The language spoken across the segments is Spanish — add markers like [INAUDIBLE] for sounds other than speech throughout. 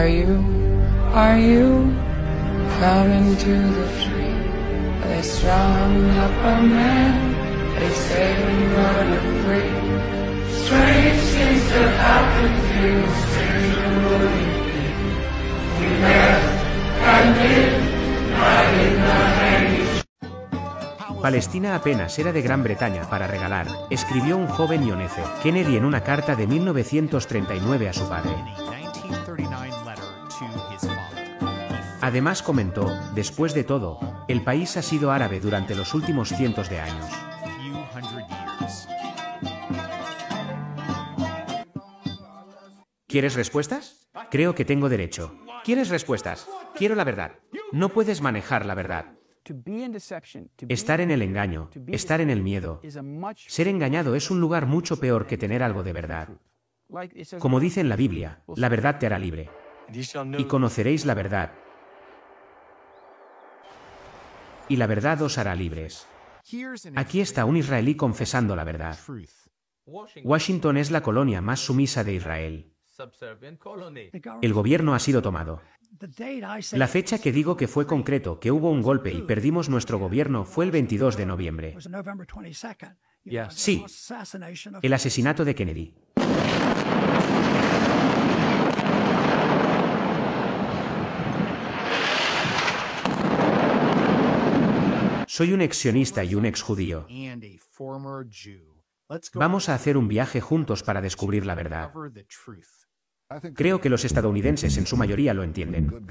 Are you, are you coming to the tree? They strung up a man, they say we run tree free. Strange things have happened here, stranger would it be? We and did, not in the Palestina apenas era de Gran Bretaña para regalar, escribió un joven ionece, Kennedy en una carta de 1939 a su padre. Además comentó, después de todo, el país ha sido árabe durante los últimos cientos de años. ¿Quieres respuestas? Creo que tengo derecho. ¿Quieres respuestas? Quiero la verdad. No puedes manejar la verdad. Estar en el engaño, estar en el miedo, ser engañado es un lugar mucho peor que tener algo de verdad. Como dice en la Biblia, la verdad te hará libre. Y conoceréis la verdad, y la verdad os hará libres. Aquí está un israelí confesando la verdad. Washington es la colonia más sumisa de Israel. El gobierno ha sido tomado. La fecha que digo que fue concreto, que hubo un golpe y perdimos nuestro gobierno fue el 22 de noviembre. Sí, el asesinato de Kennedy. Soy un exionista y un exjudío. Vamos a hacer un viaje juntos para descubrir la verdad. Creo que los estadounidenses en su mayoría lo entienden.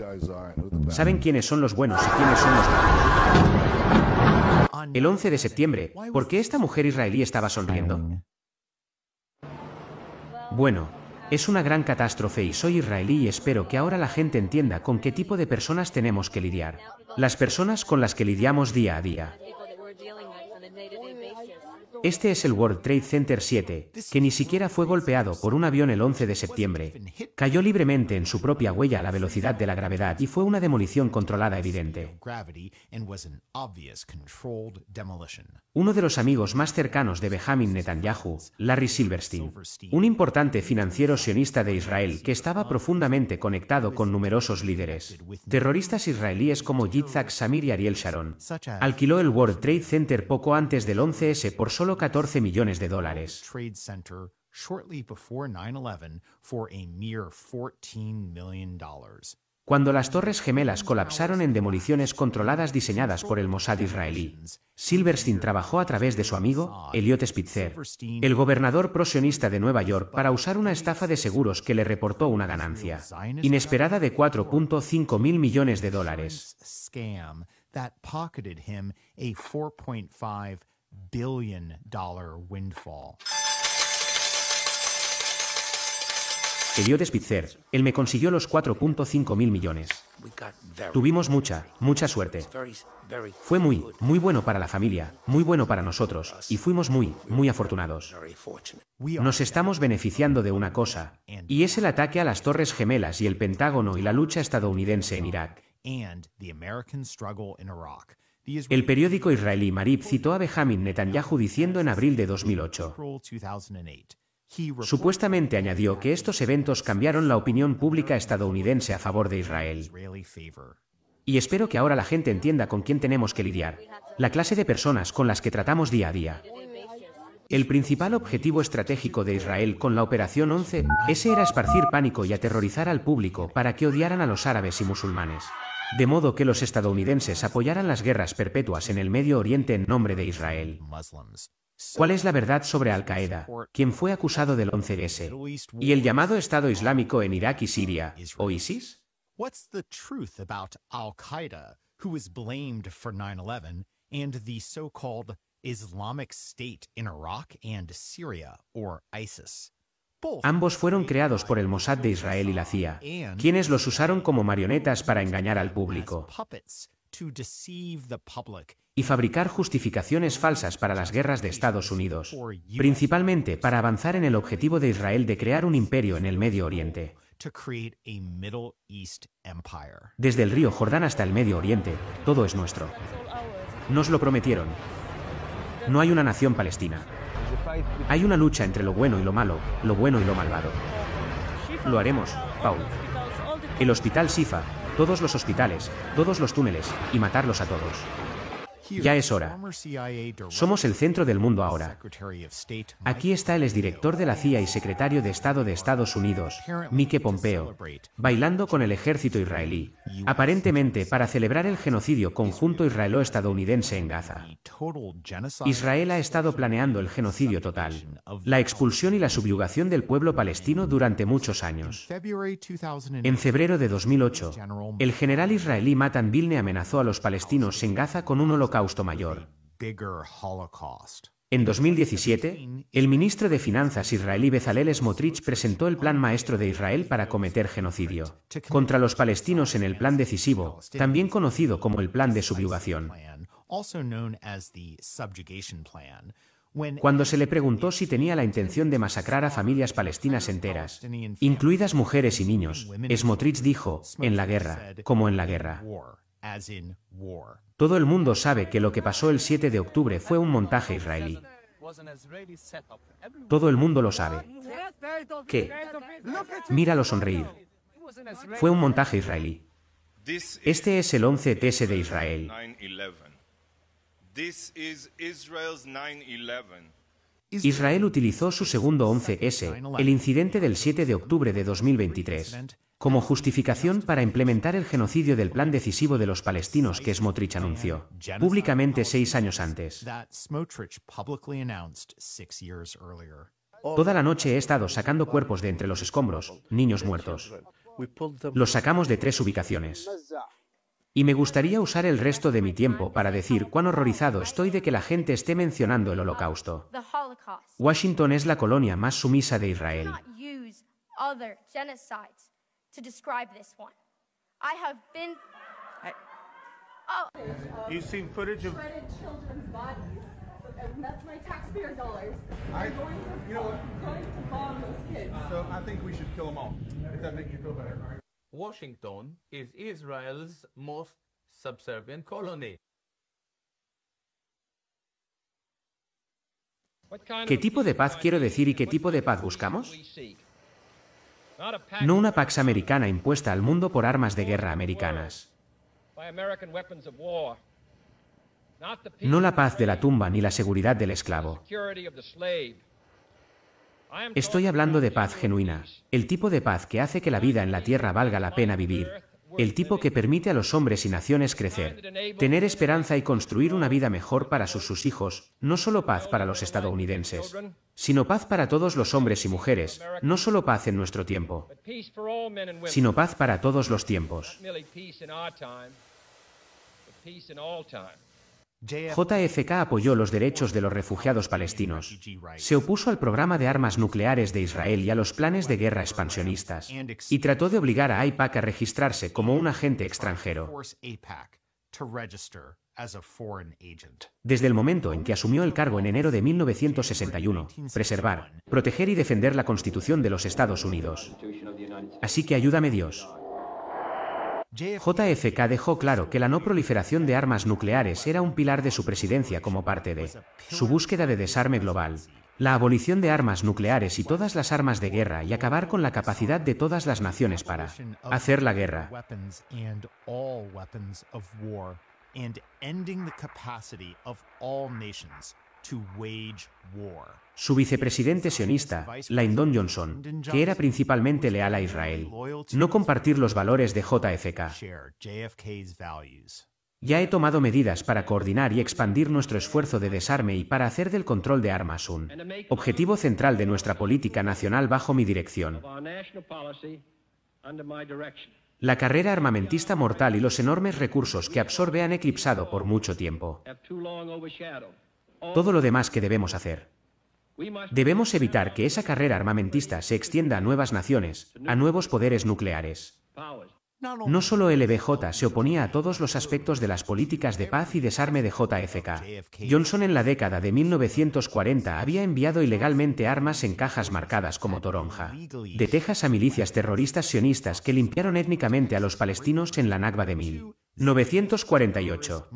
Saben quiénes son los buenos y quiénes son los malos. El 11 de septiembre, ¿por qué esta mujer israelí estaba sonriendo? Bueno, es una gran catástrofe y soy israelí y espero que ahora la gente entienda con qué tipo de personas tenemos que lidiar las personas con las que lidiamos día a día. Este es el World Trade Center 7, que ni siquiera fue golpeado por un avión el 11 de septiembre. Cayó libremente en su propia huella a la velocidad de la gravedad y fue una demolición controlada evidente uno de los amigos más cercanos de Benjamin Netanyahu, Larry Silverstein, un importante financiero sionista de Israel que estaba profundamente conectado con numerosos líderes, terroristas israelíes como Yitzhak Samir y Ariel Sharon, alquiló el World Trade Center poco antes del 11S por solo 14 millones de dólares. Cuando las Torres Gemelas colapsaron en demoliciones controladas diseñadas por el Mossad israelí, Silverstein trabajó a través de su amigo, Elliot Spitzer, el gobernador prosionista de Nueva York, para usar una estafa de seguros que le reportó una ganancia inesperada de 4.5 mil millones de dólares. dio de Spitzer, él me consiguió los 4.5 mil millones. Tuvimos mucha, mucha suerte. Fue muy, muy bueno para la familia, muy bueno para nosotros, y fuimos muy, muy afortunados. Nos estamos beneficiando de una cosa, y es el ataque a las Torres Gemelas y el Pentágono y la lucha estadounidense en Irak. El periódico israelí Marib citó a Benjamin Netanyahu diciendo en abril de 2008, Supuestamente añadió que estos eventos cambiaron la opinión pública estadounidense a favor de Israel. Y espero que ahora la gente entienda con quién tenemos que lidiar, la clase de personas con las que tratamos día a día. El principal objetivo estratégico de Israel con la Operación 11, ese era esparcir pánico y aterrorizar al público para que odiaran a los árabes y musulmanes. De modo que los estadounidenses apoyaran las guerras perpetuas en el Medio Oriente en nombre de Israel. ¿Cuál es la verdad sobre Al-Qaeda, quien fue acusado del 11S, y el llamado Estado Islámico en Irak y Siria, o ISIS? Ambos fueron creados por el Mossad de Israel y la CIA, quienes los usaron como marionetas para engañar al público y fabricar justificaciones falsas para las guerras de Estados Unidos, principalmente para avanzar en el objetivo de Israel de crear un imperio en el Medio Oriente. Desde el río Jordán hasta el Medio Oriente, todo es nuestro. Nos lo prometieron. No hay una nación palestina. Hay una lucha entre lo bueno y lo malo, lo bueno y lo malvado. Lo haremos, Paul. El hospital Sifa, todos los hospitales, todos los túneles, y matarlos a todos. Ya es hora. Somos el centro del mundo ahora. Aquí está el exdirector de la CIA y secretario de Estado de Estados Unidos, Mike Pompeo, bailando con el ejército israelí, aparentemente para celebrar el genocidio conjunto israelo-estadounidense en Gaza. Israel ha estado planeando el genocidio total, la expulsión y la subyugación del pueblo palestino durante muchos años. En febrero de 2008, el general israelí Matan Vilne amenazó a los palestinos en Gaza con un holocausto mayor. En 2017, el ministro de Finanzas israelí Bezalel Smotrich presentó el Plan Maestro de Israel para cometer genocidio contra los palestinos en el Plan Decisivo, también conocido como el Plan de Subyugación. Cuando se le preguntó si tenía la intención de masacrar a familias palestinas enteras, incluidas mujeres y niños, Smotrich dijo, en la guerra, como en la guerra. Todo el mundo sabe que lo que pasó el 7 de octubre fue un montaje israelí. Todo el mundo lo sabe. ¿Qué? Míralo sonreír. Fue un montaje israelí. Este es el 11-TS de Israel. Israel utilizó su segundo 11S, el incidente del 7 de octubre de 2023 como justificación para implementar el genocidio del plan decisivo de los palestinos que Smotrich anunció públicamente seis años antes. Toda la noche he estado sacando cuerpos de entre los escombros, niños muertos. Los sacamos de tres ubicaciones. Y me gustaría usar el resto de mi tiempo para decir cuán horrorizado estoy de que la gente esté mencionando el holocausto. Washington es la colonia más sumisa de Israel. to describe this one. I have been. Oh. You've seen footage of shredded children's bodies. And that's my taxpayer dollars. I'm going to, you know going to bomb those kids. So I think we should kill them all. If that makes you feel better. Washington is Israel's most subservient colony. ¿Qué tipo de paz quiero decir y qué tipo de paz buscamos? no una Pax Americana impuesta al mundo por armas de guerra americanas. No la paz de la tumba ni la seguridad del esclavo. Estoy hablando de paz genuina, el tipo de paz que hace que la vida en la tierra valga la pena vivir, el tipo que permite a los hombres y naciones crecer, tener esperanza y construir una vida mejor para sus, sus hijos, no solo paz para los estadounidenses sino paz para todos los hombres y mujeres, no solo paz en nuestro tiempo, sino paz para todos los tiempos. JFK apoyó los derechos de los refugiados palestinos. Se opuso al programa de armas nucleares de Israel y a los planes de guerra expansionistas, y trató de obligar a AIPAC a registrarse como un agente extranjero. Desde el momento en que asumió el cargo en enero de 1961, preservar, proteger y defender la Constitución de los Estados Unidos. Así que ayúdame Dios. JFK dejó claro que la no proliferación de armas nucleares era un pilar de su presidencia como parte de su búsqueda de desarme global, la abolición de armas nucleares y todas las armas de guerra y acabar con la capacidad de todas las naciones para hacer la guerra and Su vicepresidente sionista, Lyndon Johnson, que era principalmente leal a Israel, no compartir los valores de JFK. Ya he tomado medidas para coordinar y expandir nuestro esfuerzo de desarme y para hacer del control de armas un objetivo central de nuestra política nacional bajo mi dirección. La carrera armamentista mortal y los enormes recursos que absorbe han eclipsado por mucho tiempo todo lo demás que debemos hacer. Debemos evitar que esa carrera armamentista se extienda a nuevas naciones, a nuevos poderes nucleares. No solo LBJ se oponía a todos los aspectos de las políticas de paz y desarme de JFK. Johnson en la década de 1940 había enviado ilegalmente armas en cajas marcadas como toronja de Texas a milicias terroristas sionistas que limpiaron étnicamente a los palestinos en la Nakba de 1948.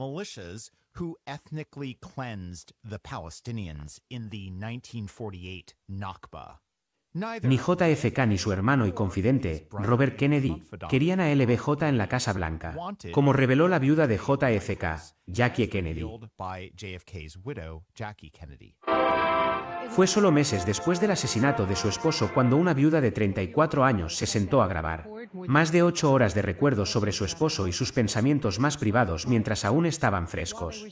Ni JFK ni su hermano y confidente, Robert Kennedy, querían a LBJ en la Casa Blanca, como reveló la viuda de JFK, Jackie Kennedy. Fue solo meses después del asesinato de su esposo cuando una viuda de 34 años se sentó a grabar más de ocho horas de recuerdos sobre su esposo y sus pensamientos más privados mientras aún estaban frescos.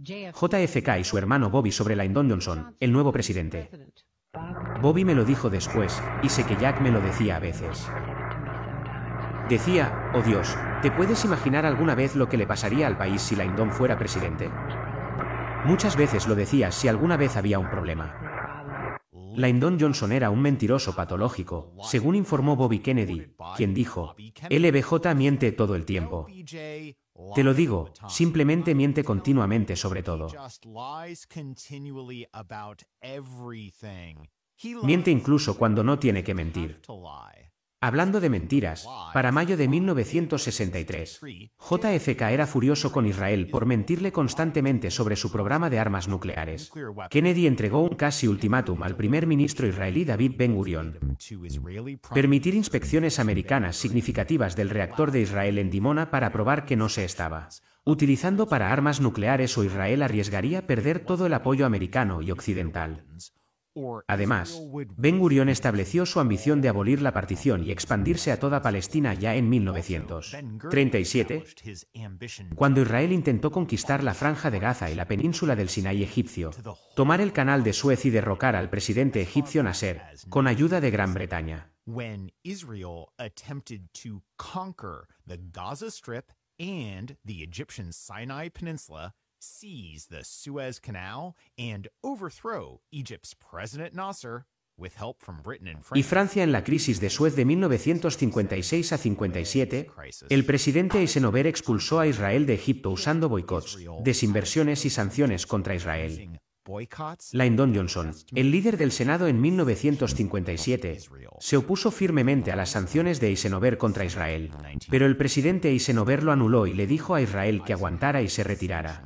JFK y su hermano Bobby sobre Lyndon Johnson, el nuevo presidente. Bobby me lo dijo después, y sé que Jack me lo decía a veces. Decía, oh Dios, ¿te puedes imaginar alguna vez lo que le pasaría al país si Lyndon fuera presidente? Muchas veces lo decía si alguna vez había un problema. Lyndon Johnson era un mentiroso patológico, según informó Bobby Kennedy, quien dijo, LBJ miente todo el tiempo. Te lo digo, simplemente miente continuamente sobre todo. Miente incluso cuando no tiene que mentir. Hablando de mentiras, para mayo de 1963, JFK era furioso con Israel por mentirle constantemente sobre su programa de armas nucleares. Kennedy entregó un casi ultimátum al primer ministro israelí David Ben Gurion. Permitir inspecciones americanas significativas del reactor de Israel en Dimona para probar que no se estaba utilizando para armas nucleares o Israel arriesgaría perder todo el apoyo americano y occidental. Además, Ben Gurion estableció su ambición de abolir la partición y expandirse a toda Palestina ya en 1937, cuando Israel intentó conquistar la franja de Gaza y la península del Sinai egipcio, tomar el canal de Suez y derrocar al presidente egipcio Nasser, con ayuda de Gran Bretaña. Y Francia en la crisis de Suez de 1956 a 57, el presidente Eisenhower expulsó a Israel de Egipto usando boicots, desinversiones y sanciones contra Israel. Lyndon Johnson, el líder del Senado en 1957, se opuso firmemente a las sanciones de Eisenhower contra Israel, pero el presidente Eisenhower lo anuló y le dijo a Israel que aguantara y se retirara.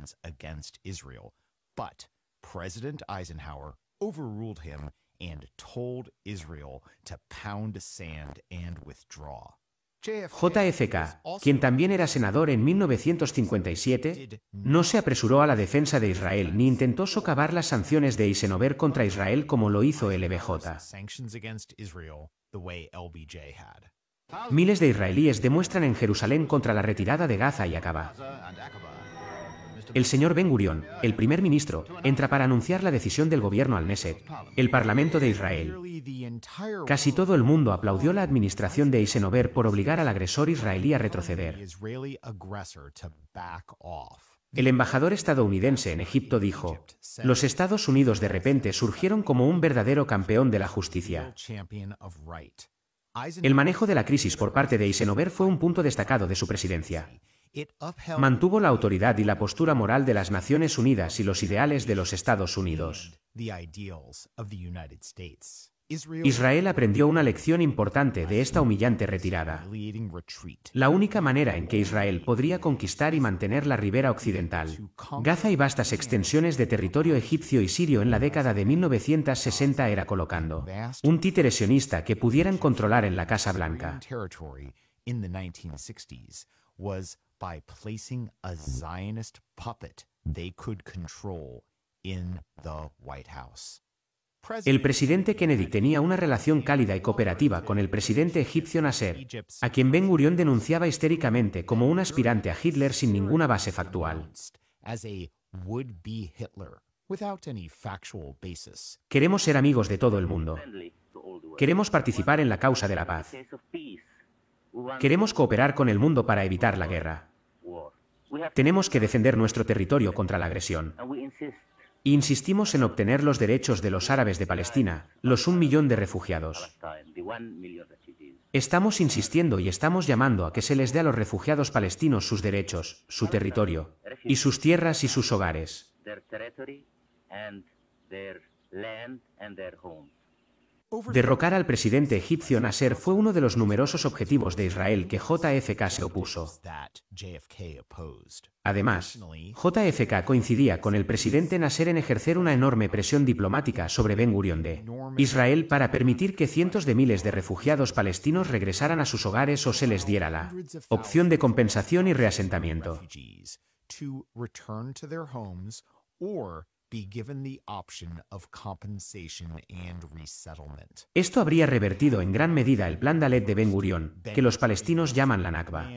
JFK, quien también era senador en 1957, no se apresuró a la defensa de Israel ni intentó socavar las sanciones de Eisenhower contra Israel como lo hizo LBJ. Miles de israelíes demuestran en Jerusalén contra la retirada de Gaza y Acaba. El señor Ben Gurion, el primer ministro, entra para anunciar la decisión del gobierno al Neset, el Parlamento de Israel. Casi todo el mundo aplaudió la administración de Eisenhower por obligar al agresor israelí a retroceder. El embajador estadounidense en Egipto dijo, los Estados Unidos de repente surgieron como un verdadero campeón de la justicia. El manejo de la crisis por parte de Eisenhower fue un punto destacado de su presidencia. Mantuvo la autoridad y la postura moral de las Naciones Unidas y los ideales de los Estados Unidos. Israel aprendió una lección importante de esta humillante retirada. La única manera en que Israel podría conquistar y mantener la ribera occidental, Gaza y vastas extensiones de territorio egipcio y sirio en la década de 1960 era colocando un títere sionista que pudieran controlar en la Casa Blanca. El presidente Kennedy tenía una relación cálida y cooperativa con el presidente egipcio Nasser, a quien Ben Gurion denunciaba histéricamente como un aspirante a Hitler sin ninguna base factual. Queremos ser amigos de todo el mundo. Queremos participar en la causa de la paz. Queremos cooperar con el mundo para evitar la guerra. Tenemos que defender nuestro territorio contra la agresión. Insistimos en obtener los derechos de los árabes de Palestina, los un millón de refugiados. Estamos insistiendo y estamos llamando a que se les dé a los refugiados palestinos sus derechos, su territorio, y sus tierras y sus hogares. Derrocar al presidente egipcio Nasser fue uno de los numerosos objetivos de Israel que JFK se opuso. Además, JFK coincidía con el presidente Nasser en ejercer una enorme presión diplomática sobre Ben Gurion de Israel para permitir que cientos de miles de refugiados palestinos regresaran a sus hogares o se les diera la opción de compensación y reasentamiento. Esto habría revertido en gran medida el plan Dalet de Ben Gurion, que los palestinos llaman la Nakba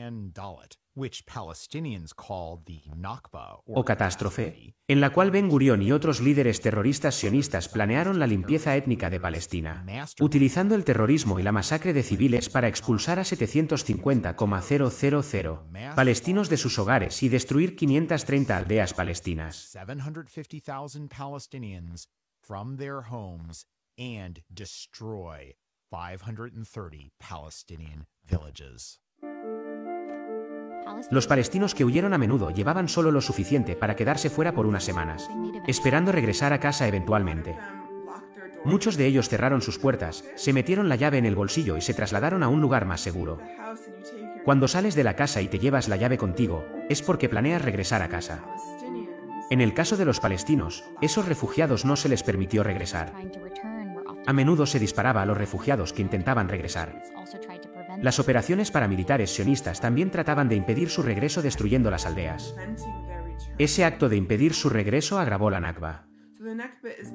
o catástrofe, en la cual Ben Gurión y otros líderes terroristas sionistas planearon la limpieza étnica de Palestina, utilizando el terrorismo y la masacre de civiles para expulsar a 750,000 palestinos de sus hogares y destruir 530 aldeas palestinas. Los palestinos que huyeron a menudo llevaban solo lo suficiente para quedarse fuera por unas semanas, esperando regresar a casa eventualmente. Muchos de ellos cerraron sus puertas, se metieron la llave en el bolsillo y se trasladaron a un lugar más seguro. Cuando sales de la casa y te llevas la llave contigo, es porque planeas regresar a casa. En el caso de los palestinos, esos refugiados no se les permitió regresar. A menudo se disparaba a los refugiados que intentaban regresar. Las operaciones paramilitares sionistas también trataban de impedir su regreso destruyendo las aldeas. Ese acto de impedir su regreso agravó la Nakba.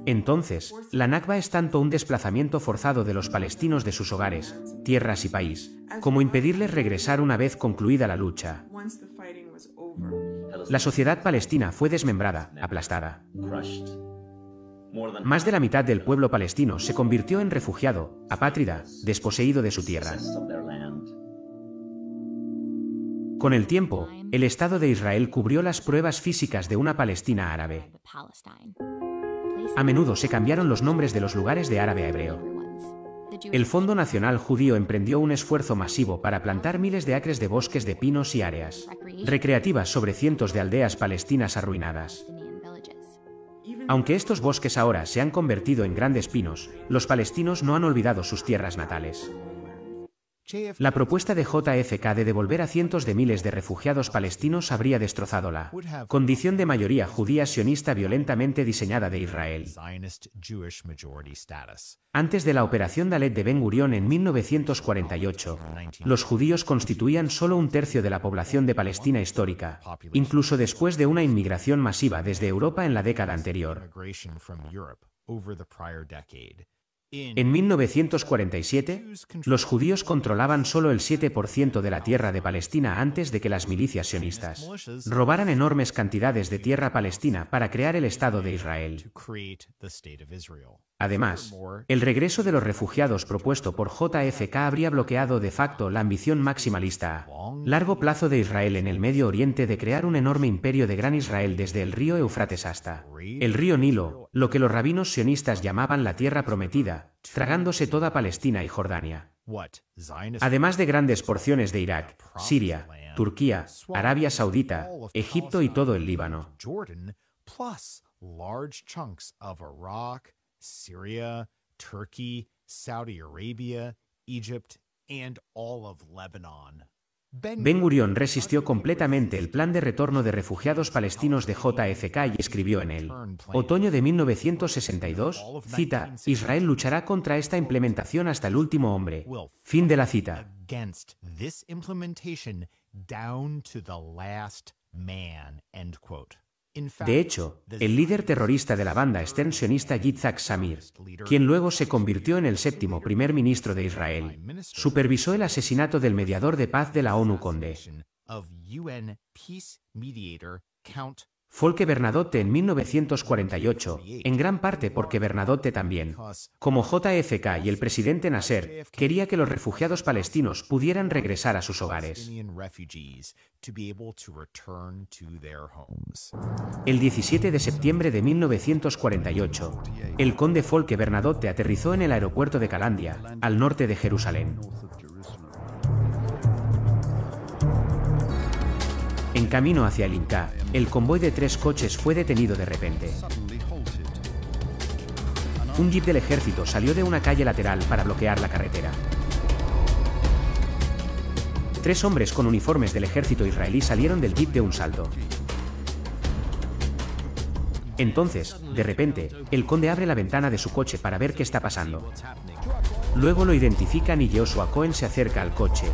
Entonces, la Nakba es tanto un desplazamiento forzado de los palestinos de sus hogares, tierras y país, como impedirles regresar una vez concluida la lucha. La sociedad palestina fue desmembrada, aplastada. Más de la mitad del pueblo palestino se convirtió en refugiado, apátrida, desposeído de su tierra. Con el tiempo, el Estado de Israel cubrió las pruebas físicas de una Palestina árabe. A menudo se cambiaron los nombres de los lugares de árabe a hebreo. El Fondo Nacional Judío emprendió un esfuerzo masivo para plantar miles de acres de bosques de pinos y áreas recreativas sobre cientos de aldeas palestinas arruinadas. Aunque estos bosques ahora se han convertido en grandes pinos, los palestinos no han olvidado sus tierras natales. La propuesta de JFK de devolver a cientos de miles de refugiados palestinos habría destrozado la condición de mayoría judía sionista violentamente diseñada de Israel. Antes de la operación Dalet de Ben Gurión en 1948, los judíos constituían solo un tercio de la población de Palestina histórica, incluso después de una inmigración masiva desde Europa en la década anterior. En 1947, los judíos controlaban solo el 7% de la tierra de Palestina antes de que las milicias sionistas robaran enormes cantidades de tierra palestina para crear el Estado de Israel. Además, el regreso de los refugiados propuesto por JFK habría bloqueado de facto la ambición maximalista a largo plazo de Israel en el Medio Oriente de crear un enorme imperio de Gran Israel desde el río Eufrates hasta el río Nilo, lo que los rabinos sionistas llamaban la tierra prometida, tragándose toda Palestina y Jordania. Además de grandes porciones de Irak, Siria, Turquía, Arabia Saudita, Egipto y todo el Líbano. Ben gurion resistió completamente el plan de retorno de refugiados palestinos de JFK y escribió en él. otoño de 1962, cita, Israel luchará contra esta implementación hasta el último hombre. Fin de la cita. De hecho, el líder terrorista de la banda extensionista Yitzhak Samir, quien luego se convirtió en el séptimo primer ministro de Israel, supervisó el asesinato del mediador de paz de la ONU Conde. Folke Bernadotte en 1948, en gran parte porque Bernadotte también, como JFK y el presidente Nasser, quería que los refugiados palestinos pudieran regresar a sus hogares. El 17 de septiembre de 1948, el conde Folke Bernadotte aterrizó en el aeropuerto de Calandia, al norte de Jerusalén. camino hacia el Inca, el convoy de tres coches fue detenido de repente. Un jeep del ejército salió de una calle lateral para bloquear la carretera. Tres hombres con uniformes del ejército israelí salieron del jeep de un salto. Entonces, de repente, el conde abre la ventana de su coche para ver qué está pasando. Luego lo identifican y Joshua Cohen se acerca al coche,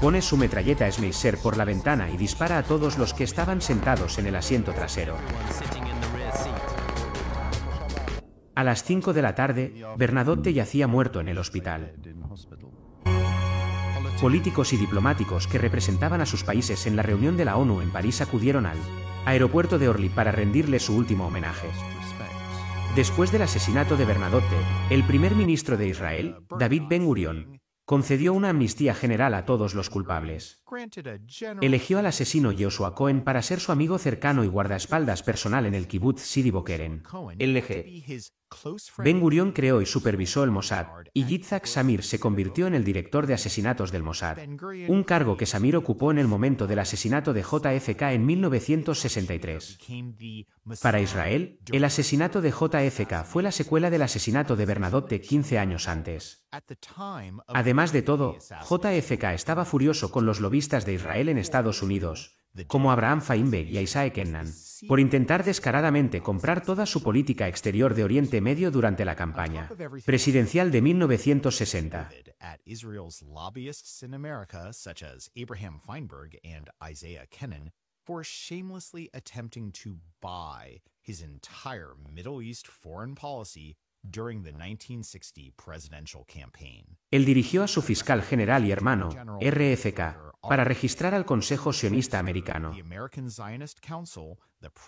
Pone su metralleta Smasher por la ventana y dispara a todos los que estaban sentados en el asiento trasero. A las 5 de la tarde, Bernadotte yacía muerto en el hospital. Políticos y diplomáticos que representaban a sus países en la reunión de la ONU en París acudieron al aeropuerto de Orly para rendirle su último homenaje. Después del asesinato de Bernadotte, el primer ministro de Israel, David Ben Gurion, concedió una amnistía general a todos los culpables. Eligió al asesino Joshua Cohen para ser su amigo cercano y guardaespaldas personal en el kibbutz Sidi Bokeren. Ben Gurion creó y supervisó el Mossad, y Yitzhak Samir se convirtió en el director de asesinatos del Mossad, un cargo que Samir ocupó en el momento del asesinato de JFK en 1963. Para Israel, el asesinato de JFK fue la secuela del asesinato de Bernadotte 15 años antes. Además de todo, JFK estaba furioso con los lobistas de Israel en Estados Unidos, como Abraham Feinberg y Isaac Kennan, por intentar descaradamente comprar toda su política exterior de Oriente Medio durante la campaña presidencial de 1960. Él dirigió a su fiscal general y hermano, RFK, para registrar al Consejo Sionista Americano,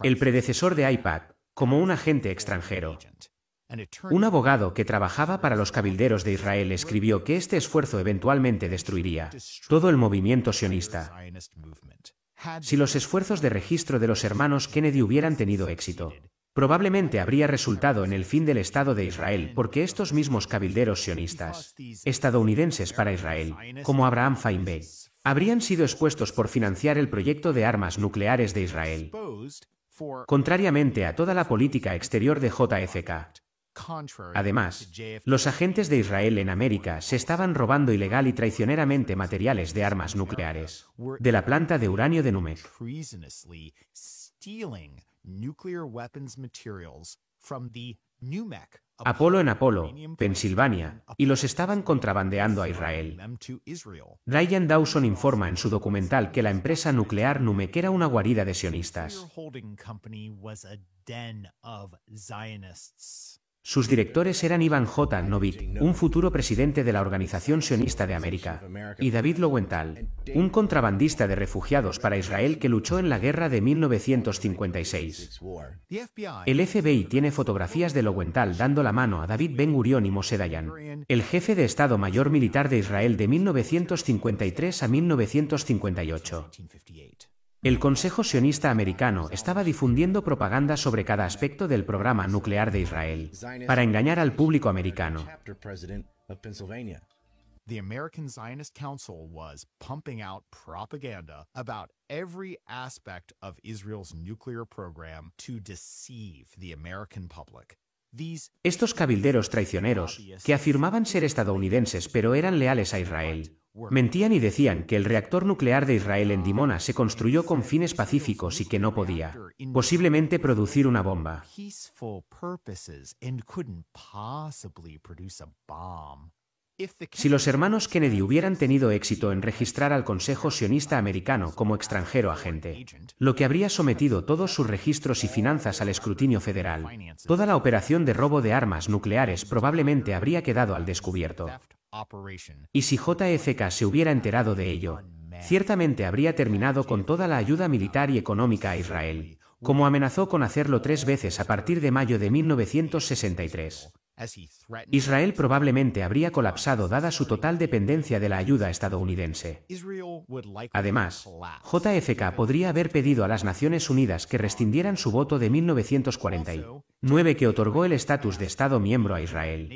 el predecesor de IPAC, como un agente extranjero. Un abogado que trabajaba para los cabilderos de Israel escribió que este esfuerzo eventualmente destruiría todo el movimiento sionista. Si los esfuerzos de registro de los hermanos Kennedy hubieran tenido éxito, probablemente habría resultado en el fin del Estado de Israel, porque estos mismos cabilderos sionistas, estadounidenses para Israel, como Abraham Feinberg, habrían sido expuestos por financiar el proyecto de armas nucleares de Israel, contrariamente a toda la política exterior de JFK. Además, los agentes de Israel en América se estaban robando ilegal y traicioneramente materiales de armas nucleares de la planta de uranio de Numec nuclear weapons materials Apolo en Apolo, Pensilvania, y los estaban contrabandeando a Israel. Ryan Dawson informa en su documental que la empresa nuclear Numec era una guarida de sionistas. Sus directores eran Ivan J. Novit, un futuro presidente de la Organización Sionista de América, y David Lowenthal, un contrabandista de refugiados para Israel que luchó en la guerra de 1956. El FBI tiene fotografías de Lowenthal dando la mano a David Ben Gurion y Moshe Dayan, el jefe de Estado Mayor Militar de Israel de 1953 a 1958. El Consejo Sionista Americano estaba difundiendo propaganda sobre cada aspecto del programa nuclear de Israel para engañar al público americano. Estos cabilderos traicioneros, que afirmaban ser estadounidenses pero eran leales a Israel, Mentían y decían que el reactor nuclear de Israel en Dimona se construyó con fines pacíficos y que no podía, posiblemente, producir una bomba. Si los hermanos Kennedy hubieran tenido éxito en registrar al Consejo Sionista Americano como extranjero agente, lo que habría sometido todos sus registros y finanzas al escrutinio federal, toda la operación de robo de armas nucleares probablemente habría quedado al descubierto. Y si JFK se hubiera enterado de ello, ciertamente habría terminado con toda la ayuda militar y económica a Israel, como amenazó con hacerlo tres veces a partir de mayo de 1963. Israel probablemente habría colapsado dada su total dependencia de la ayuda estadounidense. Además, JFK podría haber pedido a las Naciones Unidas que rescindieran su voto de 1949 que otorgó el estatus de Estado miembro a Israel,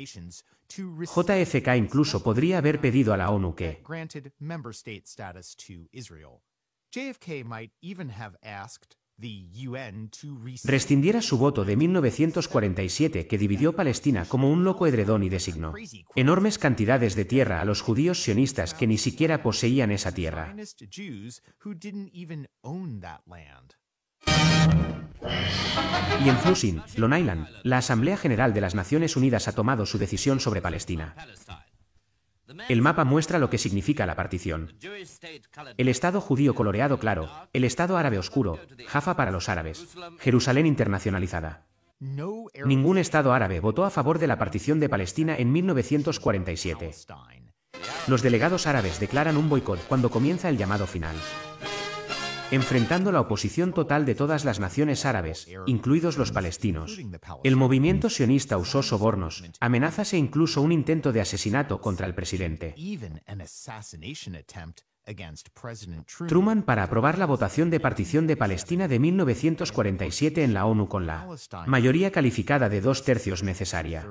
JFK incluso podría haber pedido a la ONU que rescindiera su voto de 1947 que dividió Palestina como un loco edredón y designó enormes cantidades de tierra a los judíos sionistas que ni siquiera poseían esa tierra. Y en Flushing, Long Island, la Asamblea General de las Naciones Unidas ha tomado su decisión sobre Palestina. El mapa muestra lo que significa la partición. El Estado judío coloreado claro, el Estado árabe oscuro, Jaffa para los árabes, Jerusalén internacionalizada. Ningún Estado árabe votó a favor de la partición de Palestina en 1947. Los delegados árabes declaran un boicot cuando comienza el llamado final enfrentando la oposición total de todas las naciones árabes, incluidos los palestinos. El movimiento sionista usó sobornos, amenazas e incluso un intento de asesinato contra el presidente. Truman para aprobar la votación de partición de Palestina de 1947 en la ONU con la mayoría calificada de dos tercios necesaria.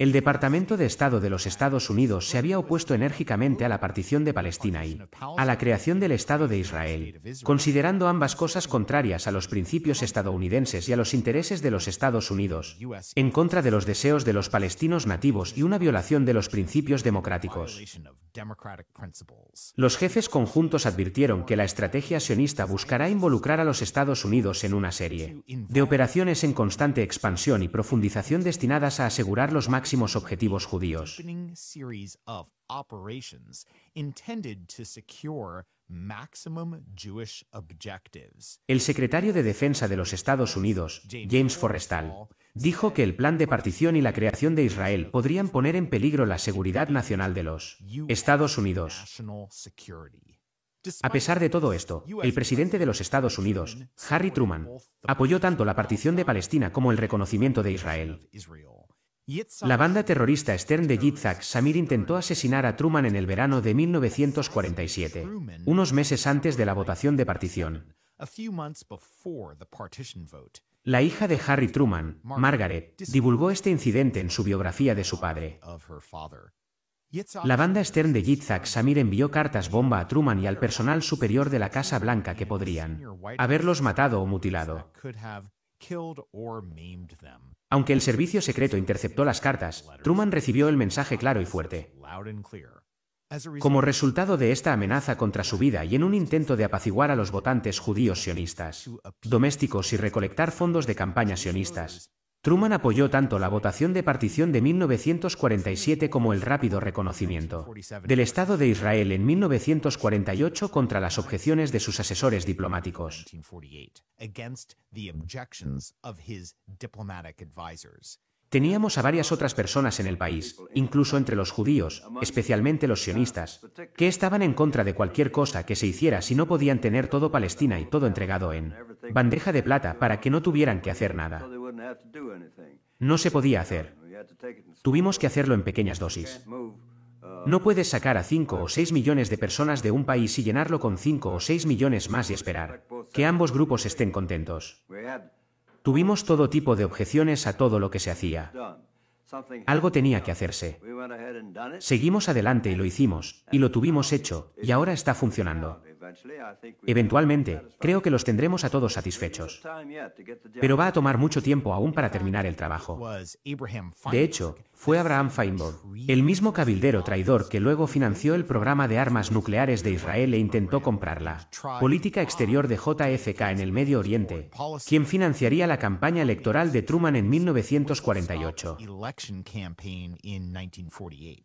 El Departamento de Estado de los Estados Unidos se había opuesto enérgicamente a la partición de Palestina y a la creación del Estado de Israel, considerando ambas cosas contrarias a los principios estadounidenses y a los intereses de los Estados Unidos, en contra de los deseos de los palestinos nativos y una violación de los principios democráticos. Los jefes conjuntos advirtieron que la estrategia sionista buscará involucrar a los Estados Unidos en una serie de operaciones en constante expansión y profundización destinadas a asegurar los máximos objetivos judíos. El secretario de Defensa de los Estados Unidos, James Forrestal, dijo que el plan de partición y la creación de Israel podrían poner en peligro la seguridad nacional de los Estados Unidos. A pesar de todo esto, el presidente de los Estados Unidos, Harry Truman, apoyó tanto la partición de Palestina como el reconocimiento de Israel. La banda terrorista Stern de Yitzhak Samir intentó asesinar a Truman en el verano de 1947, unos meses antes de la votación de partición. La hija de Harry Truman, Margaret, divulgó este incidente en su biografía de su padre. La banda Stern de Yitzhak Samir envió cartas bomba a Truman y al personal superior de la Casa Blanca que podrían haberlos matado o mutilado. Aunque el servicio secreto interceptó las cartas, Truman recibió el mensaje claro y fuerte. Como resultado de esta amenaza contra su vida y en un intento de apaciguar a los votantes judíos sionistas, domésticos y recolectar fondos de campaña sionistas, Truman apoyó tanto la votación de partición de 1947 como el rápido reconocimiento del Estado de Israel en 1948 contra las objeciones de sus asesores diplomáticos. Teníamos a varias otras personas en el país, incluso entre los judíos, especialmente los sionistas, que estaban en contra de cualquier cosa que se hiciera si no podían tener todo Palestina y todo entregado en bandeja de plata para que no tuvieran que hacer nada. No se podía hacer. Tuvimos que hacerlo en pequeñas dosis. No puedes sacar a cinco o 6 millones de personas de un país y llenarlo con cinco o seis millones más y esperar que ambos grupos estén contentos. Tuvimos todo tipo de objeciones a todo lo que se hacía. Algo tenía que hacerse. Seguimos adelante y lo hicimos, y lo tuvimos hecho, y ahora está funcionando. Eventualmente, creo que los tendremos a todos satisfechos. Pero va a tomar mucho tiempo aún para terminar el trabajo. De hecho, fue Abraham Feinberg, el mismo cabildero traidor que luego financió el programa de armas nucleares de Israel e intentó comprarla. Política exterior de JFK en el Medio Oriente, quien financiaría la campaña electoral de Truman en 1948.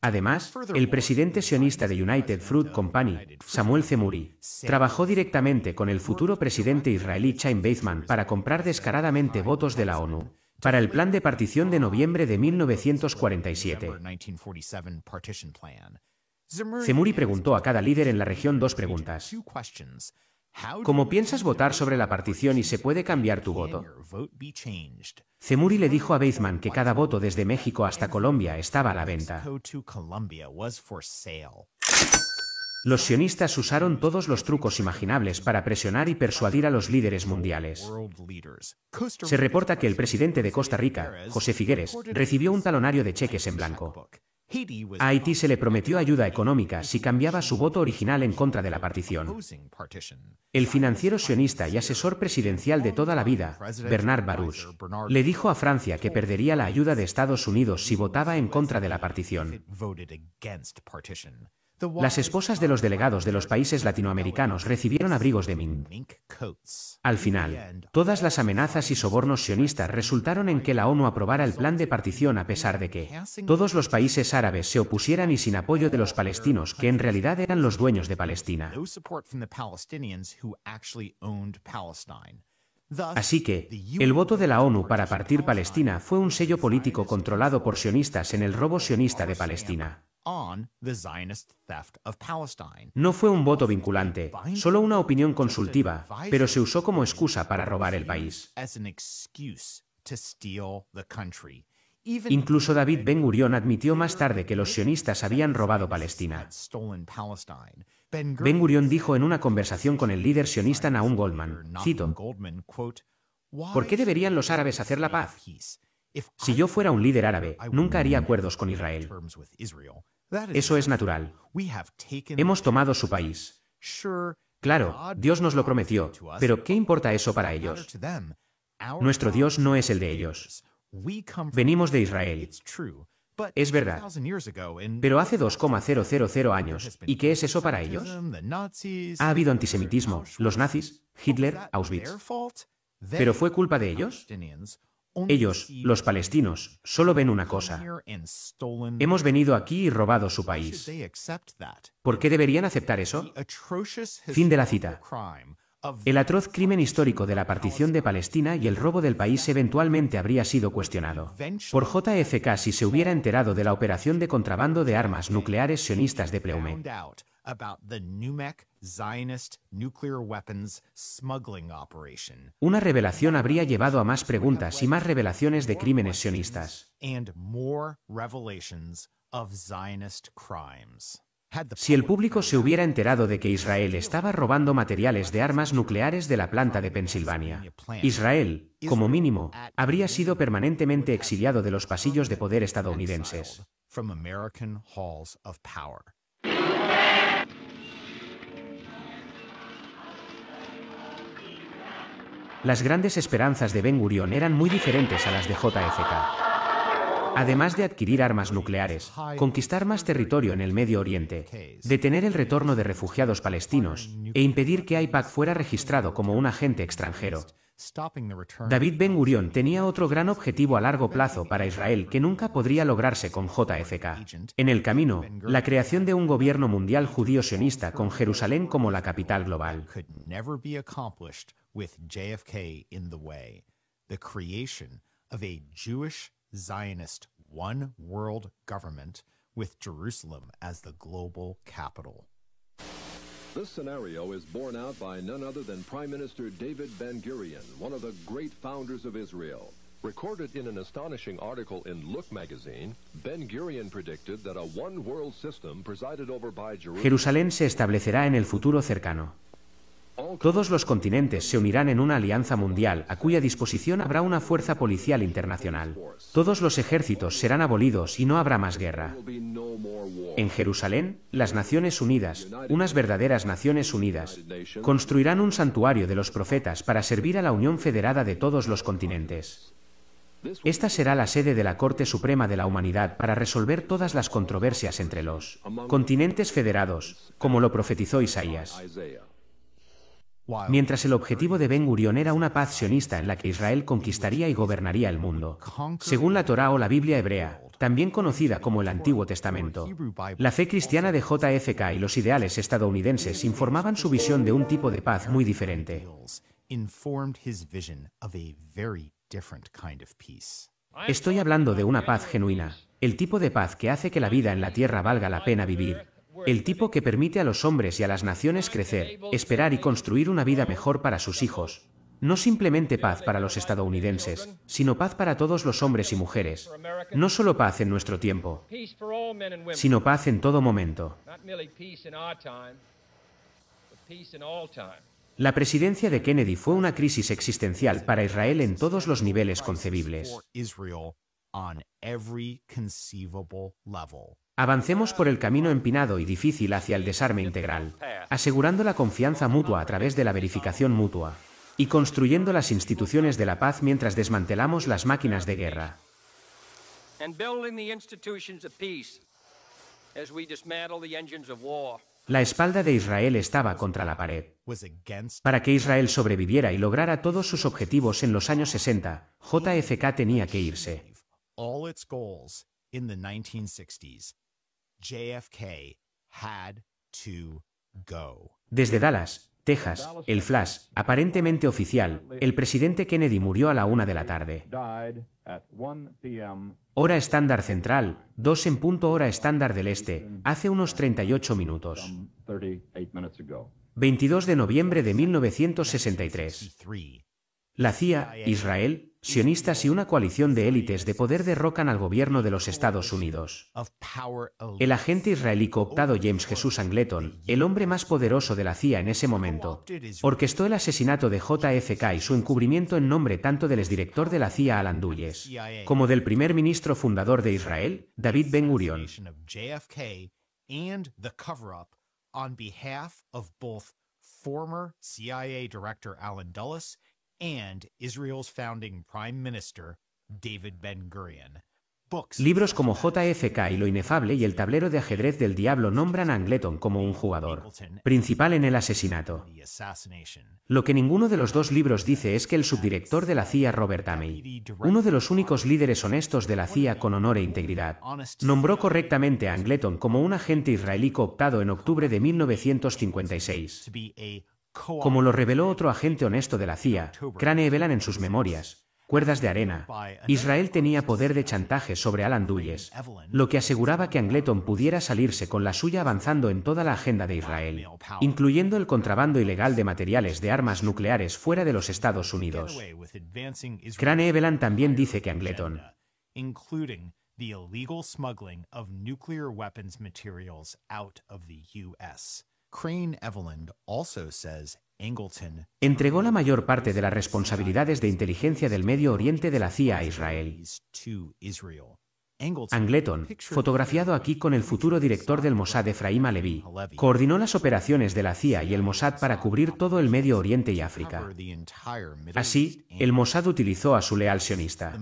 Además, el presidente sionista de United Fruit Company, Samuel Zemuri, Trabajó directamente con el futuro presidente israelí Chaim Weizmann para comprar descaradamente votos de la ONU para el plan de partición de noviembre de 1947. Zemuri preguntó a cada líder en la región dos preguntas. ¿Cómo piensas votar sobre la partición y se puede cambiar tu voto? Zemuri le dijo a Weizmann que cada voto desde México hasta Colombia estaba a la venta. Los sionistas usaron todos los trucos imaginables para presionar y persuadir a los líderes mundiales. Se reporta que el presidente de Costa Rica, José Figueres, recibió un talonario de cheques en blanco. A Haití se le prometió ayuda económica si cambiaba su voto original en contra de la partición. El financiero sionista y asesor presidencial de toda la vida, Bernard Baruch, le dijo a Francia que perdería la ayuda de Estados Unidos si votaba en contra de la partición. Las esposas de los delegados de los países latinoamericanos recibieron abrigos de mink. Al final, todas las amenazas y sobornos sionistas resultaron en que la ONU aprobara el plan de partición a pesar de que todos los países árabes se opusieran y sin apoyo de los palestinos, que en realidad eran los dueños de Palestina. Así que, el voto de la ONU para partir Palestina fue un sello político controlado por sionistas en el robo sionista de Palestina. No fue un voto vinculante, solo una opinión consultiva, pero se usó como excusa para robar el país. Incluso David Ben gurion admitió más tarde que los sionistas habían robado Palestina. Ben gurion dijo en una conversación con el líder sionista Nahum Goldman, cito, ¿Por qué deberían los árabes hacer la paz? Si yo fuera un líder árabe, nunca haría acuerdos con Israel. Eso es natural. Hemos tomado su país. Claro, Dios nos lo prometió, pero ¿qué importa eso para ellos? Nuestro Dios no es el de ellos. Venimos de Israel. Es verdad. Pero hace 2,000 años, ¿y qué es eso para ellos? Ha habido antisemitismo, los nazis, Hitler, Auschwitz. ¿Pero fue culpa de ellos? Ellos, los palestinos, solo ven una cosa. Hemos venido aquí y robado su país. ¿Por qué deberían aceptar eso? Fin de la cita. El atroz crimen histórico de la partición de Palestina y el robo del país eventualmente habría sido cuestionado. Por JFK si se hubiera enterado de la operación de contrabando de armas nucleares sionistas de Pleume. Una revelación habría llevado a más preguntas y más revelaciones de crímenes sionistas. Si el público se hubiera enterado de que Israel estaba robando materiales de armas nucleares de la planta de Pensilvania, Israel, como mínimo, habría sido permanentemente exiliado de los pasillos de poder estadounidenses. Las grandes esperanzas de Ben Gurion eran muy diferentes a las de JFK. Además de adquirir armas nucleares, conquistar más territorio en el Medio Oriente, detener el retorno de refugiados palestinos e impedir que AIPAC fuera registrado como un agente extranjero. David Ben Gurión tenía otro gran objetivo a largo plazo para Israel que nunca podría lograrse con JFK. En el camino, la creación de un gobierno mundial judío sionista con Jerusalén como la capital global. with JFK in the way, the creation of a Jewish Zionist one world government with Jerusalem as the global capital. This scenario is borne out by none other than Prime Minister David Ben Gurion, one of the great founders of Israel. Recorded in an astonishing article in Look magazine, Ben Gurion predicted that a one world system presided over by Jerusalem. Jerusalén se establecerá en el futuro cercano. Todos los continentes se unirán en una alianza mundial a cuya disposición habrá una fuerza policial internacional. Todos los ejércitos serán abolidos y no habrá más guerra. En Jerusalén, las Naciones Unidas, unas verdaderas Naciones Unidas, construirán un santuario de los profetas para servir a la Unión Federada de todos los continentes. Esta será la sede de la Corte Suprema de la Humanidad para resolver todas las controversias entre los continentes federados, como lo profetizó Isaías. Mientras el objetivo de Ben Gurion era una paz sionista en la que Israel conquistaría y gobernaría el mundo. Según la Torá o la Biblia hebrea, también conocida como el Antiguo Testamento, la fe cristiana de JFK y los ideales estadounidenses informaban su visión de un tipo de paz muy diferente. Estoy hablando de una paz genuina, el tipo de paz que hace que la vida en la tierra valga la pena vivir, el tipo que permite a los hombres y a las naciones crecer, esperar y construir una vida mejor para sus hijos. No simplemente paz para los estadounidenses, sino paz para todos los hombres y mujeres. No solo paz en nuestro tiempo, sino paz en todo momento. La presidencia de Kennedy fue una crisis existencial para Israel en todos los niveles concebibles. Avancemos por el camino empinado y difícil hacia el desarme integral, asegurando la confianza mutua a través de la verificación mutua y construyendo las instituciones de la paz mientras desmantelamos las máquinas de guerra. La espalda de Israel estaba contra la pared. Para que Israel sobreviviera y lograra todos sus objetivos en los años 60, JFK tenía que irse. JFK had to go. Desde Dallas, Texas, el flash, aparentemente oficial, el presidente Kennedy murió a la una de la tarde. Hora estándar central, 2 en punto hora estándar del este, hace unos 38 minutos. 22 de noviembre de 1963. La CIA, Israel, sionistas y una coalición de élites de poder derrocan al gobierno de los Estados Unidos. El agente israelí cooptado James Jesús Angleton, el hombre más poderoso de la CIA en ese momento, orquestó el asesinato de JFK y su encubrimiento en nombre tanto del exdirector de la CIA Alan Dulles, como del primer ministro fundador de Israel, David Ben Gurion. CIA Israel's founding prime minister David Ben-Gurion. Libros como JFK y lo inefable y el tablero de ajedrez del diablo nombran a Angleton como un jugador principal en el asesinato. Lo que ninguno de los dos libros dice es que el subdirector de la CIA, Robert Amey, uno de los únicos líderes honestos de la CIA con honor e integridad, nombró correctamente a Angleton como un agente israelí cooptado en octubre de 1956. Como lo reveló otro agente honesto de la CIA, Crane Evelan en sus memorias, Cuerdas de Arena, Israel tenía poder de chantaje sobre Alan Dulles, lo que aseguraba que Angleton pudiera salirse con la suya avanzando en toda la agenda de Israel, incluyendo el contrabando ilegal de materiales de armas nucleares fuera de los Estados Unidos. Crane Evelyn también dice que Angleton Crane Angleton Entregó la mayor parte de las responsabilidades de inteligencia del Medio Oriente de la CIA a Israel. Angleton, fotografiado aquí con el futuro director del Mossad Efraim Alevi, coordinó las operaciones de la CIA y el Mossad para cubrir todo el Medio Oriente y África. Así, el Mossad utilizó a su leal sionista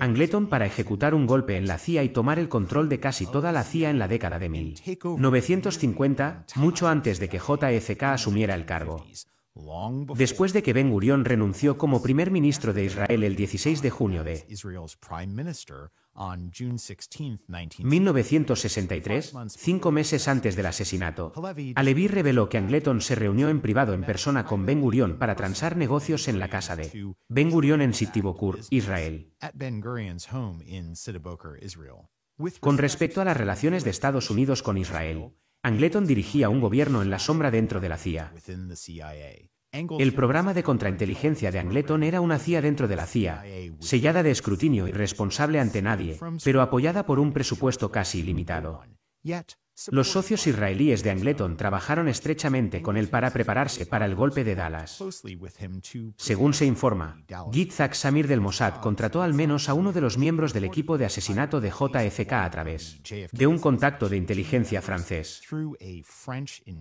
Angleton para ejecutar un golpe en la CIA y tomar el control de casi toda la CIA en la década de 1950, mucho antes de que JFK asumiera el cargo. Después de que Ben gurion renunció como primer ministro de Israel el 16 de junio de 1963, cinco meses antes del asesinato, Alevi reveló que Angleton se reunió en privado en persona con Ben gurion para transar negocios en la casa de Ben gurion en Sittibokur, Israel. Con respecto a las relaciones de Estados Unidos con Israel, Angleton dirigía un gobierno en la sombra dentro de la CIA. El programa de contrainteligencia de Angleton era una CIA dentro de la CIA, sellada de escrutinio y responsable ante nadie, pero apoyada por un presupuesto casi ilimitado. Los socios israelíes de Angleton trabajaron estrechamente con él para prepararse para el golpe de Dallas. Según se informa, Gitzak Samir del Mossad contrató al menos a uno de los miembros del equipo de asesinato de JFK a través de un contacto de inteligencia francés.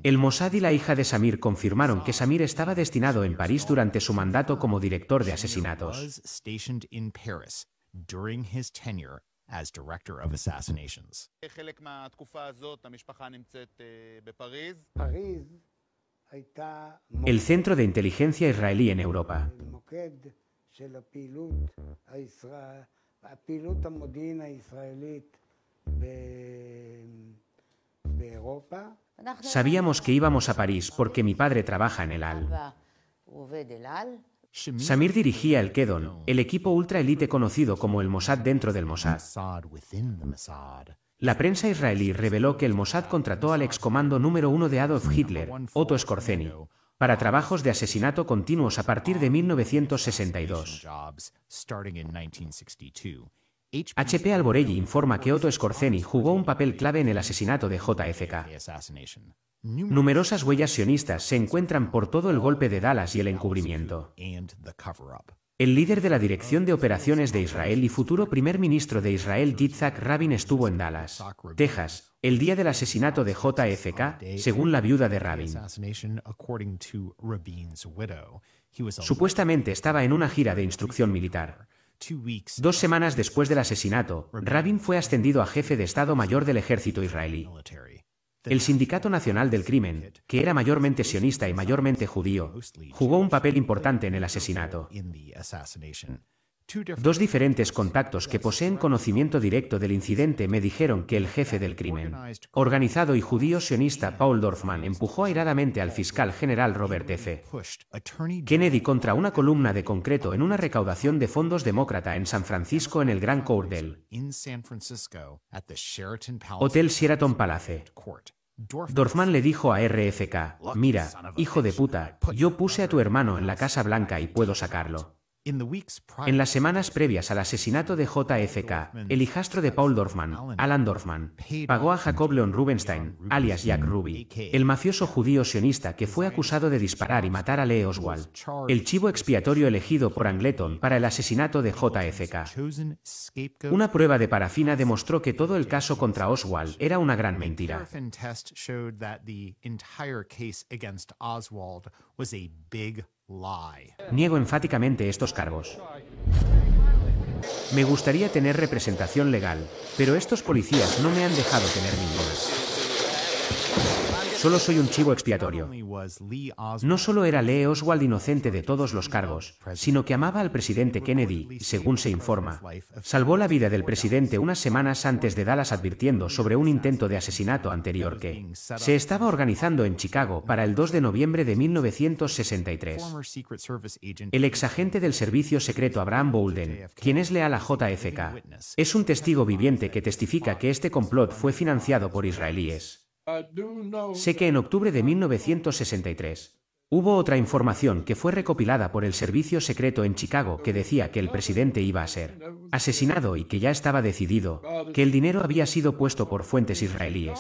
El Mossad y la hija de Samir confirmaron que Samir estaba destinado en París durante su mandato como director de asesinatos as director El centro de inteligencia israelí en Europa. Sabíamos que íbamos a París porque mi padre trabaja en el AL. Samir dirigía el Kedon, el equipo ultra conocido como el Mossad dentro del Mossad. La prensa israelí reveló que el Mossad contrató al excomando número uno de Adolf Hitler, Otto Skorzeny, para trabajos de asesinato continuos a partir de 1962. HP Alborelli informa que Otto Scorzeni jugó un papel clave en el asesinato de JFK. Numerosas huellas sionistas se encuentran por todo el golpe de Dallas y el encubrimiento. El líder de la Dirección de Operaciones de Israel y futuro primer ministro de Israel Yitzhak Rabin estuvo en Dallas, Texas, el día del asesinato de JFK, según la viuda de Rabin. Supuestamente estaba en una gira de instrucción militar. Dos semanas después del asesinato, Rabin fue ascendido a jefe de Estado Mayor del ejército israelí. El Sindicato Nacional del Crimen, que era mayormente sionista y mayormente judío, jugó un papel importante en el asesinato. Dos diferentes contactos que poseen conocimiento directo del incidente me dijeron que el jefe del crimen, organizado y judío sionista Paul Dorfman, empujó airadamente al fiscal general Robert F. Kennedy contra una columna de concreto en una recaudación de fondos demócrata en San Francisco en el Gran Courdel, Hotel Sheraton Palace. Dorfman le dijo a RFK, mira, hijo de puta, yo puse a tu hermano en la Casa Blanca y puedo sacarlo. En las semanas previas al asesinato de JFK, el hijastro de Paul Dorfman, Alan Dorfman, pagó a Jacob Leon Rubenstein, alias Jack Ruby, el mafioso judío sionista que fue acusado de disparar y matar a Lee Oswald, el chivo expiatorio elegido por Angleton para el asesinato de JFK. Una prueba de parafina demostró que todo el caso contra Oswald era una gran mentira. Niego enfáticamente estos cargos. Me gustaría tener representación legal, pero estos policías no me han dejado tener ninguna. Solo soy un chivo expiatorio. No solo era Lee Oswald inocente de todos los cargos, sino que amaba al presidente Kennedy, según se informa. Salvó la vida del presidente unas semanas antes de Dallas advirtiendo sobre un intento de asesinato anterior que se estaba organizando en Chicago para el 2 de noviembre de 1963. El exagente del servicio secreto Abraham Bolden, quien es leal a JFK, es un testigo viviente que testifica que este complot fue financiado por israelíes. Sé que en octubre de 1963 hubo otra información que fue recopilada por el servicio secreto en Chicago que decía que el presidente iba a ser asesinado y que ya estaba decidido, que el dinero había sido puesto por fuentes israelíes.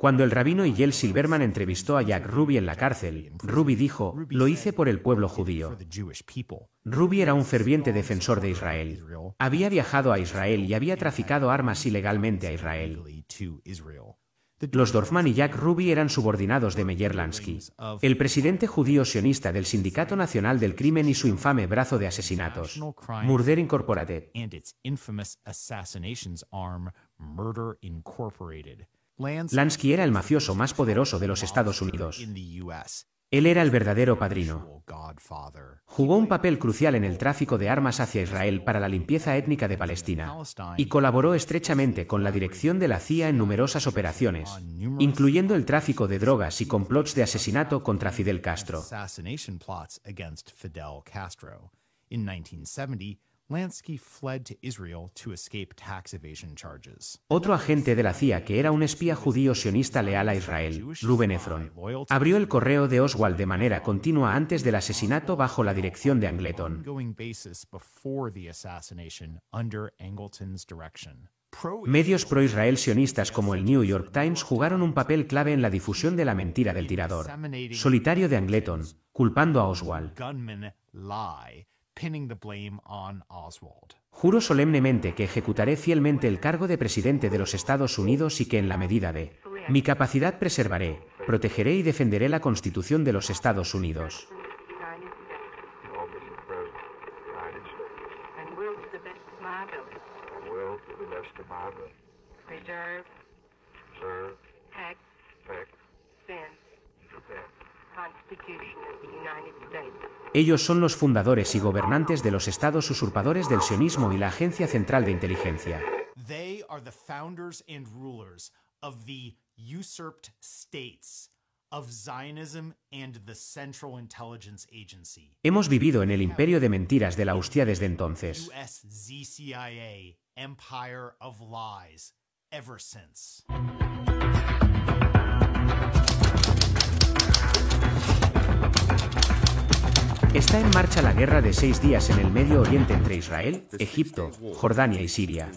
Cuando el rabino Yel Silverman entrevistó a Jack Ruby en la cárcel, Ruby dijo, lo hice por el pueblo judío. Ruby era un ferviente defensor de Israel. Había viajado a Israel y había traficado armas ilegalmente a Israel. Los Dorfman y Jack Ruby eran subordinados de Meyer Lansky, el presidente judío sionista del Sindicato Nacional del Crimen y su infame brazo de asesinatos, Murder Incorporated. Lansky era el mafioso más poderoso de los Estados Unidos. Él era el verdadero padrino. Jugó un papel crucial en el tráfico de armas hacia Israel para la limpieza étnica de Palestina y colaboró estrechamente con la dirección de la CIA en numerosas operaciones, incluyendo el tráfico de drogas y complots de asesinato contra Fidel Castro. En 1970, Israel Otro agente de la CIA que era un espía judío sionista leal a Israel, Ruben Efron, abrió el correo de Oswald de manera continua antes del asesinato bajo la dirección de Angleton. Medios pro-israel sionistas como el New York Times jugaron un papel clave en la difusión de la mentira del tirador solitario de Angleton, culpando a Oswald. Juro solemnemente que ejecutaré fielmente el cargo de presidente de los Estados Unidos y que en la medida de mi capacidad preservaré, protegeré y defenderé la Constitución de los Estados Unidos. Ellos son los fundadores y gobernantes de los estados usurpadores del sionismo y la Agencia Central de Inteligencia. Hemos vivido en el imperio de mentiras de la Hostia desde entonces. Está en marcha la guerra de seis días en el Medio Oriente entre Israel, Egipto, Jordania y Siria.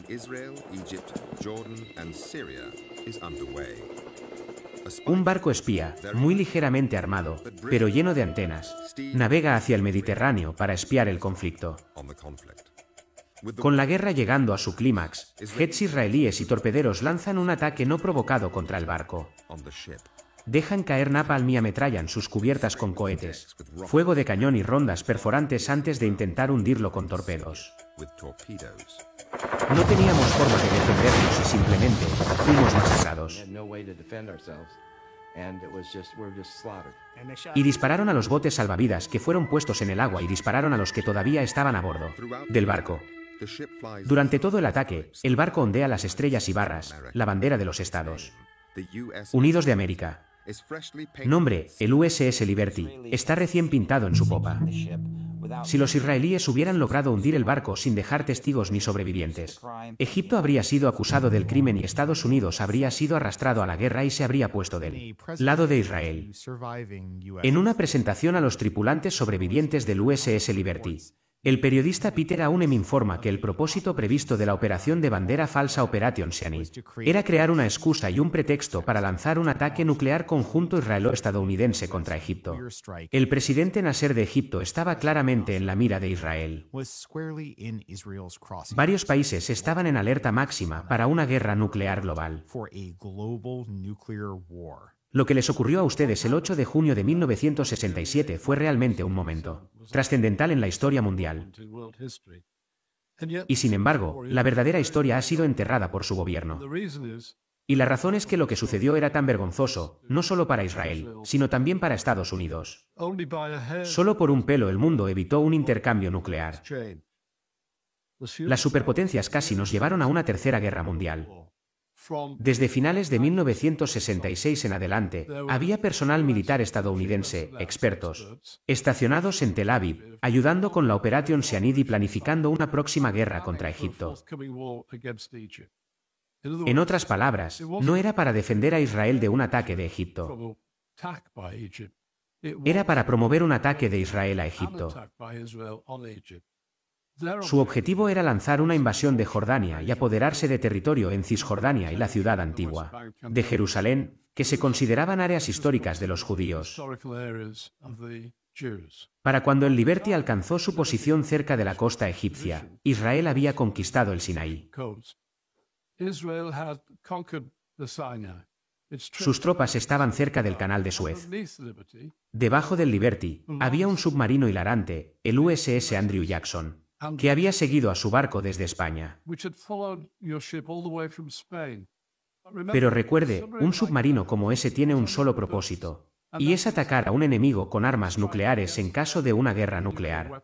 Un barco espía, muy ligeramente armado, pero lleno de antenas, navega hacia el Mediterráneo para espiar el conflicto. Con la guerra llegando a su clímax, jets israelíes y torpederos lanzan un ataque no provocado contra el barco. Dejan caer napalm y ametrallan sus cubiertas con cohetes, fuego de cañón y rondas perforantes antes de intentar hundirlo con torpedos. No teníamos forma de defendernos y simplemente fuimos masacrados. Y dispararon a los botes salvavidas que fueron puestos en el agua y dispararon a los que todavía estaban a bordo del barco. Durante todo el ataque, el barco ondea las estrellas y barras, la bandera de los estados. Unidos de América. Nombre, el USS Liberty, está recién pintado en su popa. Si los israelíes hubieran logrado hundir el barco sin dejar testigos ni sobrevivientes, Egipto habría sido acusado del crimen y Estados Unidos habría sido arrastrado a la guerra y se habría puesto del lado de Israel. En una presentación a los tripulantes sobrevivientes del USS Liberty, el periodista Peter Aunem informa que el propósito previsto de la operación de bandera falsa Operation Siani era crear una excusa y un pretexto para lanzar un ataque nuclear conjunto israelo-estadounidense contra Egipto. El presidente Nasser de Egipto estaba claramente en la mira de Israel. Varios países estaban en alerta máxima para una guerra nuclear global. Lo que les ocurrió a ustedes el 8 de junio de 1967 fue realmente un momento trascendental en la historia mundial. Y sin embargo, la verdadera historia ha sido enterrada por su gobierno. Y la razón es que lo que sucedió era tan vergonzoso, no solo para Israel, sino también para Estados Unidos. Solo por un pelo el mundo evitó un intercambio nuclear. Las superpotencias casi nos llevaron a una tercera guerra mundial. Desde finales de 1966 en adelante, había personal militar estadounidense, expertos, estacionados en Tel Aviv, ayudando con la Operación Sianid y planificando una próxima guerra contra Egipto. En otras palabras, no era para defender a Israel de un ataque de Egipto. Era para promover un ataque de Israel a Egipto. Su objetivo era lanzar una invasión de Jordania y apoderarse de territorio en Cisjordania y la ciudad antigua de Jerusalén, que se consideraban áreas históricas de los judíos. Para cuando el Liberty alcanzó su posición cerca de la costa egipcia, Israel había conquistado el Sinaí. Sus tropas estaban cerca del canal de Suez. Debajo del Liberty había un submarino hilarante, el USS Andrew Jackson, que había seguido a su barco desde España. Pero recuerde, un submarino como ese tiene un solo propósito, y es atacar a un enemigo con armas nucleares en caso de una guerra nuclear.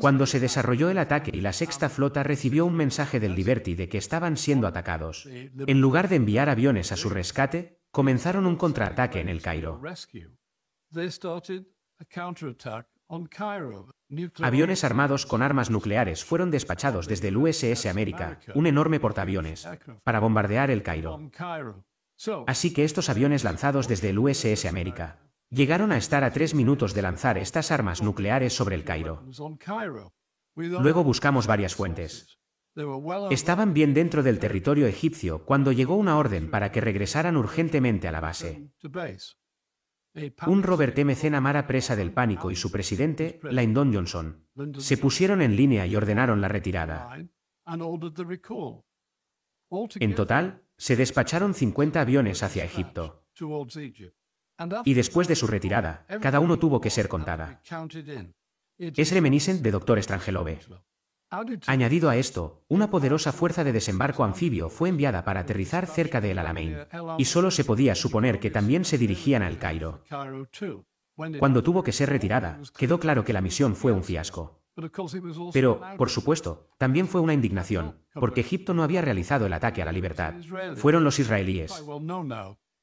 Cuando se desarrolló el ataque y la sexta flota recibió un mensaje del Liberty de que estaban siendo atacados, en lugar de enviar aviones a su rescate, comenzaron un contraataque en el Cairo. Aviones armados con armas nucleares fueron despachados desde el USS América, un enorme portaaviones, para bombardear el Cairo. Así que estos aviones lanzados desde el USS América llegaron a estar a tres minutos de lanzar estas armas nucleares sobre el Cairo. Luego buscamos varias fuentes. Estaban bien dentro del territorio egipcio cuando llegó una orden para que regresaran urgentemente a la base. Eh, Un Robert M. Namara presa del pánico y su presidente, Lyndon Johnson, se pusieron en línea y ordenaron la retirada. En total, se despacharon 50 aviones hacia Egipto. Y después de su retirada, cada uno tuvo que ser contada. Es reminiscent de Dr. Strangelove. Añadido a esto, una poderosa fuerza de desembarco anfibio fue enviada para aterrizar cerca de El Alamein, y solo se podía suponer que también se dirigían al Cairo. Cuando tuvo que ser retirada, quedó claro que la misión fue un fiasco. Pero, por supuesto, también fue una indignación, porque Egipto no había realizado el ataque a la libertad. Fueron los israelíes.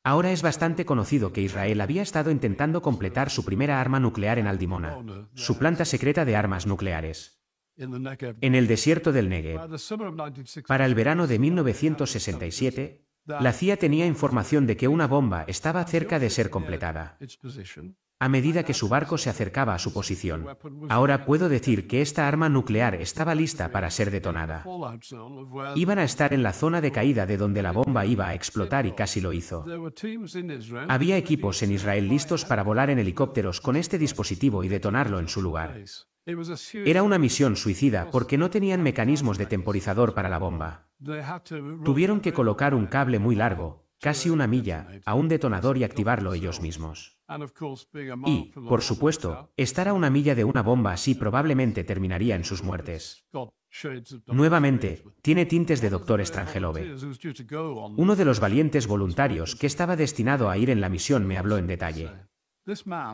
Ahora es bastante conocido que Israel había estado intentando completar su primera arma nuclear en Aldimona, su planta secreta de armas nucleares en el desierto del Negev. Para el verano de 1967, la CIA tenía información de que una bomba estaba cerca de ser completada. A medida que su barco se acercaba a su posición, ahora puedo decir que esta arma nuclear estaba lista para ser detonada. Iban a estar en la zona de caída de donde la bomba iba a explotar y casi lo hizo. Había equipos en Israel listos para volar en helicópteros con este dispositivo y detonarlo en su lugar. Era una misión suicida porque no tenían mecanismos de temporizador para la bomba. Tuvieron que colocar un cable muy largo, casi una milla, a un detonador y activarlo ellos mismos. Y, por supuesto, estar a una milla de una bomba así probablemente terminaría en sus muertes. Nuevamente, tiene tintes de Doctor Strangelove. Uno de los valientes voluntarios que estaba destinado a ir en la misión me habló en detalle.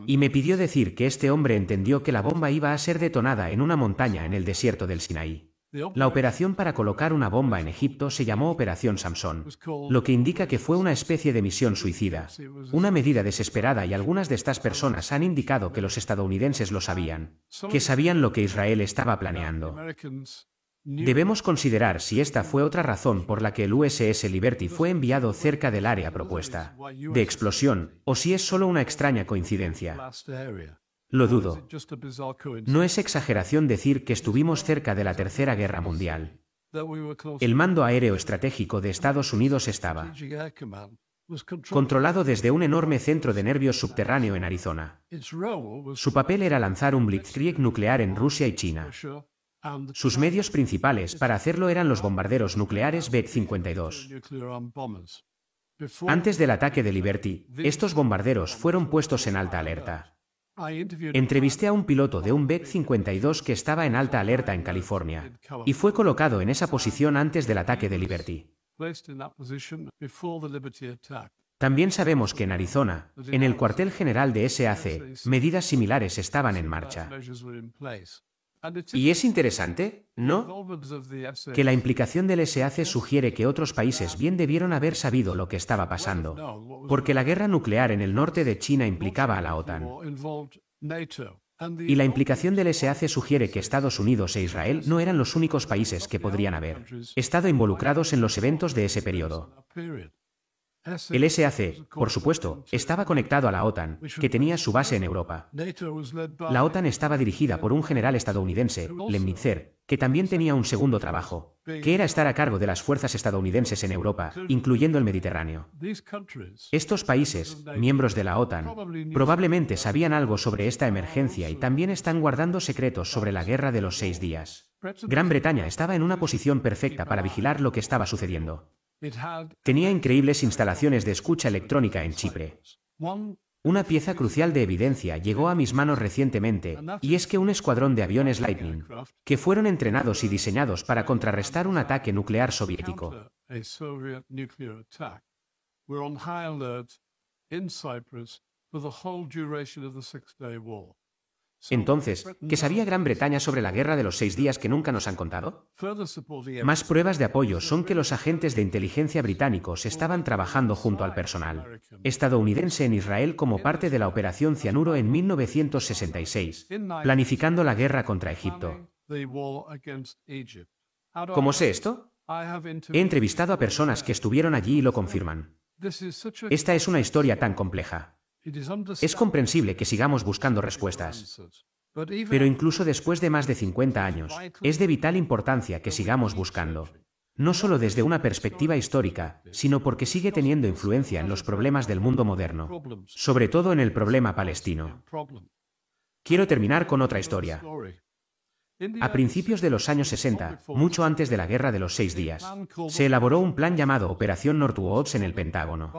Y me pidió decir que este hombre entendió que la bomba iba a ser detonada en una montaña en el desierto del Sinaí. La operación para colocar una bomba en Egipto se llamó Operación Samson, lo que indica que fue una especie de misión suicida, una medida desesperada y algunas de estas personas han indicado que los estadounidenses lo sabían, que sabían lo que Israel estaba planeando. Debemos considerar si esta fue otra razón por la que el USS Liberty fue enviado cerca del área propuesta de explosión o si es solo una extraña coincidencia. Lo dudo. No es exageración decir que estuvimos cerca de la Tercera Guerra Mundial. El mando aéreo estratégico de Estados Unidos estaba controlado desde un enorme centro de nervios subterráneo en Arizona. Su papel era lanzar un blitzkrieg nuclear en Rusia y China. Sus medios principales para hacerlo eran los bombarderos nucleares B-52. Antes del ataque de Liberty, estos bombarderos fueron puestos en alta alerta. Entrevisté a un piloto de un b 52 que estaba en alta alerta en California y fue colocado en esa posición antes del ataque de Liberty. También sabemos que en Arizona, en el cuartel general de SAC, medidas similares estaban en marcha. Y es interesante, ¿no? Que la implicación del SAC sugiere que otros países bien debieron haber sabido lo que estaba pasando, porque la guerra nuclear en el norte de China implicaba a la OTAN. Y la implicación del SAC sugiere que Estados Unidos e Israel no eran los únicos países que podrían haber estado involucrados en los eventos de ese periodo. El SAC, por supuesto, estaba conectado a la OTAN, que tenía su base en Europa. La OTAN estaba dirigida por un general estadounidense, Lemnitzer, que también tenía un segundo trabajo, que era estar a cargo de las fuerzas estadounidenses en Europa, incluyendo el Mediterráneo. Estos países, miembros de la OTAN, probablemente sabían algo sobre esta emergencia y también están guardando secretos sobre la guerra de los seis días. Gran Bretaña estaba en una posición perfecta para vigilar lo que estaba sucediendo. Tenía increíbles instalaciones de escucha electrónica en Chipre. Una pieza crucial de evidencia llegó a mis manos recientemente, y es que un escuadrón de aviones Lightning, que fueron entrenados y diseñados para contrarrestar un ataque nuclear soviético, entonces, ¿qué sabía Gran Bretaña sobre la guerra de los seis días que nunca nos han contado? Más pruebas de apoyo son que los agentes de inteligencia británicos estaban trabajando junto al personal estadounidense en Israel como parte de la Operación Cianuro en 1966, planificando la guerra contra Egipto. ¿Cómo sé esto? He entrevistado a personas que estuvieron allí y lo confirman. Esta es una historia tan compleja. Es comprensible que sigamos buscando respuestas. Pero incluso después de más de 50 años, es de vital importancia que sigamos buscando. No solo desde una perspectiva histórica, sino porque sigue teniendo influencia en los problemas del mundo moderno, sobre todo en el problema palestino. Quiero terminar con otra historia. A principios de los años 60, mucho antes de la Guerra de los Seis Días, se elaboró un plan llamado Operación Northwoods en el Pentágono.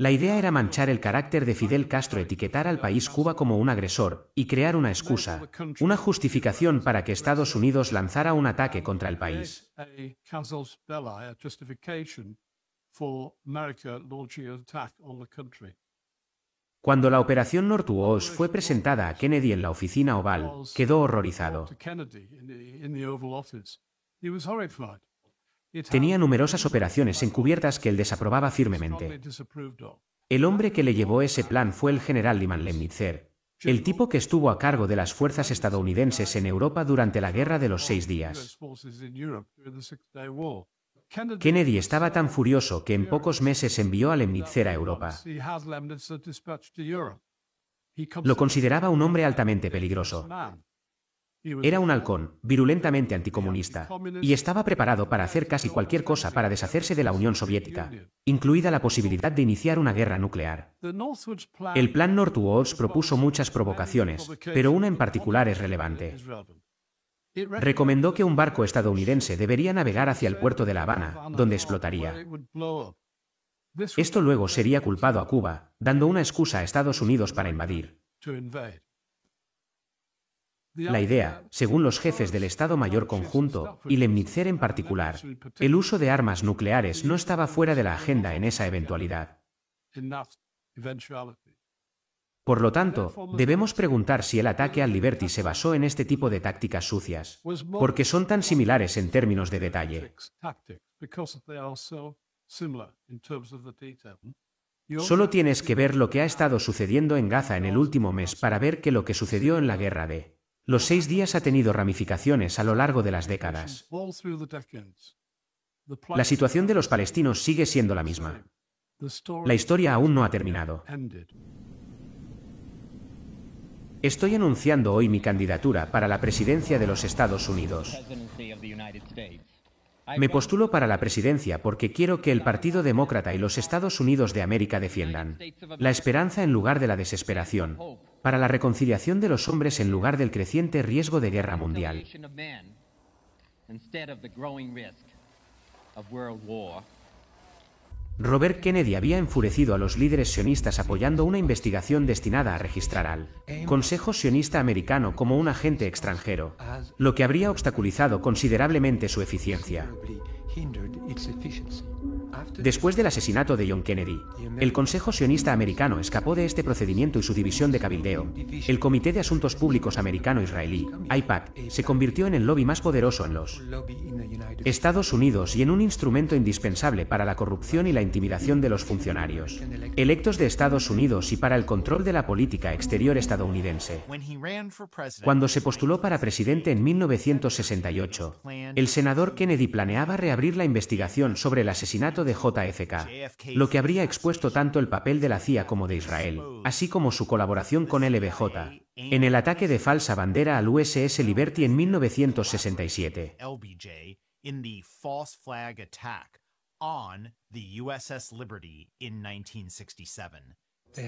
La idea era manchar el carácter de Fidel Castro, etiquetar al país Cuba como un agresor, y crear una excusa, una justificación para que Estados Unidos lanzara un ataque contra el país. Cuando la operación Nortuos fue presentada a Kennedy en la oficina oval, quedó horrorizado. Tenía numerosas operaciones encubiertas que él desaprobaba firmemente. El hombre que le llevó ese plan fue el general Liman Lemnitzer, el tipo que estuvo a cargo de las fuerzas estadounidenses en Europa durante la Guerra de los Seis Días. Kennedy estaba tan furioso que en pocos meses envió a Lemnitzer a Europa. Lo consideraba un hombre altamente peligroso. Era un halcón, virulentamente anticomunista, y estaba preparado para hacer casi cualquier cosa para deshacerse de la Unión Soviética, incluida la posibilidad de iniciar una guerra nuclear. El plan Northwoods propuso muchas provocaciones, pero una en particular es relevante. Recomendó que un barco estadounidense debería navegar hacia el puerto de La Habana, donde explotaría. Esto luego sería culpado a Cuba, dando una excusa a Estados Unidos para invadir. La idea, según los jefes del Estado Mayor Conjunto, y Lemnitzer en particular, el uso de armas nucleares no estaba fuera de la agenda en esa eventualidad. Por lo tanto, debemos preguntar si el ataque al Liberty se basó en este tipo de tácticas sucias, porque son tan similares en términos de detalle. Solo tienes que ver lo que ha estado sucediendo en Gaza en el último mes para ver que lo que sucedió en la guerra de los seis días ha tenido ramificaciones a lo largo de las décadas. La situación de los palestinos sigue siendo la misma. La historia aún no ha terminado. Estoy anunciando hoy mi candidatura para la presidencia de los Estados Unidos. Me postulo para la presidencia porque quiero que el Partido Demócrata y los Estados Unidos de América defiendan la esperanza en lugar de la desesperación, para la reconciliación de los hombres en lugar del creciente riesgo de guerra mundial. Robert Kennedy había enfurecido a los líderes sionistas apoyando una investigación destinada a registrar al Consejo Sionista Americano como un agente extranjero, lo que habría obstaculizado considerablemente su eficiencia. Después del asesinato de John Kennedy, el Consejo Sionista Americano escapó de este procedimiento y su división de cabildeo. El Comité de Asuntos Públicos Americano-Israelí, IPAC, se convirtió en el lobby más poderoso en los Estados Unidos y en un instrumento indispensable para la corrupción y la intimidación de los funcionarios electos de Estados Unidos y para el control de la política exterior estadounidense. Cuando se postuló para presidente en 1968, el senador Kennedy planeaba reabrir la investigación sobre el asesinato de JFK, lo que habría expuesto tanto el papel de la CIA como de Israel, así como su colaboración con LBJ, en el ataque de falsa bandera al USS Liberty en 1967.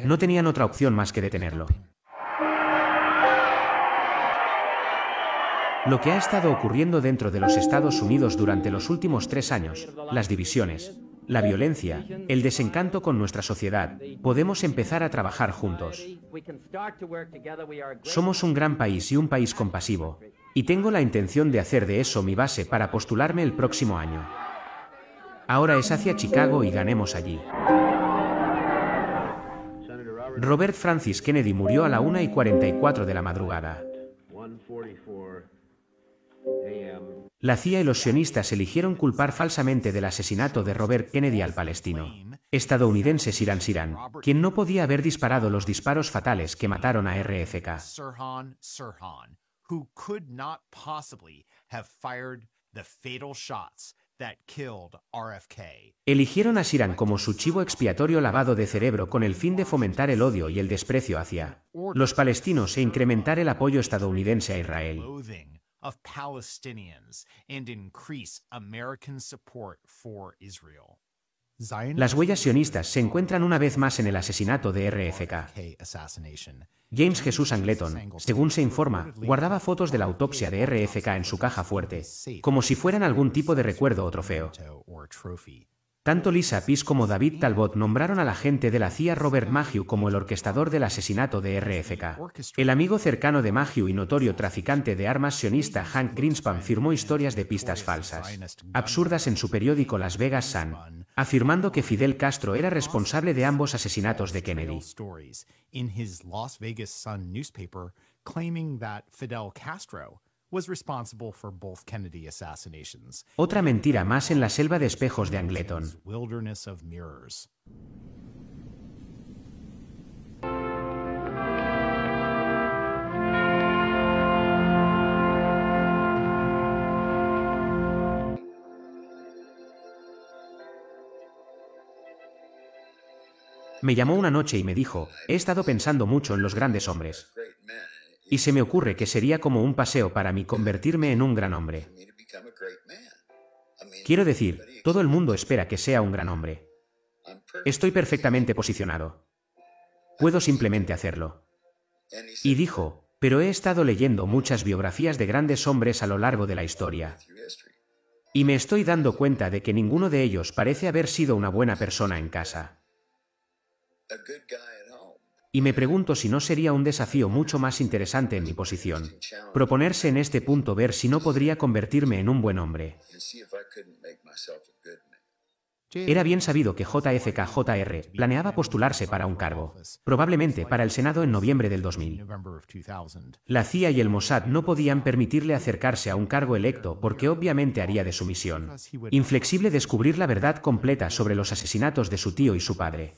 No tenían otra opción más que detenerlo. Lo que ha estado ocurriendo dentro de los Estados Unidos durante los últimos tres años, las divisiones, la violencia, el desencanto con nuestra sociedad, podemos empezar a trabajar juntos. Somos un gran país y un país compasivo, y tengo la intención de hacer de eso mi base para postularme el próximo año. Ahora es hacia Chicago y ganemos allí. Robert Francis Kennedy murió a la 1 y 44 de la madrugada. La CIA y los sionistas eligieron culpar falsamente del asesinato de Robert Kennedy al palestino estadounidense Siran Siran, quien no podía haber disparado los disparos fatales que mataron a RFK. Eligieron a Siran como su chivo expiatorio lavado de cerebro con el fin de fomentar el odio y el desprecio hacia los palestinos e incrementar el apoyo estadounidense a Israel. Israel. Las huellas sionistas se encuentran una vez más en el asesinato de RFK. James Jesús Angleton, según se informa, guardaba fotos de la autopsia de RFK en su caja fuerte, como si fueran algún tipo de recuerdo o trofeo. Tanto Lisa Pease como David Talbot nombraron a la agente de la CIA Robert Maggio como el orquestador del asesinato de RFK. El amigo cercano de Maggio y notorio traficante de armas sionista Hank Greenspan firmó historias de pistas falsas, absurdas en su periódico Las Vegas Sun, afirmando que Fidel Castro era responsable de ambos asesinatos de Kennedy. Otra mentira más en la selva de espejos de Angleton. Me llamó una noche y me dijo, he estado pensando mucho en los grandes hombres. Y se me ocurre que sería como un paseo para mí convertirme en un gran hombre. Quiero decir, todo el mundo espera que sea un gran hombre. Estoy perfectamente posicionado. Puedo simplemente hacerlo. Y dijo, pero he estado leyendo muchas biografías de grandes hombres a lo largo de la historia. Y me estoy dando cuenta de que ninguno de ellos parece haber sido una buena persona en casa. Y me pregunto si no sería un desafío mucho más interesante en mi posición. Proponerse en este punto ver si no podría convertirme en un buen hombre. Era bien sabido que JFK-JR planeaba postularse para un cargo, probablemente para el Senado en noviembre del 2000. La CIA y el Mossad no podían permitirle acercarse a un cargo electo porque obviamente haría de su misión inflexible descubrir la verdad completa sobre los asesinatos de su tío y su padre.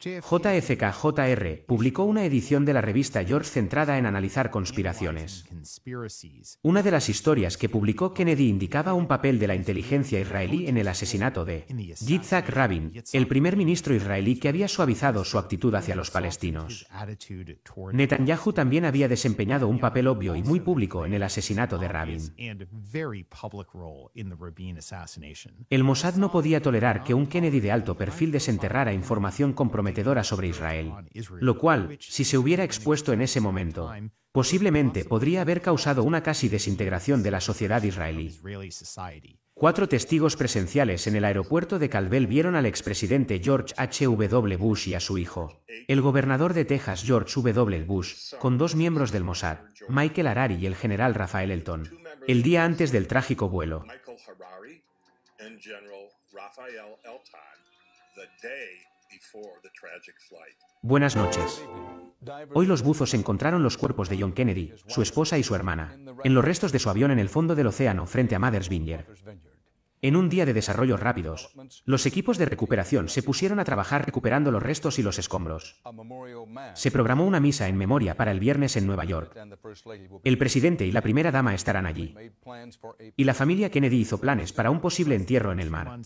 JFKJR publicó una edición de la revista George centrada en analizar conspiraciones. Una de las historias que publicó Kennedy indicaba un papel de la inteligencia israelí en el asesinato de Yitzhak Rabin, el primer ministro israelí que había suavizado su actitud hacia los palestinos. Netanyahu también había desempeñado un papel obvio y muy público en el asesinato de Rabin. El Mossad no podía tolerar que un Kennedy de alto perfil desenterrara información comprometida sobre Israel, lo cual, si se hubiera expuesto en ese momento, posiblemente podría haber causado una casi desintegración de la sociedad israelí. Cuatro testigos presenciales en el aeropuerto de Calvel vieron al expresidente George H. W. Bush y a su hijo, el gobernador de Texas George W. Bush, con dos miembros del Mossad, Michael Harari y el general Rafael Elton, el día antes del trágico vuelo. Buenas noches. Hoy los buzos encontraron los cuerpos de John Kennedy, su esposa y su hermana, en los restos de su avión en el fondo del océano frente a Mother's en un día de desarrollos rápidos, los equipos de recuperación se pusieron a trabajar recuperando los restos y los escombros. Se programó una misa en memoria para el viernes en Nueva York. El presidente y la primera dama estarán allí. Y la familia Kennedy hizo planes para un posible entierro en el mar.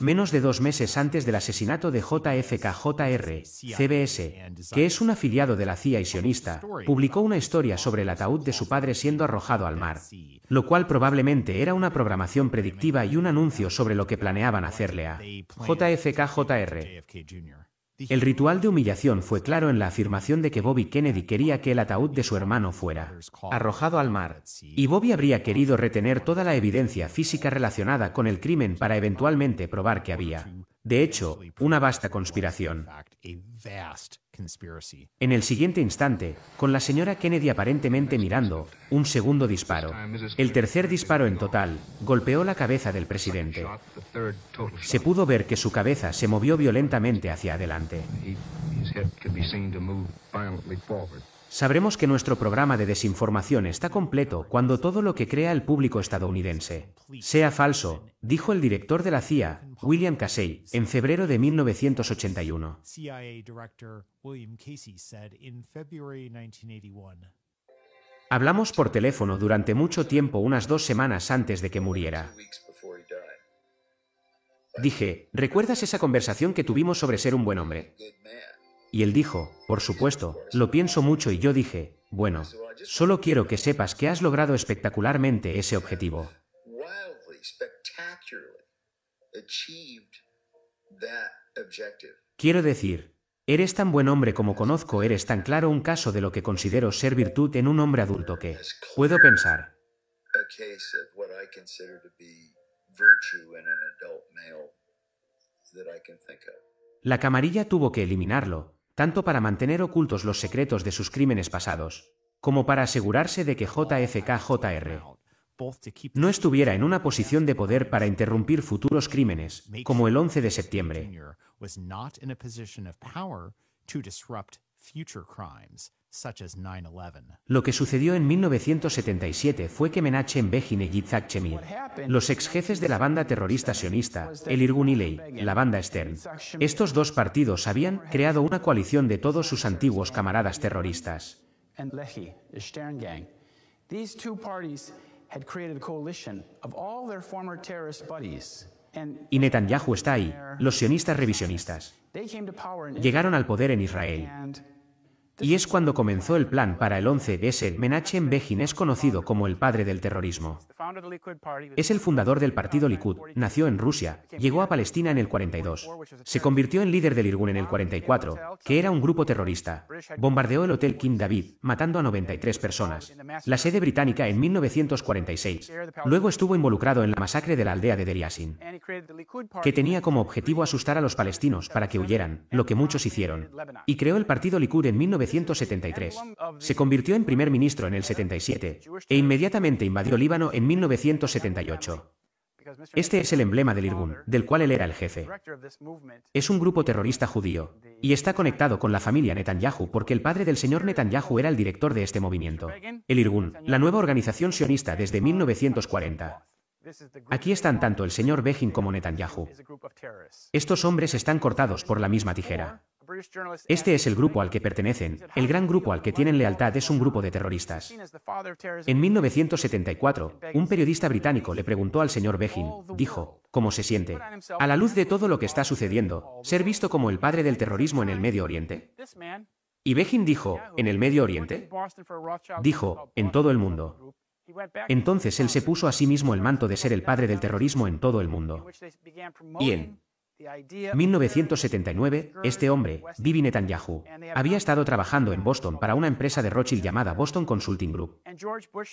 Menos de dos meses antes del asesinato de JFK-JR, CBS, que es un afiliado de la CIA y sionista, publicó una historia sobre el ataúd de su padre siendo arrojado al mar lo cual probablemente era una programación predictiva y un anuncio sobre lo que planeaban hacerle a JFK-JR. El ritual de humillación fue claro en la afirmación de que Bobby Kennedy quería que el ataúd de su hermano fuera arrojado al mar, y Bobby habría querido retener toda la evidencia física relacionada con el crimen para eventualmente probar que había, de hecho, una vasta conspiración. En el siguiente instante, con la señora Kennedy aparentemente mirando, un segundo disparo. El tercer disparo en total golpeó la cabeza del presidente. Se pudo ver que su cabeza se movió violentamente hacia adelante. Sabremos que nuestro programa de desinformación está completo cuando todo lo que crea el público estadounidense sea falso, dijo el director de la CIA, William Casey, en febrero de 1981. Hablamos por teléfono durante mucho tiempo, unas dos semanas antes de que muriera. Dije, ¿recuerdas esa conversación que tuvimos sobre ser un buen hombre? Y él dijo, por supuesto, lo pienso mucho y yo dije, bueno, solo quiero que sepas que has logrado espectacularmente ese objetivo. Quiero decir, eres tan buen hombre como conozco, eres tan claro un caso de lo que considero ser virtud en un hombre adulto que puedo pensar. La camarilla tuvo que eliminarlo, tanto para mantener ocultos los secretos de sus crímenes pasados, como para asegurarse de que JFK-JR no estuviera en una posición de poder para interrumpir futuros crímenes, como el 11 de septiembre. Lo que sucedió en 1977 fue que Menachem Begin y Yitzhak Chemir, los ex jefes de la banda terrorista sionista, el Irgun Ilei, la banda Stern, estos dos partidos habían creado una coalición de todos sus antiguos camaradas terroristas. Y Netanyahu está ahí, los sionistas revisionistas. Llegaron al poder en Israel y es cuando comenzó el plan para el 11 de ese. Menachem Begin es conocido como el padre del terrorismo. Es el fundador del partido Likud, nació en Rusia, llegó a Palestina en el 42. Se convirtió en líder del Irgun en el 44, que era un grupo terrorista. Bombardeó el Hotel King David, matando a 93 personas. La sede británica en 1946. Luego estuvo involucrado en la masacre de la aldea de Deriasin, que tenía como objetivo asustar a los palestinos para que huyeran, lo que muchos hicieron. Y creó el partido Likud en 19 1973. Se convirtió en primer ministro en el 77 e inmediatamente invadió Líbano en 1978. Este es el emblema del Irgun, del cual él era el jefe. Es un grupo terrorista judío, y está conectado con la familia Netanyahu porque el padre del señor Netanyahu era el director de este movimiento. El Irgun, la nueva organización sionista desde 1940. Aquí están tanto el señor Begin como Netanyahu. Estos hombres están cortados por la misma tijera. Este es el grupo al que pertenecen. El gran grupo al que tienen lealtad es un grupo de terroristas. En 1974, un periodista británico le preguntó al señor Begin, dijo, ¿cómo se siente? A la luz de todo lo que está sucediendo, ser visto como el padre del terrorismo en el Medio Oriente. Y Begin dijo, ¿en el Medio Oriente? Dijo, en todo el mundo. Entonces él se puso a sí mismo el manto de ser el padre del terrorismo en todo el mundo. Y en 1979, este hombre, Bibi Netanyahu, había estado trabajando en Boston para una empresa de Rothschild llamada Boston Consulting Group.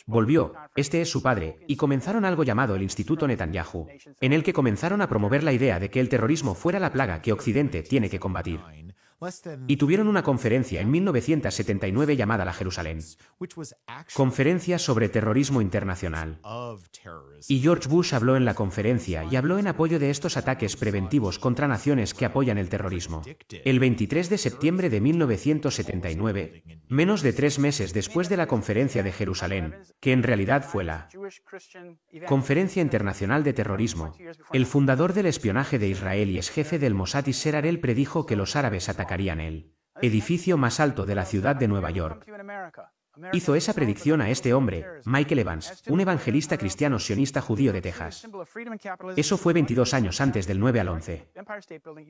Volvió, este es su padre, y comenzaron algo llamado el Instituto Netanyahu, en el que comenzaron a promover la idea de que el terrorismo fuera la plaga que Occidente tiene que combatir y tuvieron una conferencia en 1979 llamada La Jerusalén, conferencia sobre terrorismo internacional. Y George Bush habló en la conferencia y habló en apoyo de estos ataques preventivos contra naciones que apoyan el terrorismo. El 23 de septiembre de 1979, menos de tres meses después de la conferencia de Jerusalén, que en realidad fue la Conferencia Internacional de Terrorismo, el fundador del espionaje de Israel y ex jefe del Mossad Israel predijo que los árabes atacarían el edificio más alto de la ciudad de Nueva York. Hizo esa predicción a este hombre, Michael Evans, un evangelista cristiano sionista judío de Texas. Eso fue 22 años antes del 9 al 11.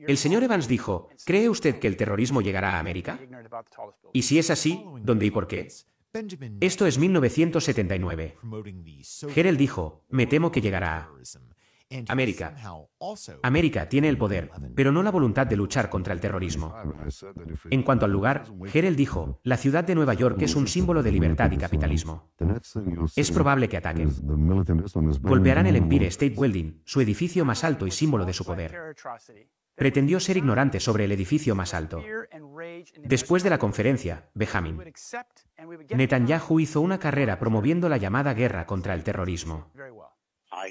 El señor Evans dijo, ¿cree usted que el terrorismo llegará a América? Y si es así, ¿dónde y por qué? Esto es 1979. Gerald dijo, me temo que llegará América. América tiene el poder, pero no la voluntad de luchar contra el terrorismo. En cuanto al lugar, Gerald dijo, la ciudad de Nueva York es un símbolo de libertad y capitalismo. Es probable que ataquen. Golpearán el Empire State Building, su edificio más alto y símbolo de su poder. Pretendió ser ignorante sobre el edificio más alto. Después de la conferencia, Benjamin Netanyahu hizo una carrera promoviendo la llamada guerra contra el terrorismo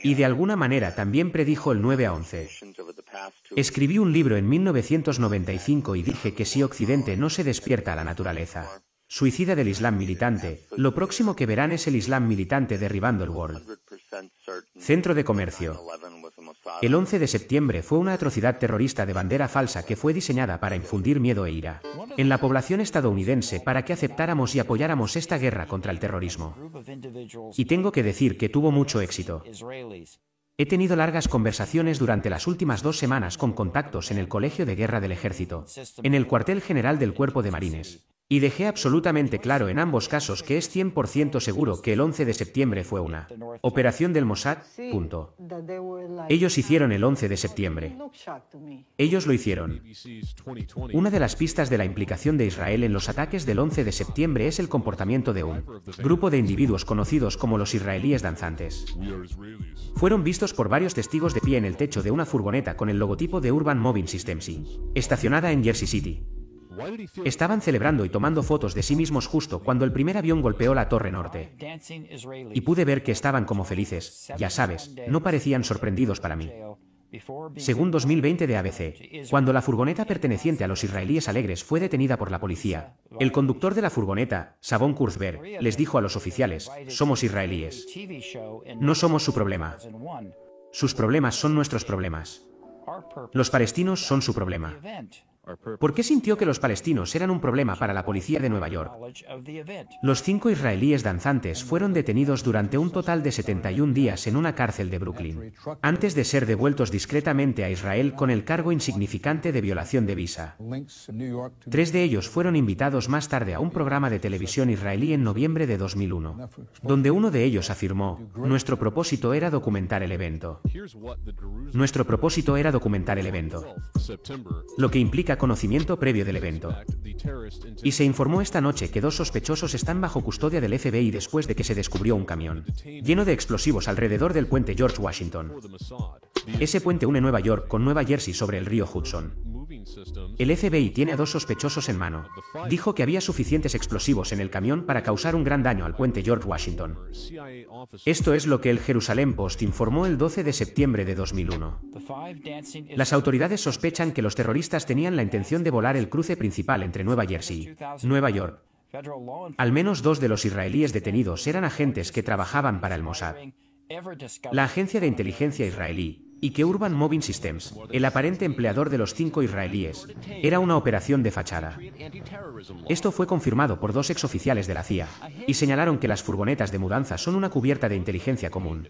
y de alguna manera también predijo el 9 a 11. Escribí un libro en 1995 y dije que si Occidente no se despierta a la naturaleza, suicida del Islam militante, lo próximo que verán es el Islam militante derribando el World. Centro de Comercio. El 11 de septiembre fue una atrocidad terrorista de bandera falsa que fue diseñada para infundir miedo e ira en la población estadounidense para que aceptáramos y apoyáramos esta guerra contra el terrorismo. Y tengo que decir que tuvo mucho éxito. He tenido largas conversaciones durante las últimas dos semanas con contactos en el Colegio de Guerra del Ejército, en el cuartel general del Cuerpo de Marines, y dejé absolutamente claro en ambos casos que es 100% seguro que el 11 de septiembre fue una operación del Mossad, punto. Ellos hicieron el 11 de septiembre. Ellos lo hicieron. Una de las pistas de la implicación de Israel en los ataques del 11 de septiembre es el comportamiento de un grupo de individuos conocidos como los israelíes danzantes. Fueron vistos por varios testigos de pie en el techo de una furgoneta con el logotipo de Urban Moving Systems, estacionada en Jersey City. Estaban celebrando y tomando fotos de sí mismos justo cuando el primer avión golpeó la Torre Norte. Y pude ver que estaban como felices, ya sabes, no parecían sorprendidos para mí. Según 2020 de ABC, cuando la furgoneta perteneciente a los israelíes alegres fue detenida por la policía, el conductor de la furgoneta, Sabón Kurzberg, les dijo a los oficiales, somos israelíes. No somos su problema. Sus problemas son nuestros problemas. Los palestinos son su problema. ¿Por qué sintió que los palestinos eran un problema para la policía de Nueva York? Los cinco israelíes danzantes fueron detenidos durante un total de 71 días en una cárcel de Brooklyn, antes de ser devueltos discretamente a Israel con el cargo insignificante de violación de visa. Tres de ellos fueron invitados más tarde a un programa de televisión israelí en noviembre de 2001, donde uno de ellos afirmó, nuestro propósito era documentar el evento. Nuestro propósito era documentar el evento. Lo que implica conocimiento previo del evento. Y se informó esta noche que dos sospechosos están bajo custodia del FBI después de que se descubrió un camión lleno de explosivos alrededor del puente George Washington. Ese puente une Nueva York con Nueva Jersey sobre el río Hudson. El FBI tiene a dos sospechosos en mano. Dijo que había suficientes explosivos en el camión para causar un gran daño al puente George Washington. Esto es lo que el Jerusalén Post informó el 12 de septiembre de 2001. Las autoridades sospechan que los terroristas tenían la intención de volar el cruce principal entre Nueva Jersey, y Nueva York. Al menos dos de los israelíes detenidos eran agentes que trabajaban para el Mossad. La agencia de inteligencia israelí, y que Urban Moving Systems, el aparente empleador de los cinco israelíes, era una operación de fachada. Esto fue confirmado por dos exoficiales de la CIA, y señalaron que las furgonetas de mudanza son una cubierta de inteligencia común.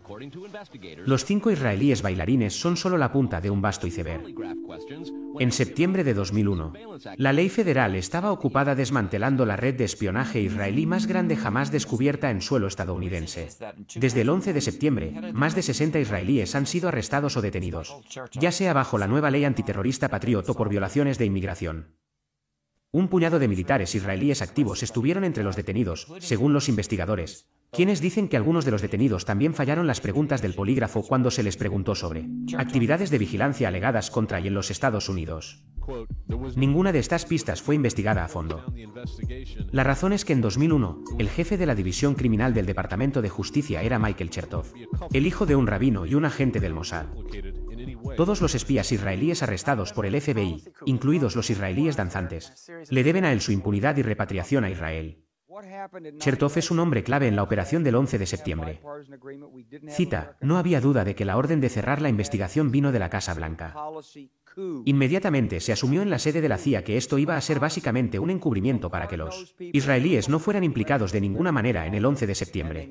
Los cinco israelíes bailarines son solo la punta de un vasto iceberg. En septiembre de 2001, la ley federal estaba ocupada desmantelando la red de espionaje israelí más grande jamás descubierta en suelo estadounidense. Desde el 11 de septiembre, más de 60 israelíes han sido arrestados o detenidos, ya sea bajo la nueva ley antiterrorista patriota por violaciones de inmigración. Un puñado de militares israelíes activos estuvieron entre los detenidos, según los investigadores, quienes dicen que algunos de los detenidos también fallaron las preguntas del polígrafo cuando se les preguntó sobre actividades de vigilancia alegadas contra y en los Estados Unidos. Ninguna de estas pistas fue investigada a fondo. La razón es que en 2001, el jefe de la División Criminal del Departamento de Justicia era Michael Chertoff, el hijo de un rabino y un agente del Mossad. Todos los espías israelíes arrestados por el FBI, incluidos los israelíes danzantes, le deben a él su impunidad y repatriación a Israel. Chertoff es un hombre clave en la operación del 11 de septiembre. Cita, no había duda de que la orden de cerrar la investigación vino de la Casa Blanca. Inmediatamente se asumió en la sede de la CIA que esto iba a ser básicamente un encubrimiento para que los israelíes no fueran implicados de ninguna manera en el 11 de septiembre.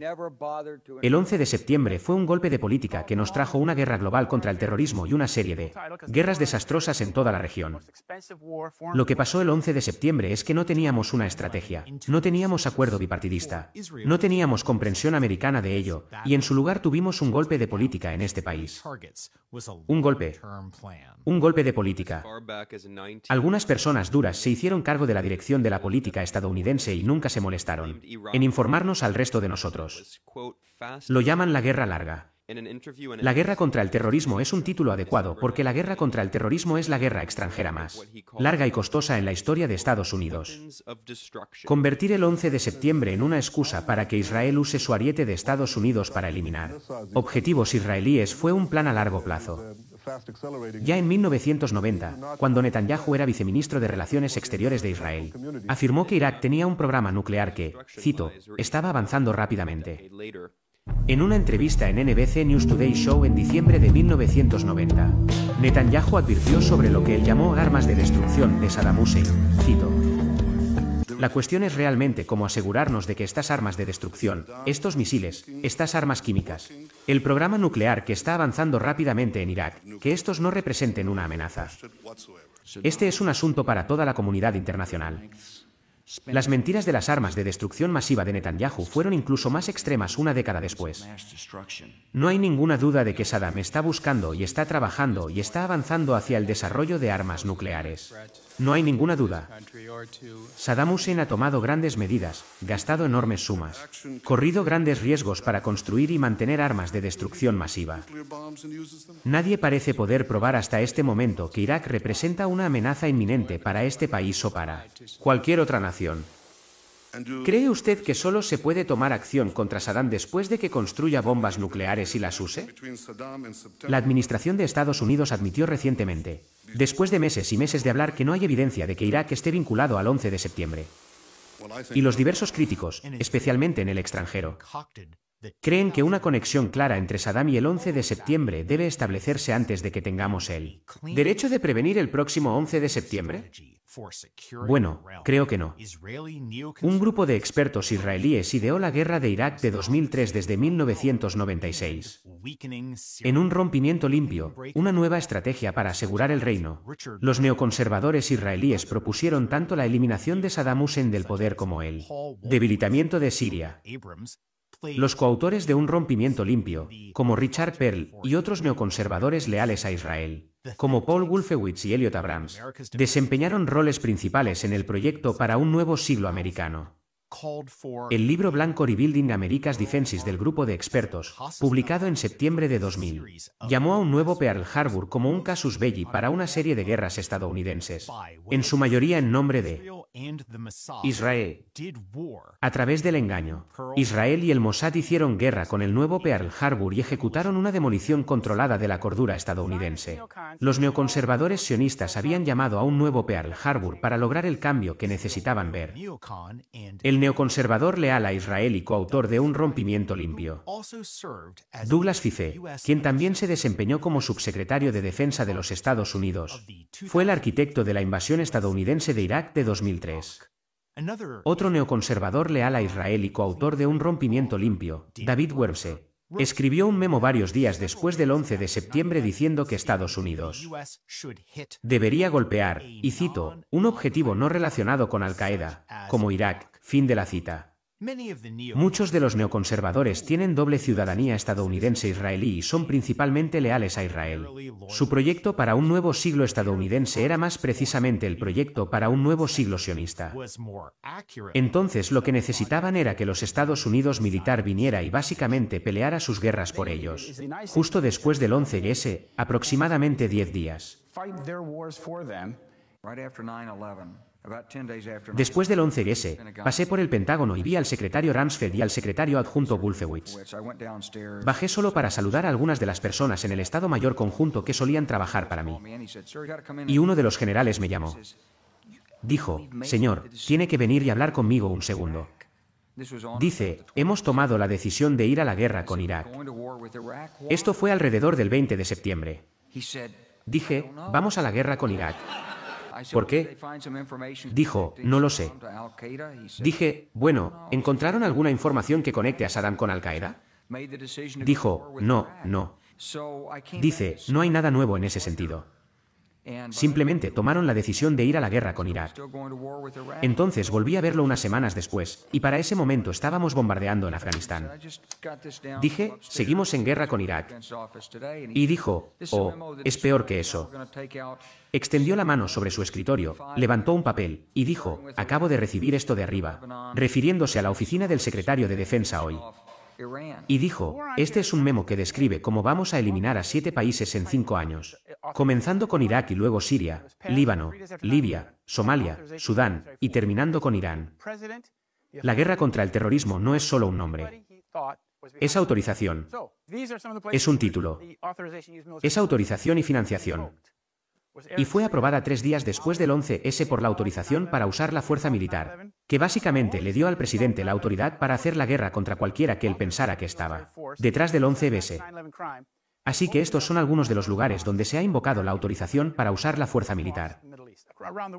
El 11 de septiembre fue un golpe de política que nos trajo una guerra global contra el terrorismo y una serie de guerras desastrosas en toda la región. Lo que pasó el 11 de septiembre es que no teníamos una estrategia, no teníamos acuerdo bipartidista, no teníamos comprensión americana de ello, y en su lugar tuvimos un golpe de política en este país. Un golpe un golpe de política. Algunas personas duras se hicieron cargo de la dirección de la política estadounidense y nunca se molestaron en informarnos al resto de nosotros. Lo llaman la guerra larga. La guerra contra el terrorismo es un título adecuado porque la guerra contra el terrorismo es la guerra extranjera más larga y costosa en la historia de Estados Unidos. Convertir el 11 de septiembre en una excusa para que Israel use su ariete de Estados Unidos para eliminar objetivos israelíes fue un plan a largo plazo. Ya en 1990, cuando Netanyahu era viceministro de Relaciones Exteriores de Israel, afirmó que Irak tenía un programa nuclear que, cito, estaba avanzando rápidamente. En una entrevista en NBC News Today Show en diciembre de 1990, Netanyahu advirtió sobre lo que él llamó armas de destrucción de Saddam Hussein, cito, la cuestión es realmente cómo asegurarnos de que estas armas de destrucción, estos misiles, estas armas químicas, el programa nuclear que está avanzando rápidamente en Irak, que estos no representen una amenaza. Este es un asunto para toda la comunidad internacional. Las mentiras de las armas de destrucción masiva de Netanyahu fueron incluso más extremas una década después. No hay ninguna duda de que Saddam está buscando y está trabajando y está avanzando hacia el desarrollo de armas nucleares. No hay ninguna duda. Saddam Hussein ha tomado grandes medidas, gastado enormes sumas, corrido grandes riesgos para construir y mantener armas de destrucción masiva. Nadie parece poder probar hasta este momento que Irak representa una amenaza inminente para este país o para cualquier otra nación. ¿Cree usted que solo se puede tomar acción contra Saddam después de que construya bombas nucleares y las use? La Administración de Estados Unidos admitió recientemente, después de meses y meses de hablar, que no hay evidencia de que Irak esté vinculado al 11 de septiembre. Y los diversos críticos, especialmente en el extranjero, Creen que una conexión clara entre Saddam y el 11 de septiembre debe establecerse antes de que tengamos el derecho de prevenir el próximo 11 de septiembre. Bueno, creo que no. Un grupo de expertos israelíes ideó la guerra de Irak de 2003 desde 1996. En un rompimiento limpio, una nueva estrategia para asegurar el reino. Los neoconservadores israelíes propusieron tanto la eliminación de Saddam Hussein del poder como el debilitamiento de Siria. Los coautores de Un rompimiento limpio, como Richard Pearl y otros neoconservadores leales a Israel, como Paul Wolfewitz y Elliot Abrams, desempeñaron roles principales en el proyecto para un nuevo siglo americano. El libro blanco Rebuilding America's Defenses del grupo de expertos, publicado en septiembre de 2000, llamó a un nuevo Pearl Harbor como un casus belli para una serie de guerras estadounidenses, en su mayoría en nombre de Israel, a través del engaño, Israel y el Mossad hicieron guerra con el nuevo Pearl Harbor y ejecutaron una demolición controlada de la cordura estadounidense. Los neoconservadores sionistas habían llamado a un nuevo Pearl Harbor para lograr el cambio que necesitaban ver. El neoconservador leal a Israel y coautor de Un rompimiento limpio, Douglas Fife, quien también se desempeñó como subsecretario de Defensa de los Estados Unidos, fue el arquitecto de la invasión estadounidense de Irak de 2003. Otro neoconservador leal a Israel y coautor de Un rompimiento limpio, David Werbse, escribió un memo varios días después del 11 de septiembre diciendo que Estados Unidos debería golpear, y cito, un objetivo no relacionado con Al-Qaeda, como Irak, fin de la cita. Muchos de los neoconservadores tienen doble ciudadanía estadounidense-israelí y son principalmente leales a Israel. Su proyecto para un nuevo siglo estadounidense era más precisamente el proyecto para un nuevo siglo sionista. Entonces lo que necesitaban era que los Estados Unidos militar viniera y básicamente peleara sus guerras por ellos. Justo después del 11 ese, aproximadamente 10 días. Después del 11S, pasé por el Pentágono y vi al secretario Rumsfeld y al secretario adjunto Wolfewitz. Bajé solo para saludar a algunas de las personas en el Estado Mayor conjunto que solían trabajar para mí. Y uno de los generales me llamó. Dijo, Señor, tiene que venir y hablar conmigo un segundo. Dice, hemos tomado la decisión de ir a la guerra con Irak. Esto fue alrededor del 20 de septiembre. Dije, vamos a la guerra con Irak. ¿Por qué? Dijo, no lo sé. Dije, bueno, ¿encontraron alguna información que conecte a Saddam con Al-Qaeda? Dijo, no, no. Dice, no hay nada nuevo en ese sentido. Simplemente tomaron la decisión de ir a la guerra con Irak. Entonces volví a verlo unas semanas después, y para ese momento estábamos bombardeando en Afganistán. Dije, seguimos en guerra con Irak. Y dijo, oh, es peor que eso. Extendió la mano sobre su escritorio, levantó un papel, y dijo, acabo de recibir esto de arriba, refiriéndose a la oficina del secretario de Defensa hoy. Y dijo, este es un memo que describe cómo vamos a eliminar a siete países en cinco años, comenzando con Irak y luego Siria, Líbano, Libia, Somalia, Sudán y terminando con Irán. La guerra contra el terrorismo no es solo un nombre. Es autorización. Es un título. Es autorización y financiación. Pues y fue aprobada tres días después del 11S por la autorización para usar la fuerza militar, que básicamente le dio al pues presidente la autoridad para hacer la guerra contra cualquiera que él pensara que estaba detrás del 11S. Así que estos son algunos de los lugares donde se ha invocado la autorización para usar la fuerza militar.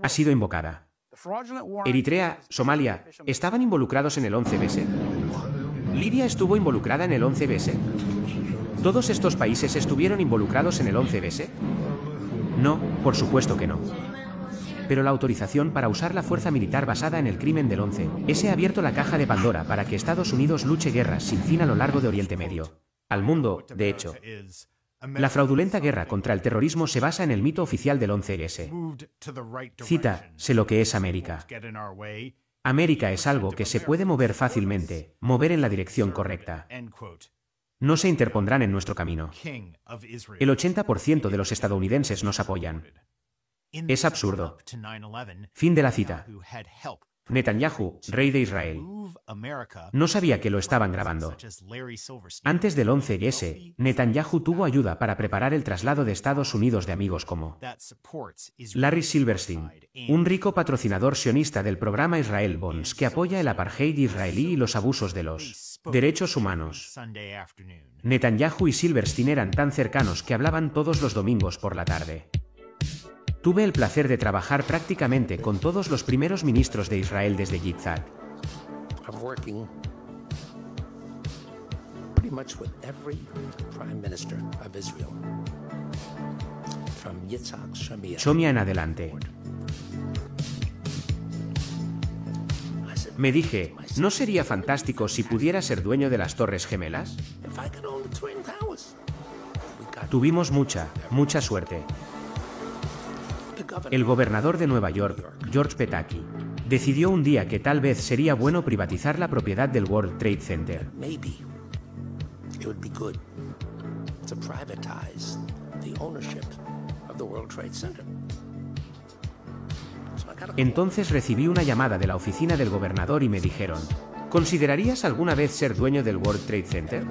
Ha sido invocada. Eritrea, Somalia, ¿estaban involucrados en el 11BS? Libia estuvo involucrada en el 11BS. ¿Todos estos países estuvieron involucrados en el 11BS? No, por supuesto que no. Pero la autorización para usar la fuerza militar basada en el crimen del 11, ese ha abierto la caja de Pandora para que Estados Unidos luche guerras sin fin a lo largo de Oriente Medio. Al mundo, de hecho. La fraudulenta guerra contra el terrorismo se basa en el mito oficial del 11S. Cita, sé lo que es América. América es algo que se puede mover fácilmente, mover en la dirección correcta no se interpondrán en nuestro camino. El 80% de los estadounidenses nos apoyan. Es absurdo. Fin de la cita. Netanyahu, rey de Israel. No sabía que lo estaban grabando. Antes del 11 ese, Netanyahu tuvo ayuda para preparar el traslado de Estados Unidos de amigos como Larry Silverstein, un rico patrocinador sionista del programa Israel Bonds que apoya el apartheid israelí y los abusos de los derechos humanos. Netanyahu y Silverstein eran tan cercanos que hablaban todos los domingos por la tarde. Tuve el placer de trabajar prácticamente con todos los primeros ministros de Israel desde Yitzhak. Shomia en adelante. Me dije, ¿no sería fantástico si pudiera ser dueño de las Torres Gemelas? Tuvimos mucha, mucha suerte. El gobernador de Nueva York, George Petaki, decidió un día que tal vez sería bueno privatizar la propiedad del World Trade Center. Entonces recibí una llamada de la oficina del gobernador y me dijeron, ¿considerarías alguna vez ser dueño del World Trade Center?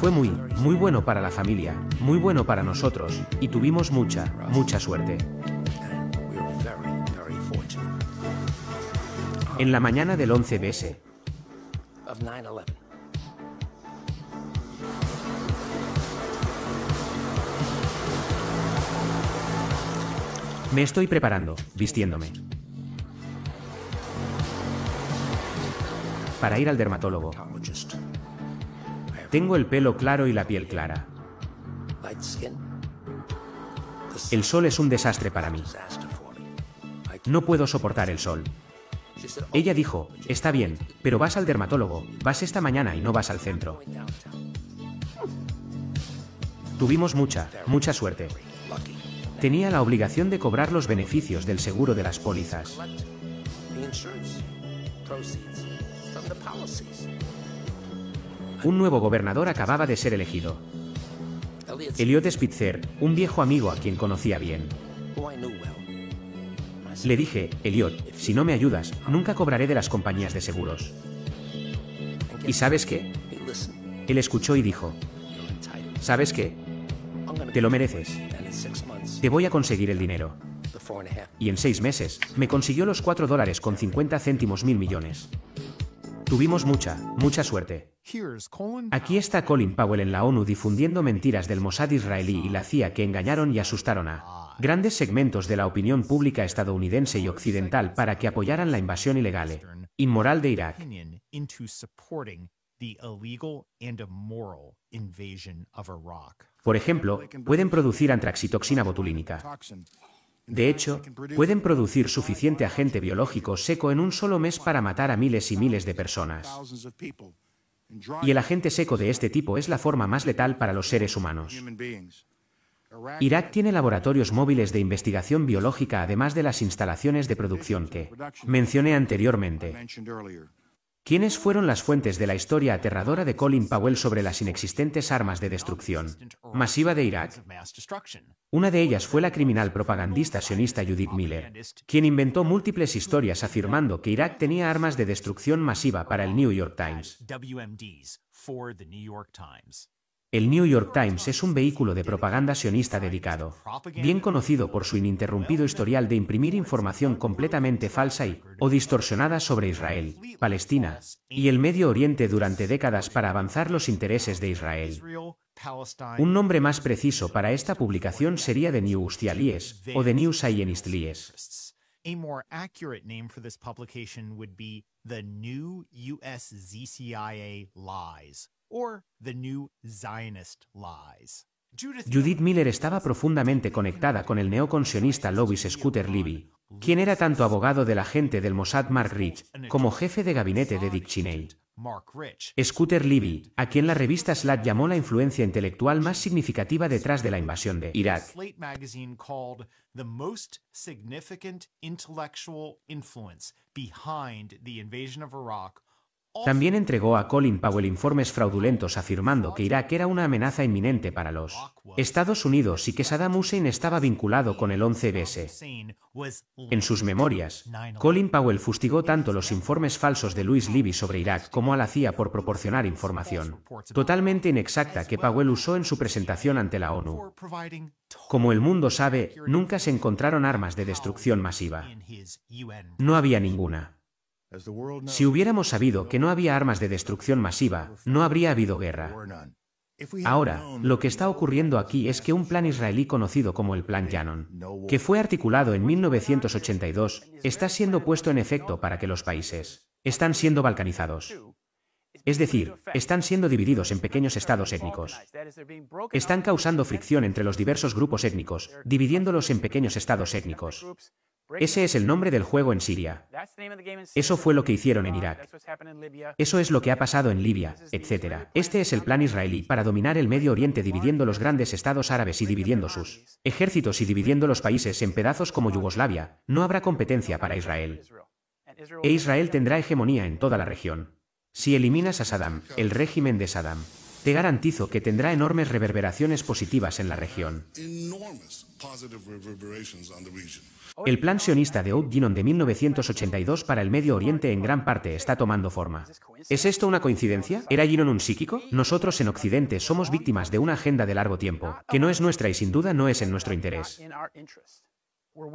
Fue muy, muy bueno para la familia, muy bueno para nosotros, y tuvimos mucha, mucha suerte. En la mañana del 11 BS, Me estoy preparando, vistiéndome. Para ir al dermatólogo. Tengo el pelo claro y la piel clara. El sol es un desastre para mí. No puedo soportar el sol. Ella dijo, está bien, pero vas al dermatólogo, vas esta mañana y no vas al centro. Tuvimos mucha, mucha suerte tenía la obligación de cobrar los beneficios del seguro de las pólizas. Un nuevo gobernador acababa de ser elegido. Elliot Spitzer, un viejo amigo a quien conocía bien. Le dije, Elliot, si no me ayudas, nunca cobraré de las compañías de seguros. ¿Y sabes qué? Él escuchó y dijo, ¿sabes qué? Te lo mereces. Te voy a conseguir el dinero. Y en seis meses, me consiguió los 4 dólares con 50 céntimos mil millones. Tuvimos mucha, mucha suerte. Aquí está Colin Powell en la ONU difundiendo mentiras del Mossad israelí y la CIA que engañaron y asustaron a grandes segmentos de la opinión pública estadounidense y occidental para que apoyaran la invasión ilegal, eh, inmoral de Irak. Por ejemplo, pueden producir antraxitoxina botulínica. De hecho, pueden producir suficiente agente biológico seco en un solo mes para matar a miles y miles de personas. Y el agente seco de este tipo es la forma más letal para los seres humanos. Irak tiene laboratorios móviles de investigación biológica además de las instalaciones de producción que mencioné anteriormente. ¿Quiénes fueron las fuentes de la historia aterradora de Colin Powell sobre las inexistentes armas de destrucción masiva de Irak? Una de ellas fue la criminal propagandista sionista Judith Miller, quien inventó múltiples historias afirmando que Irak tenía armas de destrucción masiva para el New York Times. El New York Times es un vehículo de propaganda sionista dedicado, bien conocido por su ininterrumpido historial de imprimir información completamente falsa y, o distorsionada sobre Israel, Palestina y el Medio Oriente durante décadas para avanzar los intereses de Israel. Un nombre más preciso para esta publicación sería The New Ustialies o The New Zionist Lies. The New Lies. Judith Miller estaba profundamente conectada con el neoconsionista Lovis Scooter Levy, quien era tanto abogado del agente del Mossad Mark Rich como jefe de gabinete de Dick Cheney. Scooter Levy, a quien la revista Slat llamó la influencia intelectual más significativa detrás de la invasión de Irak. También entregó a Colin Powell informes fraudulentos afirmando que Irak era una amenaza inminente para los Estados Unidos y que Saddam Hussein estaba vinculado con el 11BS. En sus memorias, Colin Powell fustigó tanto los informes falsos de Louis Levy sobre Irak como a la CIA por proporcionar información totalmente inexacta que Powell usó en su presentación ante la ONU. Como el mundo sabe, nunca se encontraron armas de destrucción masiva. No había ninguna. Si hubiéramos sabido que no había armas de destrucción masiva, no habría habido guerra. Ahora, lo que está ocurriendo aquí es que un plan israelí conocido como el Plan Yanon, que fue articulado en 1982, está siendo puesto en efecto para que los países están siendo balcanizados. Es decir, están siendo divididos en pequeños estados étnicos. Están causando fricción entre los diversos grupos étnicos, dividiéndolos en pequeños estados étnicos. Ese es el nombre del juego en Siria. Eso fue lo que hicieron en Irak. Eso es lo que ha pasado en Libia, etc. Este es el plan israelí para dominar el Medio Oriente dividiendo los grandes estados árabes y dividiendo sus ejércitos y dividiendo los países en pedazos como Yugoslavia. No habrá competencia para Israel. E Israel tendrá hegemonía en toda la región. Si eliminas a Saddam, el régimen de Saddam, te garantizo que tendrá enormes reverberaciones positivas en la región. El plan sionista de Oud-Ginon de 1982 para el Medio Oriente en gran parte está tomando forma. ¿Es esto una coincidencia? ¿Era Ginon un psíquico? Nosotros en Occidente somos víctimas de una agenda de largo tiempo, que no es nuestra y sin duda no es en nuestro interés.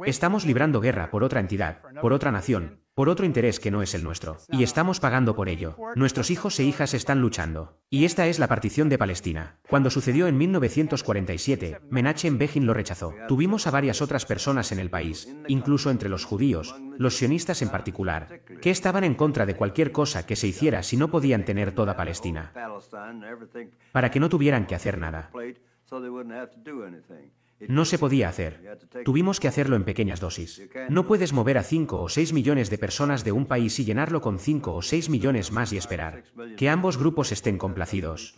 Estamos librando guerra por otra entidad, por otra nación, por otro interés que no es el nuestro. Y estamos pagando por ello. Nuestros hijos e hijas están luchando. Y esta es la partición de Palestina. Cuando sucedió en 1947, Menachem Begin lo rechazó. Tuvimos a varias otras personas en el país, incluso entre los judíos, los sionistas en particular, que estaban en contra de cualquier cosa que se hiciera si no podían tener toda Palestina, para que no tuvieran que hacer nada. No se podía hacer. Tuvimos que hacerlo en pequeñas dosis. No puedes mover a 5 o 6 millones de personas de un país y llenarlo con 5 o 6 millones más y esperar que ambos grupos estén complacidos.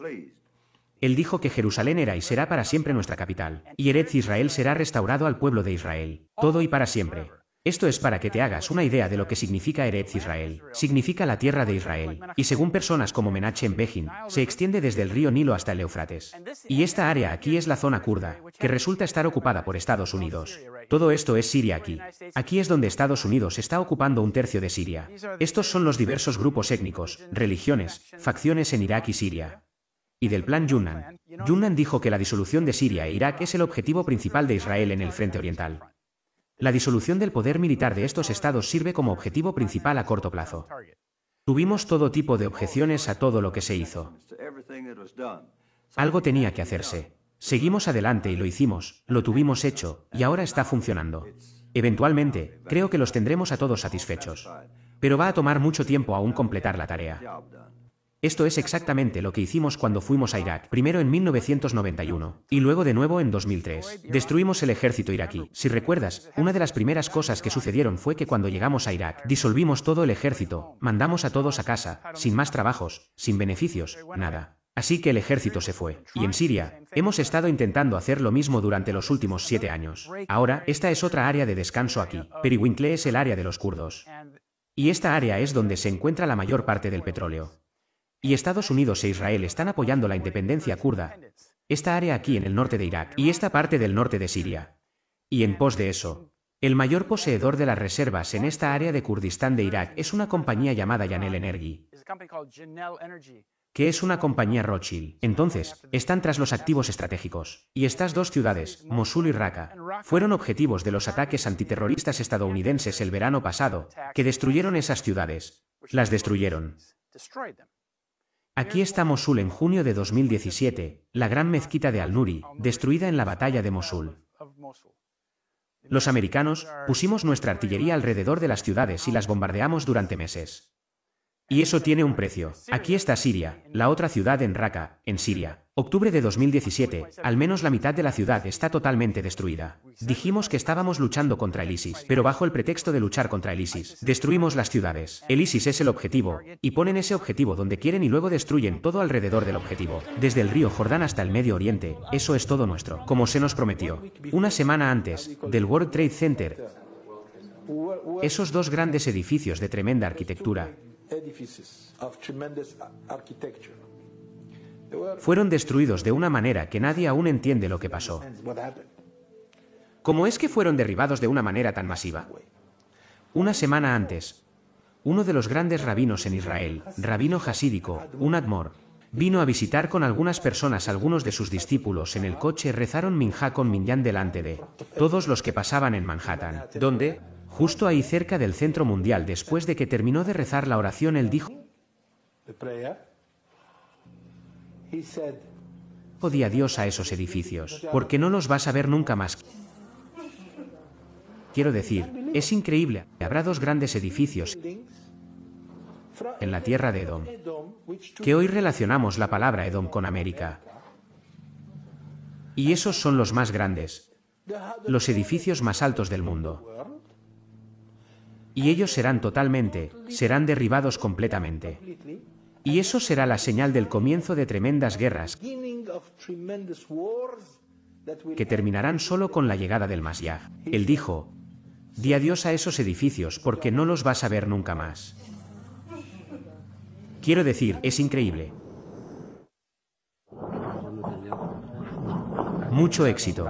Él dijo que Jerusalén era y será para siempre nuestra capital, y Eretz Israel será restaurado al pueblo de Israel, todo y para siempre. Esto es para que te hagas una idea de lo que significa Eretz Israel. Significa la tierra de Israel. Y según personas como Menachem Begin, se extiende desde el río Nilo hasta el Eufrates. Y esta área aquí es la zona kurda, que resulta estar ocupada por Estados Unidos. Todo esto es Siria aquí. Aquí es donde Estados Unidos está ocupando un tercio de Siria. Estos son los diversos grupos étnicos, religiones, facciones en Irak y Siria. Y del plan Yunnan. Yunnan dijo que la disolución de Siria e Irak es el objetivo principal de Israel en el frente oriental. La disolución del poder militar de estos estados sirve como objetivo principal a corto plazo. Tuvimos todo tipo de objeciones a todo lo que se hizo. Algo tenía que hacerse. Seguimos adelante y lo hicimos, lo tuvimos hecho, y ahora está funcionando. Eventualmente, creo que los tendremos a todos satisfechos. Pero va a tomar mucho tiempo aún completar la tarea. Esto es exactamente lo que hicimos cuando fuimos a Irak, primero en 1991 y luego de nuevo en 2003. Destruimos el ejército iraquí. Si recuerdas, una de las primeras cosas que sucedieron fue que cuando llegamos a Irak, disolvimos todo el ejército, mandamos a todos a casa, sin más trabajos, sin beneficios, nada. Así que el ejército se fue. Y en Siria, hemos estado intentando hacer lo mismo durante los últimos siete años. Ahora, esta es otra área de descanso aquí. Periwinkle es el área de los kurdos. Y esta área es donde se encuentra la mayor parte del petróleo y Estados Unidos e Israel están apoyando la independencia kurda, esta área aquí en el norte de Irak y esta parte del norte de Siria. Y en pos de eso, el mayor poseedor de las reservas en esta área de Kurdistán de Irak es una compañía llamada Janel Energy, que es una compañía Rothschild. Entonces, están tras los activos estratégicos. Y estas dos ciudades, Mosul y Raqqa, fueron objetivos de los ataques antiterroristas estadounidenses el verano pasado, que destruyeron esas ciudades. Las destruyeron. Aquí está Mosul en junio de 2017, la gran mezquita de Al-Nuri, destruida en la batalla de Mosul. Los americanos pusimos nuestra artillería alrededor de las ciudades y las bombardeamos durante meses. Y eso tiene un precio. Aquí está Siria, la otra ciudad en Raqqa, en Siria. Octubre de 2017, al menos la mitad de la ciudad está totalmente destruida. Dijimos que estábamos luchando contra el ISIS, pero bajo el pretexto de luchar contra el ISIS, destruimos las ciudades. El ISIS es el objetivo, y ponen ese objetivo donde quieren y luego destruyen todo alrededor del objetivo. Desde el río Jordán hasta el Medio Oriente, eso es todo nuestro, como se nos prometió. Una semana antes, del World Trade Center, esos dos grandes edificios de tremenda arquitectura, fueron destruidos de una manera que nadie aún entiende lo que pasó. ¿Cómo es que fueron derribados de una manera tan masiva? Una semana antes, uno de los grandes rabinos en Israel, rabino hasídico, un admor, vino a visitar con algunas personas algunos de sus discípulos en el coche rezaron minhá con Minyan delante de todos los que pasaban en Manhattan, donde, Justo ahí cerca del centro mundial, después de que terminó de rezar la oración, él dijo, odia Dios a esos edificios, porque no los vas a ver nunca más. Quiero decir, es increíble, habrá dos grandes edificios en la tierra de Edom, que hoy relacionamos la palabra Edom con América. Y esos son los más grandes, los edificios más altos del mundo. Y ellos serán totalmente, serán derribados completamente. Y eso será la señal del comienzo de tremendas guerras que terminarán solo con la llegada del Masyaj. Él dijo, di adiós a esos edificios porque no los vas a ver nunca más. Quiero decir, es increíble. Mucho éxito.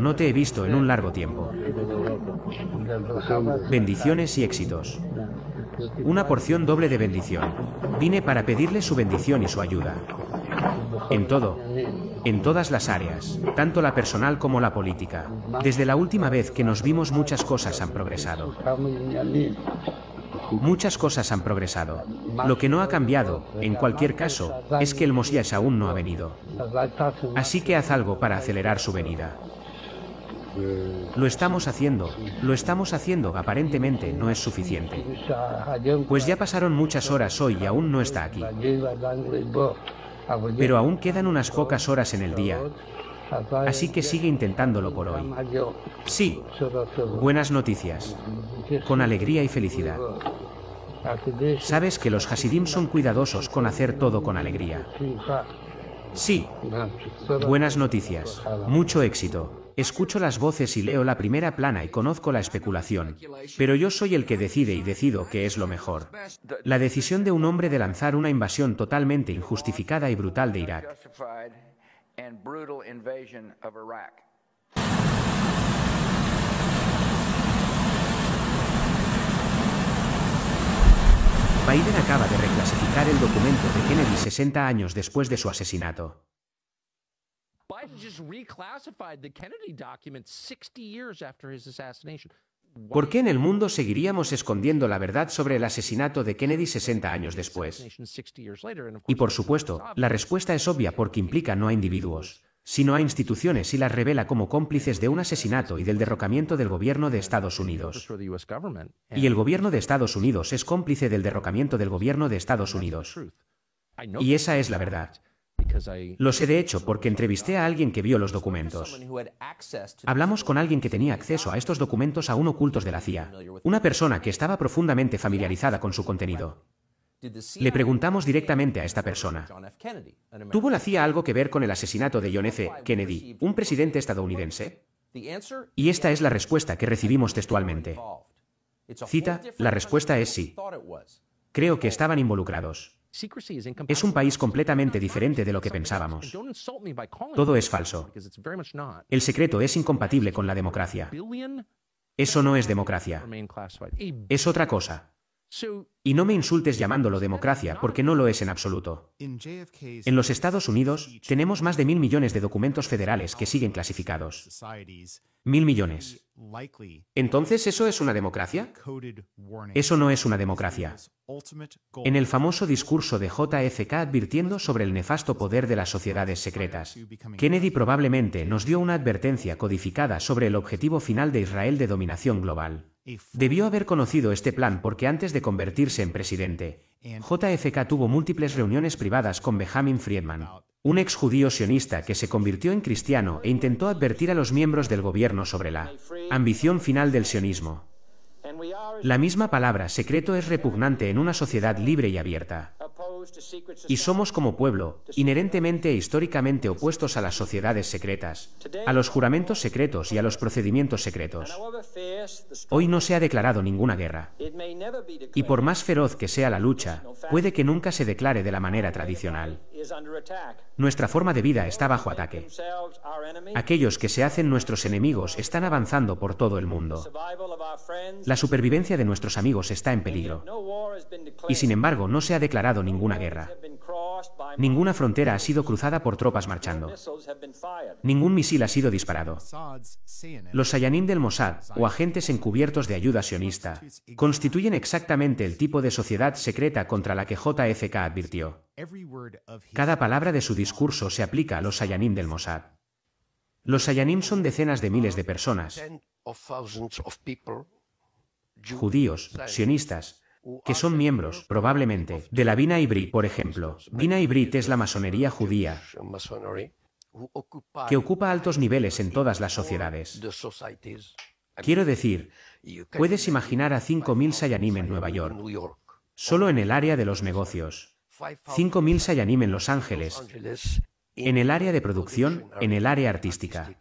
no te he visto en un largo tiempo. Bendiciones y éxitos. Una porción doble de bendición. Vine para pedirle su bendición y su ayuda. En todo, en todas las áreas, tanto la personal como la política. Desde la última vez que nos vimos muchas cosas han progresado. Muchas cosas han progresado. Lo que no ha cambiado, en cualquier caso, es que el Mosías aún no ha venido. Así que haz algo para acelerar su venida. Lo estamos haciendo, lo estamos haciendo, aparentemente no es suficiente. Pues ya pasaron muchas horas hoy y aún no está aquí. Pero aún quedan unas pocas horas en el día, Así que sigue intentándolo por hoy. Sí, buenas noticias. Con alegría y felicidad. Sabes que los Hasidim son cuidadosos con hacer todo con alegría. Sí, buenas noticias. Mucho éxito. Escucho las voces y leo la primera plana y conozco la especulación. Pero yo soy el que decide y decido qué es lo mejor. La decisión de un hombre de lanzar una invasión totalmente injustificada y brutal de Irak and brutal invasion of Iraq. Biden acaba de reclasificar el documento de Kennedy 60 años después de su asesinato. Biden just reclassified the Kennedy document 60 years after his assassination. ¿Por qué en el mundo seguiríamos escondiendo la verdad sobre el asesinato de Kennedy 60 años después? Y por supuesto, la respuesta es obvia porque implica no a individuos, sino a instituciones y las revela como cómplices de un asesinato y del derrocamiento del gobierno de Estados Unidos. Y el gobierno de Estados Unidos es cómplice del derrocamiento del gobierno de Estados Unidos. Y esa es la verdad. Lo he de hecho porque entrevisté a alguien que vio los documentos. Hablamos con alguien que tenía acceso a estos documentos aún ocultos de la CIA, una persona que estaba profundamente familiarizada con su contenido. Le preguntamos directamente a esta persona. ¿Tuvo la CIA algo que ver con el asesinato de John F. Kennedy, un presidente estadounidense? Y esta es la respuesta que recibimos textualmente. Cita, la respuesta es sí. Creo que estaban involucrados. Es un país completamente diferente de lo que pensábamos. Todo es falso. El secreto es incompatible con la democracia. Eso no es democracia. Es otra cosa. Y no me insultes llamándolo democracia, porque no lo es en absoluto. En los Estados Unidos tenemos más de mil millones de documentos federales que siguen clasificados. Mil millones. Entonces, ¿eso es una democracia? Eso no es una democracia. En el famoso discurso de JFK advirtiendo sobre el nefasto poder de las sociedades secretas, Kennedy probablemente nos dio una advertencia codificada sobre el objetivo final de Israel de dominación global. Debió haber conocido este plan porque antes de convertirse en presidente, JFK tuvo múltiples reuniones privadas con Benjamin Friedman, un ex judío sionista que se convirtió en cristiano e intentó advertir a los miembros del gobierno sobre la ambición final del sionismo. La misma palabra secreto es repugnante en una sociedad libre y abierta. Y somos como pueblo, inherentemente e históricamente opuestos a las sociedades secretas, a los juramentos secretos y a los procedimientos secretos. Hoy no se ha declarado ninguna guerra. Y por más feroz que sea la lucha, puede que nunca se declare de la manera tradicional. Nuestra forma de vida está bajo ataque. Aquellos que se hacen nuestros enemigos están avanzando por todo el mundo. La supervivencia de nuestros amigos está en peligro. Y sin embargo, no se ha declarado ninguna ninguna guerra. Ninguna frontera ha sido cruzada por tropas marchando. Ningún misil ha sido disparado. Los Sayanín del Mossad, o agentes encubiertos de ayuda sionista, constituyen exactamente el tipo de sociedad secreta contra la que JFK advirtió. Cada palabra de su discurso se aplica a los Sayanín del Mossad. Los Sayanín son decenas de miles de personas, judíos, sionistas, que son miembros, probablemente, de la Bina Ibrit, por ejemplo. Bina Ibrit es la masonería judía que ocupa altos niveles en todas las sociedades. Quiero decir, puedes imaginar a 5.000 Sayanim en Nueva York, solo en el área de los negocios, 5.000 Sayanim en Los Ángeles, en el área de producción, en el área artística.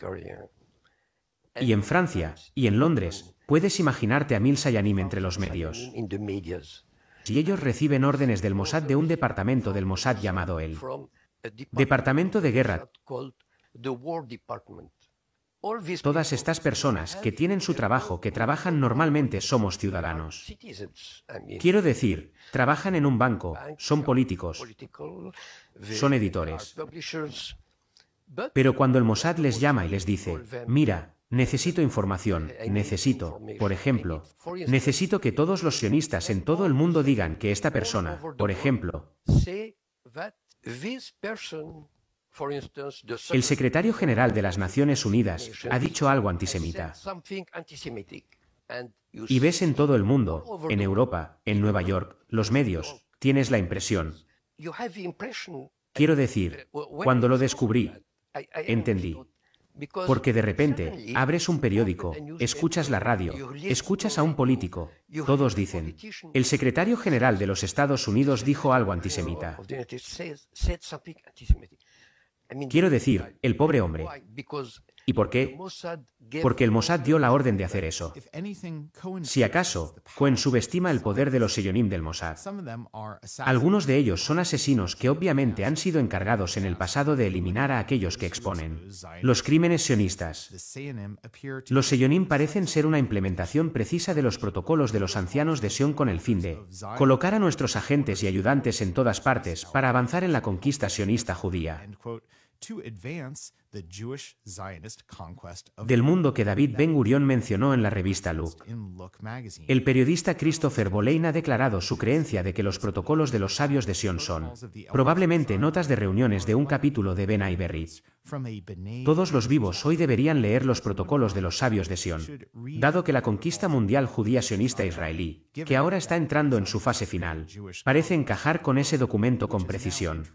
Y en Francia, y en Londres, Puedes imaginarte a mil Sayanim entre los medios. Si ellos reciben órdenes del Mossad de un departamento del Mossad llamado el Departamento de Guerra, todas estas personas que tienen su trabajo, que trabajan normalmente, somos ciudadanos. Quiero decir, trabajan en un banco, son políticos, son editores. Pero cuando el Mossad les llama y les dice, mira, Necesito información, necesito, por ejemplo, necesito que todos los sionistas en todo el mundo digan que esta persona, por ejemplo, el secretario general de las Naciones Unidas ha dicho algo antisemita. Y ves en todo el mundo, en Europa, en Nueva York, los medios, tienes la impresión. Quiero decir, uh, cuando lo descubrí, entendí, porque de repente abres un periódico, escuchas la radio, escuchas a un político. Todos dicen, el secretario general de los Estados Unidos dijo algo antisemita. Quiero decir, el pobre hombre, ¿Y por qué? Porque el Mossad dio la orden de hacer eso. Si acaso, Cohen subestima el poder de los seyonim del Mossad. Algunos de ellos son asesinos que obviamente han sido encargados en el pasado de eliminar a aquellos que exponen los crímenes sionistas. Los seyonim parecen ser una implementación precisa de los protocolos de los ancianos de Sion con el fin de colocar a nuestros agentes y ayudantes en todas partes para avanzar en la conquista sionista judía del mundo que David Ben Gurion mencionó en la revista Look. El periodista Christopher Boleyn ha declarado su creencia de que los protocolos de los sabios de Sion son probablemente notas de reuniones de un capítulo de Ben Iberry. Todos los vivos hoy deberían leer los protocolos de los sabios de Sion, dado que la conquista mundial judía sionista israelí, que ahora está entrando en su fase final, parece encajar con ese documento con precisión.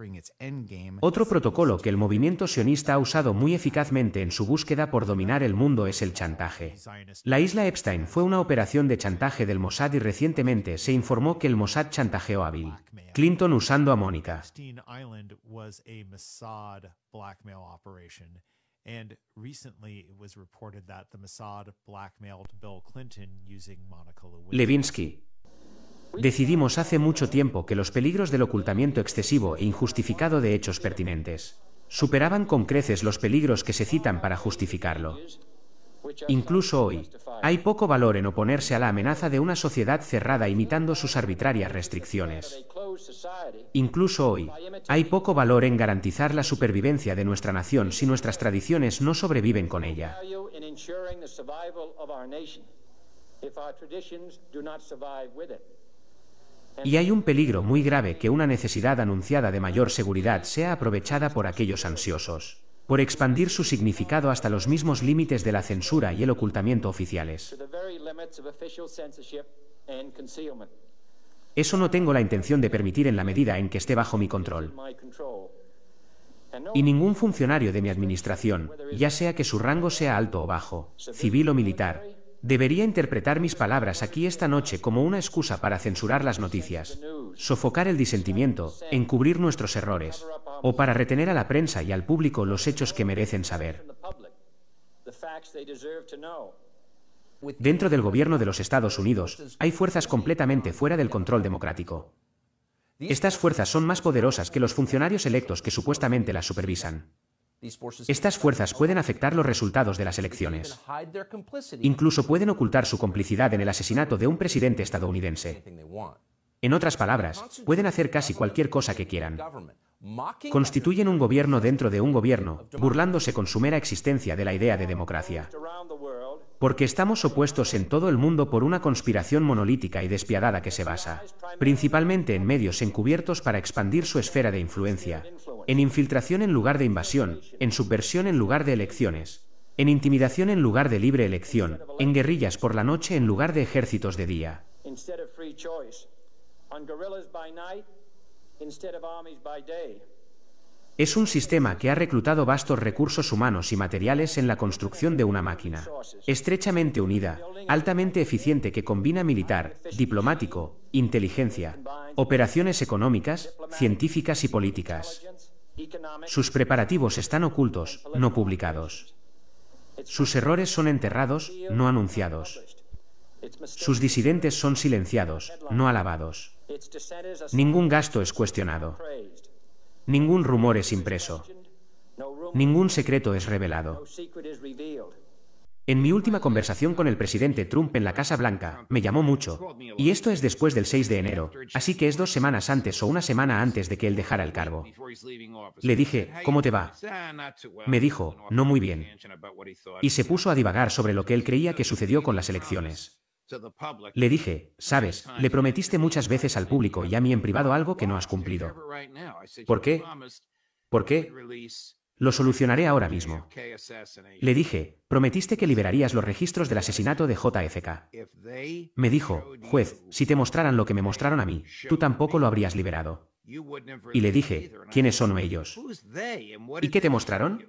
Otro protocolo que el movimiento sionista ha usado muy eficazmente en su búsqueda por dominar el mundo es el chantaje. La isla Epstein fue una operación de chantaje del Mossad y recientemente se informó que el Mossad chantajeó a Bill Clinton usando a Mónica. Monica Levinsky. Decidimos hace mucho tiempo que los peligros del ocultamiento excesivo e injustificado de hechos pertinentes superaban con creces los peligros que se citan para justificarlo. Incluso hoy, hay poco valor en oponerse a la amenaza de una sociedad cerrada imitando sus arbitrarias restricciones. Incluso hoy, hay poco valor en garantizar la supervivencia de nuestra nación si nuestras tradiciones no sobreviven con ella. Y hay un peligro muy grave que una necesidad anunciada de mayor seguridad sea aprovechada por aquellos ansiosos por expandir su significado hasta los mismos límites de la censura y el ocultamiento oficiales. Eso no tengo la intención de permitir en la medida en que esté bajo mi control. Y ningún funcionario de mi administración, ya sea que su rango sea alto o bajo, civil o militar, Debería interpretar mis palabras aquí esta noche como una excusa para censurar las noticias, sofocar el disentimiento, encubrir nuestros errores, o para retener a la prensa y al público los hechos que merecen saber. Dentro del gobierno de los Estados Unidos hay fuerzas completamente fuera del control democrático. Estas fuerzas son más poderosas que los funcionarios electos que supuestamente las supervisan. Estas fuerzas pueden afectar los resultados de las elecciones. Incluso pueden ocultar su complicidad en el asesinato de un presidente estadounidense. En otras palabras, pueden hacer casi cualquier cosa que quieran. Constituyen un gobierno dentro de un gobierno, burlándose con su mera existencia de la idea de democracia. Porque estamos opuestos en todo el mundo por una conspiración monolítica y despiadada que se basa, principalmente en medios encubiertos para expandir su esfera de influencia, en infiltración en lugar de invasión, en subversión en lugar de elecciones, en intimidación en lugar de libre elección, en guerrillas por la noche en lugar de ejércitos de día. Es un sistema que ha reclutado vastos recursos humanos y materiales en la construcción de una máquina estrechamente unida, altamente eficiente que combina militar, diplomático, inteligencia, operaciones económicas, científicas y políticas. Sus preparativos están ocultos, no publicados. Sus errores son enterrados, no anunciados. Sus disidentes son silenciados, no alabados. Ningún gasto es cuestionado. Ningún rumor es impreso. Ningún secreto es revelado. En mi última conversación con el presidente Trump en la Casa Blanca, me llamó mucho, y esto es después del 6 de enero, así que es dos semanas antes o una semana antes de que él dejara el cargo. Le dije, ¿cómo te va? Me dijo, no muy bien. Y se puso a divagar sobre lo que él creía que sucedió con las elecciones. Le dije, sabes, le prometiste muchas veces al público y a mí en privado algo que no has cumplido. ¿Por qué? ¿Por qué? Lo solucionaré ahora mismo. Le dije, prometiste que liberarías los registros del asesinato de JFK. Me dijo, juez, si te mostraran lo que me mostraron a mí, tú tampoco lo habrías liberado. Y le dije, ¿quiénes son ellos? ¿Y qué te mostraron?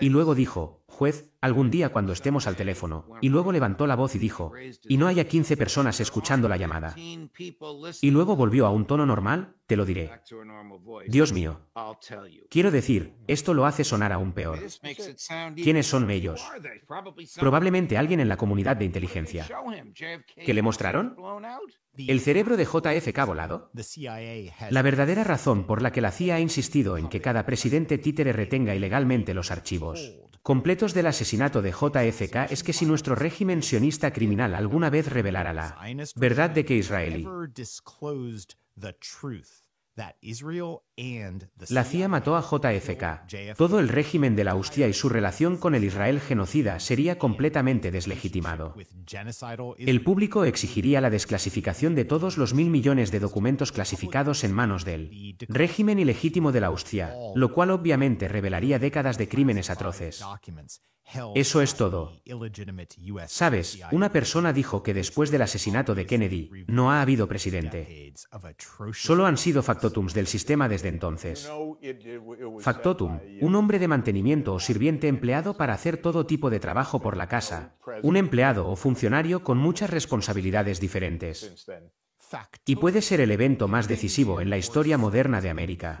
Y luego dijo, juez, algún día cuando estemos al teléfono, y luego levantó la voz y dijo, y no haya 15 personas escuchando la llamada. Y luego volvió a un tono normal, te lo diré. Dios mío. Quiero decir, esto lo hace sonar aún peor. ¿Quiénes son ellos? Probablemente alguien en la comunidad de inteligencia. ¿Que le mostraron? ¿El cerebro de JFK volado? La verdadera razón por la que la CIA ha insistido en que cada presidente títere retenga ilegalmente los archivos completos del asesinato de JFK es que si nuestro régimen sionista criminal alguna vez revelara la verdad de que israelí la CIA mató a JFK. Todo el régimen de la hostia y su relación con el Israel genocida sería completamente deslegitimado. El público exigiría la desclasificación de todos los mil millones de documentos clasificados en manos del régimen ilegítimo de la hostia, lo cual obviamente revelaría décadas de crímenes atroces. Eso es todo. Sabes, una persona dijo que después del asesinato de Kennedy no ha habido presidente. Solo han sido factotums del sistema desde entonces. Factotum, un hombre de mantenimiento o sirviente empleado para hacer todo tipo de trabajo por la casa, un empleado o funcionario con muchas responsabilidades diferentes. Y puede ser el evento más decisivo en la historia moderna de América.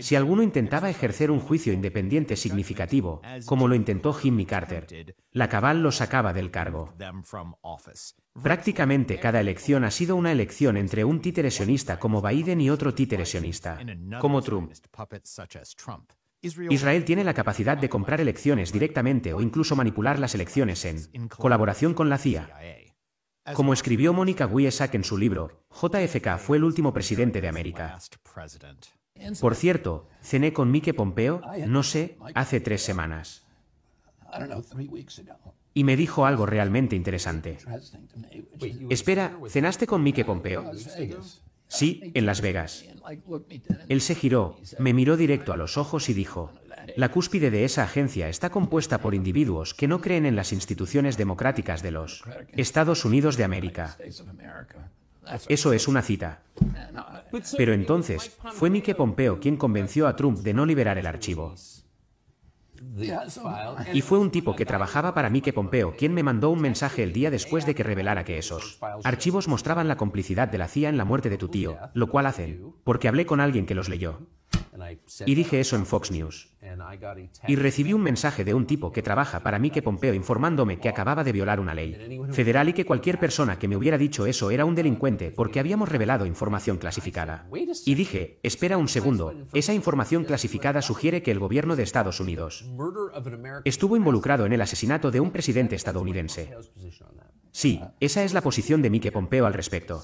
Si alguno intentaba ejercer un juicio independiente significativo, como lo intentó Jimmy Carter, la cabal lo sacaba del cargo. Prácticamente cada elección ha sido una elección entre un títere sionista como Biden y otro títere sionista, como Trump. Israel tiene la capacidad de comprar elecciones directamente o incluso manipular las elecciones en colaboración con la CIA. Como escribió Mónica Wiesack en su libro, JFK fue el último presidente de América. Por cierto, cené con Mike Pompeo, no sé, hace tres semanas. Y me dijo algo realmente interesante. Espera, ¿cenaste con Mike Pompeo? Sí, en Las Vegas. Él se giró, me miró directo a los ojos y dijo, la cúspide de esa agencia está compuesta por individuos que no creen en las instituciones democráticas de los Estados Unidos de América. Eso es una cita. Pero entonces, fue Mike Pompeo quien convenció a Trump de no liberar el archivo. Y fue un tipo que trabajaba para Mike Pompeo quien me mandó un mensaje el día después de que revelara que esos archivos mostraban la complicidad de la CIA en la muerte de tu tío, lo cual hacen, porque hablé con alguien que los leyó. Y dije eso en Fox News. Y recibí un mensaje de un tipo que trabaja para Mike Pompeo informándome que acababa de violar una ley federal y que cualquier persona que me hubiera dicho eso era un delincuente porque habíamos revelado información clasificada. Y dije, espera un segundo, esa información clasificada sugiere que el gobierno de Estados Unidos estuvo involucrado en el asesinato de un presidente estadounidense. Sí, esa es la posición de Mike Pompeo al respecto.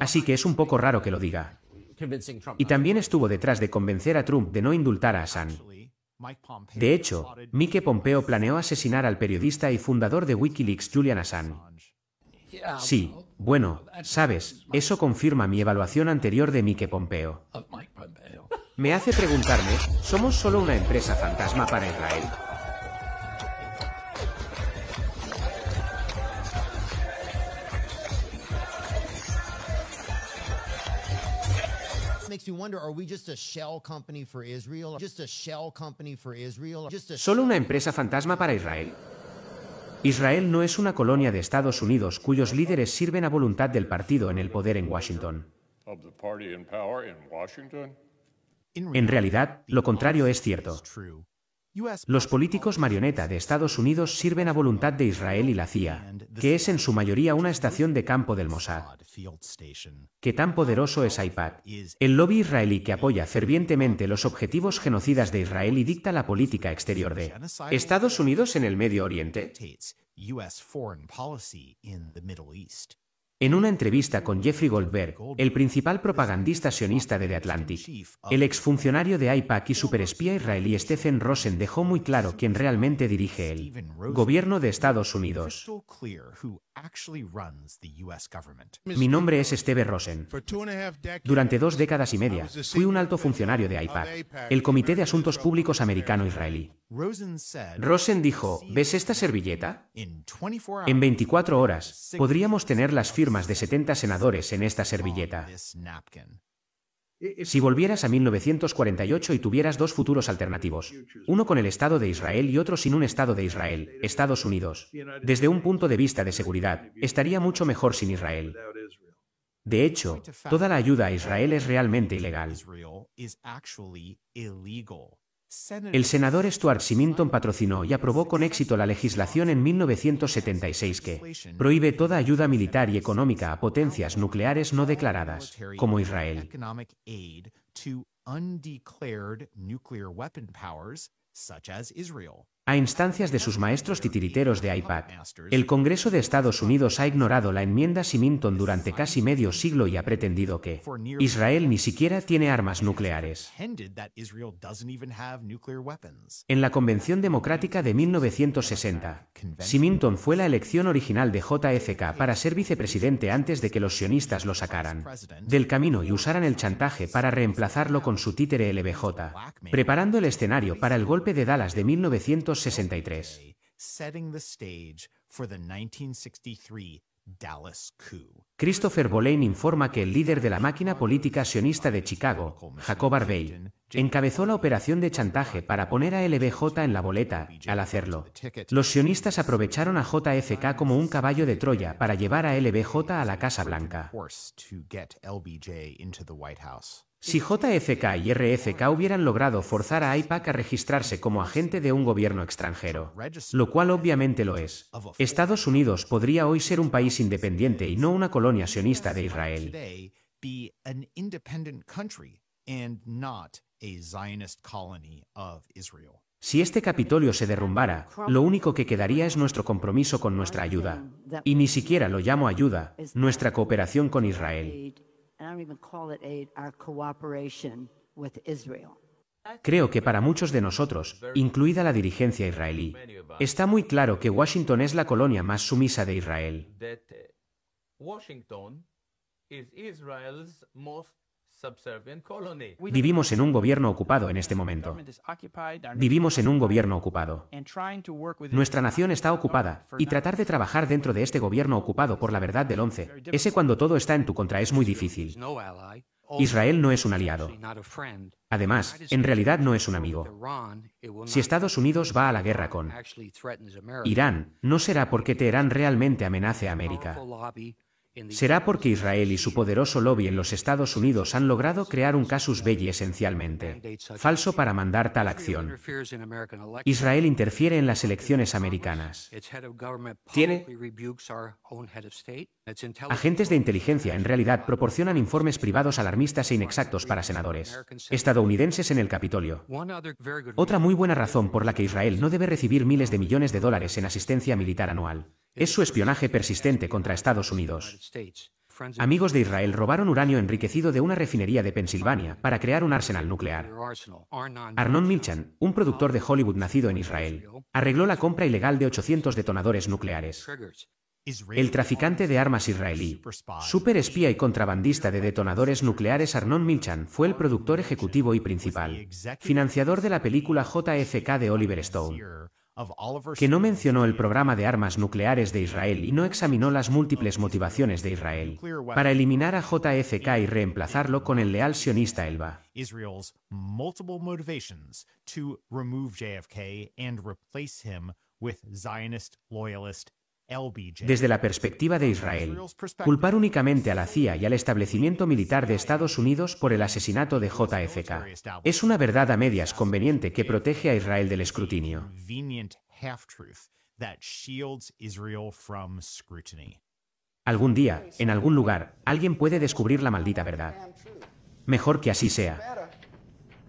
Así que es un poco raro que lo diga. Y también estuvo detrás de convencer a Trump de no indultar a Assange. De hecho, Mike Pompeo planeó asesinar al periodista y fundador de Wikileaks Julian Assange. Sí, bueno, sabes, eso confirma mi evaluación anterior de Mike Pompeo. Me hace preguntarme, ¿somos solo una empresa fantasma para Israel? Solo una empresa fantasma para Israel. Israel no es una colonia de Estados Unidos cuyos líderes sirven a voluntad del partido en el poder en Washington. En realidad, lo contrario es cierto. Los políticos marioneta de Estados Unidos sirven a voluntad de Israel y la CIA, que es en su mayoría una estación de campo del Mossad. que tan poderoso es iPad, el lobby israelí que apoya fervientemente los objetivos genocidas de Israel y dicta la política exterior de Estados Unidos en el Medio Oriente. En una entrevista con Jeffrey Goldberg, el principal propagandista sionista de The Atlantic, el exfuncionario de AIPAC y superespía israelí Stephen Rosen dejó muy claro quién realmente dirige el gobierno de Estados Unidos. Mi nombre es Steve Rosen. Durante dos décadas y media, fui un alto funcionario de AIPAC, el Comité de Asuntos Públicos Americano-Israelí. Rosen dijo, ¿ves esta servilleta? En 24 horas podríamos tener las firmas de 70 senadores en esta servilleta. Si volvieras a 1948 y tuvieras dos futuros alternativos, uno con el Estado de Israel y otro sin un Estado de Israel, Estados Unidos, desde un punto de vista de seguridad, estaría mucho mejor sin Israel. De hecho, toda la ayuda a Israel es realmente ilegal. El senador Stuart Symington patrocinó y aprobó con éxito la legislación en 1976 que prohíbe toda ayuda militar y económica a potencias nucleares no declaradas, como Israel a instancias de sus maestros titiriteros de iPad. El Congreso de Estados Unidos ha ignorado la enmienda Simington durante casi medio siglo y ha pretendido que Israel ni siquiera tiene armas nucleares. En la Convención Democrática de 1960, Simington fue la elección original de JFK para ser vicepresidente antes de que los sionistas lo sacaran del camino y usaran el chantaje para reemplazarlo con su títere LBJ, preparando el escenario para el golpe de Dallas de 1960. 1963. Christopher Boleyn informa que el líder de la máquina política sionista de Chicago, Jacob Arbey, encabezó la operación de chantaje para poner a LBJ en la boleta. Al hacerlo, los sionistas aprovecharon a JFK como un caballo de Troya para llevar a LBJ a la Casa Blanca. Si JFK y RFK hubieran logrado forzar a IPAC a registrarse como agente de un gobierno extranjero, lo cual obviamente lo es, Estados Unidos podría hoy ser un país independiente y no una colonia sionista de Israel. Si este Capitolio se derrumbara, lo único que quedaría es nuestro compromiso con nuestra ayuda. Y ni siquiera lo llamo ayuda, nuestra cooperación con Israel. Creo que para muchos de nosotros, incluida la dirigencia israelí, está muy claro que Washington es la colonia más sumisa de Israel. Eh, Vivimos en un este gobierno ocupado en este momento. Vivimos en un gobierno ocupado. Nuestra nación está ocupada, y tratar de trabajar dentro de este gobierno ocupado por la verdad del 11, ese cuando todo está en tu contra es muy difícil. Israel no es un aliado. Además, en realidad no es un amigo. Si Estados Unidos va a la guerra con Irán, no será porque Teherán realmente amenace a América. Será porque Israel y su poderoso lobby en los Estados Unidos han logrado crear un casus belli esencialmente falso para mandar tal acción. Israel interfiere en las elecciones americanas. Tiene Agentes de inteligencia en realidad proporcionan informes privados alarmistas e inexactos para senadores estadounidenses en el Capitolio. Otra muy buena razón por la que Israel no debe recibir miles de millones de dólares en asistencia militar anual es su espionaje persistente contra Estados Unidos. Amigos de Israel robaron uranio enriquecido de una refinería de Pensilvania para crear un arsenal nuclear. Arnon Milchan, un productor de Hollywood nacido en Israel, arregló la compra ilegal de 800 detonadores nucleares. El traficante de armas israelí, superespía y contrabandista de detonadores nucleares Arnon Milchan fue el productor ejecutivo y principal, financiador de la película JFK de Oliver Stone, que no mencionó el programa de armas nucleares de Israel y no examinó las múltiples motivaciones de Israel para eliminar a JFK y reemplazarlo con el leal sionista Elba. Desde la perspectiva de Israel, culpar únicamente a la CIA y al establecimiento militar de Estados Unidos por el asesinato de JFK es una verdad a medias conveniente que protege a Israel del escrutinio. Algún día, en algún lugar, alguien puede descubrir la maldita verdad. Mejor que así sea.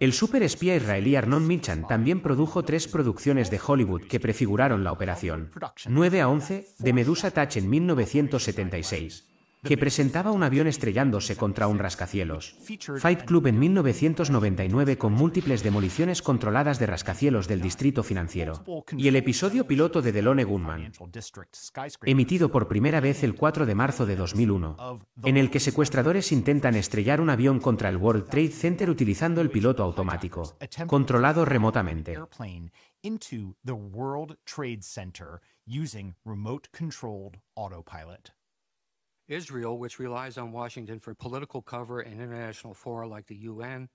El superespía israelí Arnon Milchan también produjo tres producciones de Hollywood que prefiguraron la operación. 9 a 11, de Medusa Touch en 1976 que presentaba un avión estrellándose contra un rascacielos. Fight Club en 1999 con múltiples demoliciones controladas de rascacielos del distrito financiero. Y el episodio piloto de Delone Gunman, emitido por primera vez el 4 de marzo de 2001, en el que secuestradores intentan estrellar un avión contra el World Trade Center utilizando el piloto automático, controlado remotamente. Israel, which relies on Washington for political cover in international fora like the UN,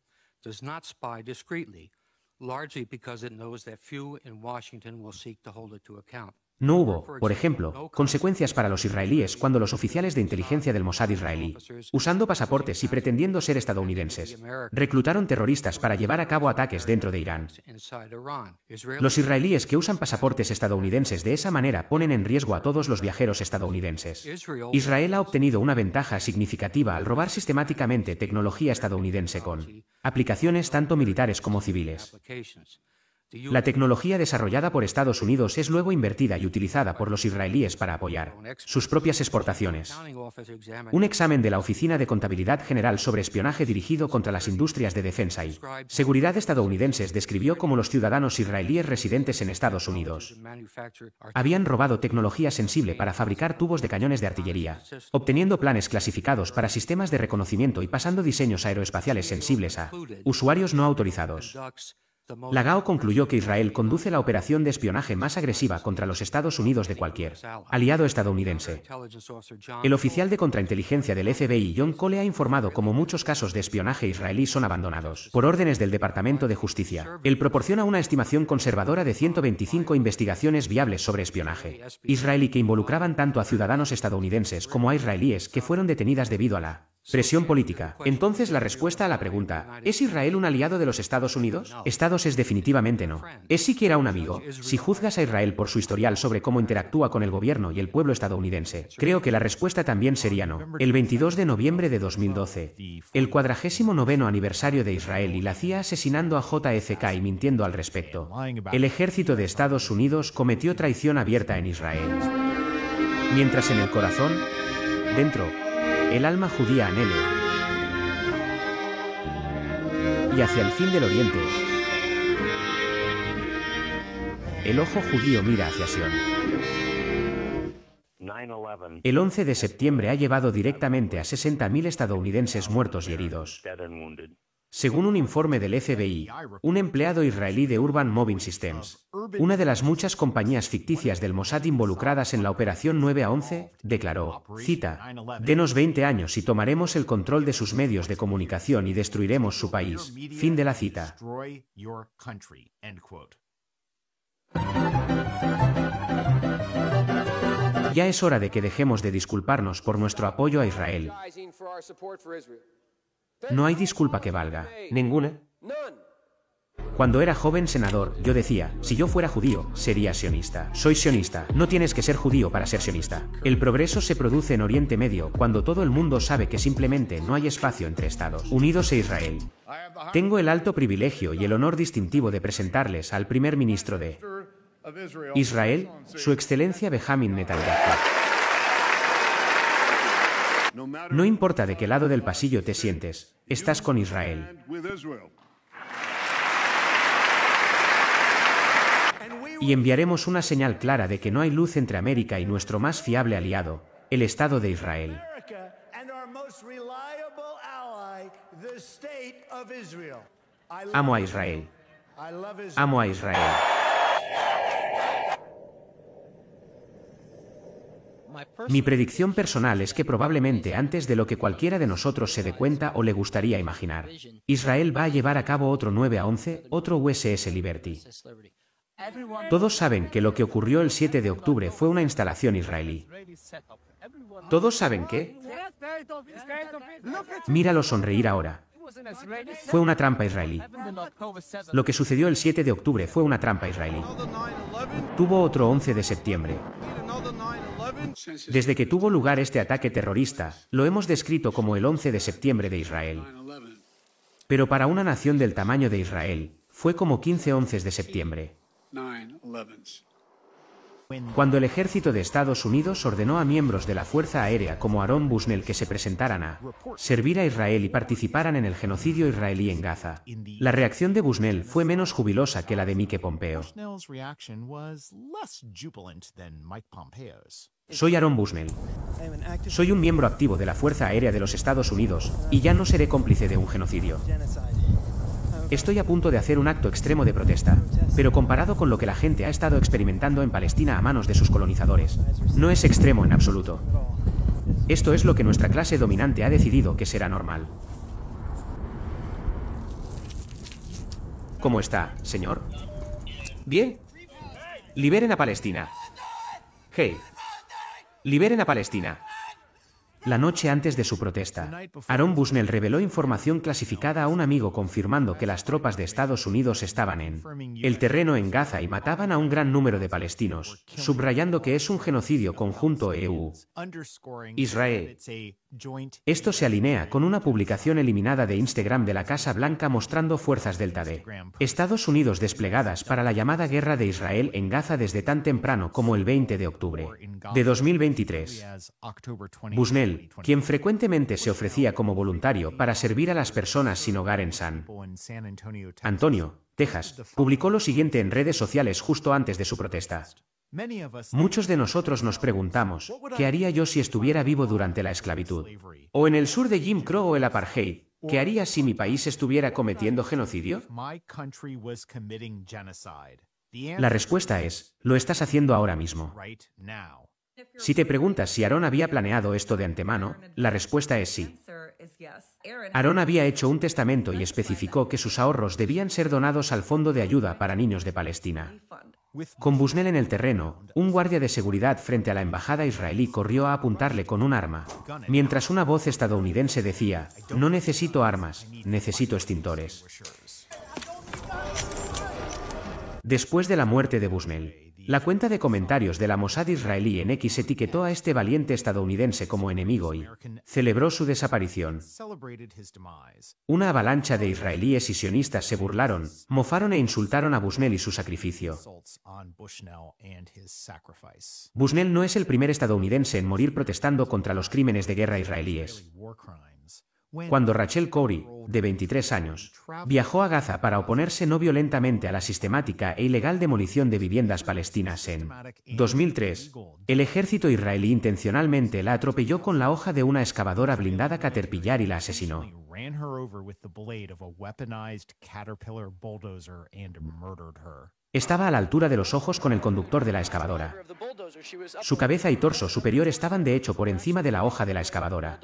does not spy discreetly, largely because it knows that few in Washington will seek to hold it to account. No hubo, por ejemplo, consecuencias para los israelíes cuando los oficiales de inteligencia del Mossad israelí, usando pasaportes y pretendiendo ser estadounidenses, reclutaron terroristas para llevar a cabo ataques dentro de Irán. Los israelíes que usan pasaportes estadounidenses de esa manera ponen en riesgo a todos los viajeros estadounidenses. Israel ha obtenido una ventaja significativa al robar sistemáticamente tecnología estadounidense con aplicaciones tanto militares como civiles. La tecnología desarrollada por Estados Unidos es luego invertida y utilizada por los israelíes para apoyar sus propias exportaciones. Un examen de la Oficina de Contabilidad General sobre espionaje dirigido contra las industrias de defensa y seguridad estadounidenses describió cómo los ciudadanos israelíes residentes en Estados Unidos habían robado tecnología sensible para fabricar tubos de cañones de artillería, obteniendo planes clasificados para sistemas de reconocimiento y pasando diseños aeroespaciales sensibles a usuarios no autorizados. La GAO concluyó que Israel conduce la operación de espionaje más agresiva contra los Estados Unidos de cualquier aliado estadounidense. El oficial de contrainteligencia del FBI John Cole ha informado como muchos casos de espionaje israelí son abandonados por órdenes del Departamento de Justicia. Él proporciona una estimación conservadora de 125 investigaciones viables sobre espionaje israelí que involucraban tanto a ciudadanos estadounidenses como a israelíes que fueron detenidas debido a la Presión política. Entonces la respuesta a la pregunta, ¿es Israel un aliado de los Estados Unidos? Estados es definitivamente no. Es siquiera un amigo. Si juzgas a Israel por su historial sobre cómo interactúa con el gobierno y el pueblo estadounidense, creo que la respuesta también sería no. El 22 de noviembre de 2012, el cuadragésimo noveno aniversario de Israel y la CIA asesinando a JFK y mintiendo al respecto. El ejército de Estados Unidos cometió traición abierta en Israel. Mientras en el corazón, dentro, el alma judía anhela. Y hacia el fin del oriente, el ojo judío mira hacia Sion. El 11 de septiembre ha llevado directamente a 60.000 estadounidenses muertos y heridos. Según un informe del FBI, un empleado israelí de Urban Moving Systems, una de las muchas compañías ficticias del Mossad involucradas en la operación 9 a 11, declaró, cita, denos 20 años y tomaremos el control de sus medios de comunicación y destruiremos su país. Fin de la cita. Ya es hora de que dejemos de disculparnos por nuestro apoyo a Israel. No hay disculpa que valga. Ninguna. Cuando era joven senador, yo decía, si yo fuera judío, sería sionista. Soy sionista, no tienes que ser judío para ser sionista. El progreso se produce en Oriente Medio cuando todo el mundo sabe que simplemente no hay espacio entre Estados Unidos e Israel. Tengo el alto privilegio y el honor distintivo de presentarles al primer ministro de Israel, Su Excelencia Benjamin Netanyahu. No importa de qué lado del pasillo te sientes, estás con Israel. Y enviaremos una señal clara de que no hay luz entre América y nuestro más fiable aliado, el Estado de Israel. Amo a Israel. Amo a Israel. Mi predicción personal es que probablemente antes de lo que cualquiera de nosotros se dé cuenta o le gustaría imaginar, Israel va a llevar a cabo otro 9 a 11, otro USS Liberty. Todos saben que lo que ocurrió el 7 de octubre fue una instalación israelí. ¿Todos saben qué? Míralo sonreír ahora. Fue una trampa israelí. Lo que sucedió el 7 de octubre fue una trampa israelí. Tuvo otro 11 de septiembre. Desde que tuvo lugar este ataque terrorista, lo hemos descrito como el 11 de septiembre de Israel. Pero para una nación del tamaño de Israel, fue como 15 11 de septiembre. Cuando el ejército de Estados Unidos ordenó a miembros de la Fuerza Aérea como Aaron Busnell que se presentaran a servir a Israel y participaran en el genocidio israelí en Gaza, la reacción de Busnell fue menos jubilosa que la de Mike Pompeo. Soy Aaron Busnell. Soy un miembro activo de la Fuerza Aérea de los Estados Unidos y ya no seré cómplice de un genocidio. Estoy a punto de hacer un acto extremo de protesta, pero comparado con lo que la gente ha estado experimentando en Palestina a manos de sus colonizadores, no es extremo en absoluto. Esto es lo que nuestra clase dominante ha decidido que será normal. ¿Cómo está, señor? ¿Bien? Liberen a Palestina. Hey, Liberen a Palestina. La noche antes de su protesta, Aaron Busnel reveló información clasificada a un amigo confirmando que las tropas de Estados Unidos estaban en el terreno en Gaza y mataban a un gran número de palestinos, subrayando que es un genocidio conjunto EU-Israel. Esto se alinea con una publicación eliminada de Instagram de la Casa Blanca mostrando fuerzas delta D. Estados Unidos desplegadas para la llamada guerra de Israel en Gaza desde tan temprano como el 20 de octubre de 2023. Busnell, quien frecuentemente se ofrecía como voluntario para servir a las personas sin hogar en San Antonio, Texas, publicó lo siguiente en redes sociales justo antes de su protesta. Muchos de nosotros nos preguntamos, ¿qué haría yo si estuviera vivo durante la esclavitud? O en el sur de Jim Crow o el apartheid, ¿qué haría si mi país estuviera cometiendo genocidio? La respuesta es, lo estás haciendo ahora mismo. Si te preguntas si Aarón había planeado esto de antemano, la respuesta es sí. Aarón había hecho un testamento y especificó que sus ahorros debían ser donados al Fondo de Ayuda para Niños de Palestina. Con Busnel en el terreno, un guardia de seguridad frente a la embajada israelí corrió a apuntarle con un arma, mientras una voz estadounidense decía, no necesito armas, necesito extintores. Después de la muerte de Busnel. La cuenta de comentarios de la Mossad israelí en X etiquetó a este valiente estadounidense como enemigo y celebró su desaparición. Una avalancha de israelíes y sionistas se burlaron, mofaron e insultaron a Bushnell y su sacrificio. Bushnell no es el primer estadounidense en morir protestando contra los crímenes de guerra israelíes cuando Rachel Corey, de 23 años, viajó a Gaza para oponerse no violentamente a la sistemática e ilegal demolición de viviendas palestinas en 2003, el ejército israelí intencionalmente la atropelló con la hoja de una excavadora blindada Caterpillar y la asesinó. Estaba a la altura de los ojos con el conductor de la excavadora. Su cabeza y torso superior estaban de hecho por encima de la hoja de la excavadora.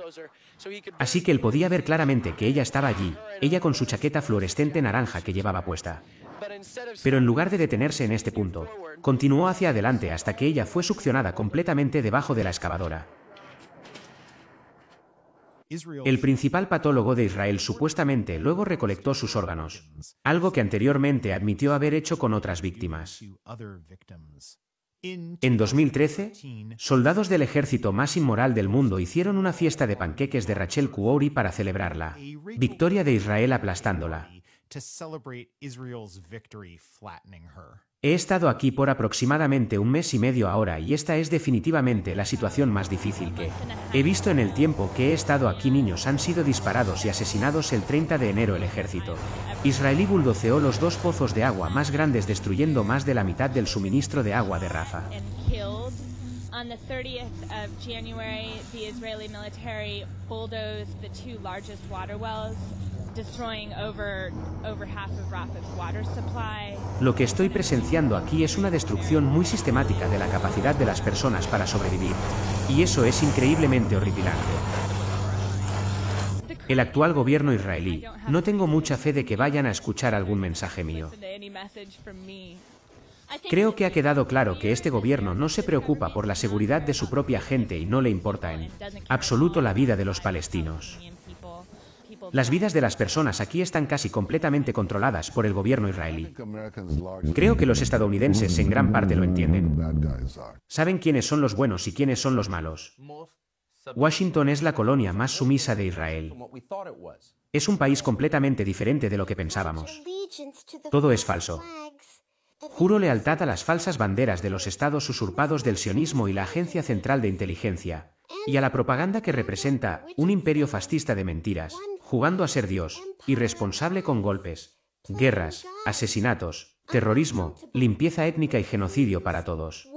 Así que él podía ver claramente que ella estaba allí, ella con su chaqueta fluorescente naranja que llevaba puesta. Pero en lugar de detenerse en este punto, continuó hacia adelante hasta que ella fue succionada completamente debajo de la excavadora. El principal patólogo de Israel supuestamente luego recolectó sus órganos, algo que anteriormente admitió haber hecho con otras víctimas. En 2013, soldados del ejército más inmoral del mundo hicieron una fiesta de panqueques de Rachel Kuori para celebrarla, victoria de Israel aplastándola. He estado aquí por aproximadamente un mes y medio ahora y esta es definitivamente la situación más difícil que he visto en el tiempo que he estado aquí. Niños han sido disparados y asesinados el 30 de enero el ejército israelí buldoceó los dos pozos de agua más grandes destruyendo más de la mitad del suministro de agua de Rafa. On the 30th of January, the Israeli military bulldozed the two largest water wells Lo que estoy presenciando aquí es una destrucción muy sistemática de la capacidad de las personas para sobrevivir, y eso es increíblemente horripilante. El actual gobierno israelí, no tengo mucha fe de que vayan a escuchar algún mensaje mío. Creo que ha quedado claro que este gobierno no se preocupa por la seguridad de su propia gente y no le importa en absoluto la vida de los palestinos. Las vidas de las personas aquí están casi completamente controladas por el gobierno israelí. Creo que los estadounidenses en gran parte lo entienden. Saben quiénes son los buenos y quiénes son los malos. Washington es la colonia más sumisa de Israel. Es un país completamente diferente de lo que pensábamos. Todo es falso. Juro lealtad a las falsas banderas de los estados usurpados del sionismo y la Agencia Central de Inteligencia, y a la propaganda que representa un imperio fascista de mentiras, jugando a ser Dios, irresponsable con golpes, guerras, asesinatos, terrorismo, limpieza étnica y genocidio para todos.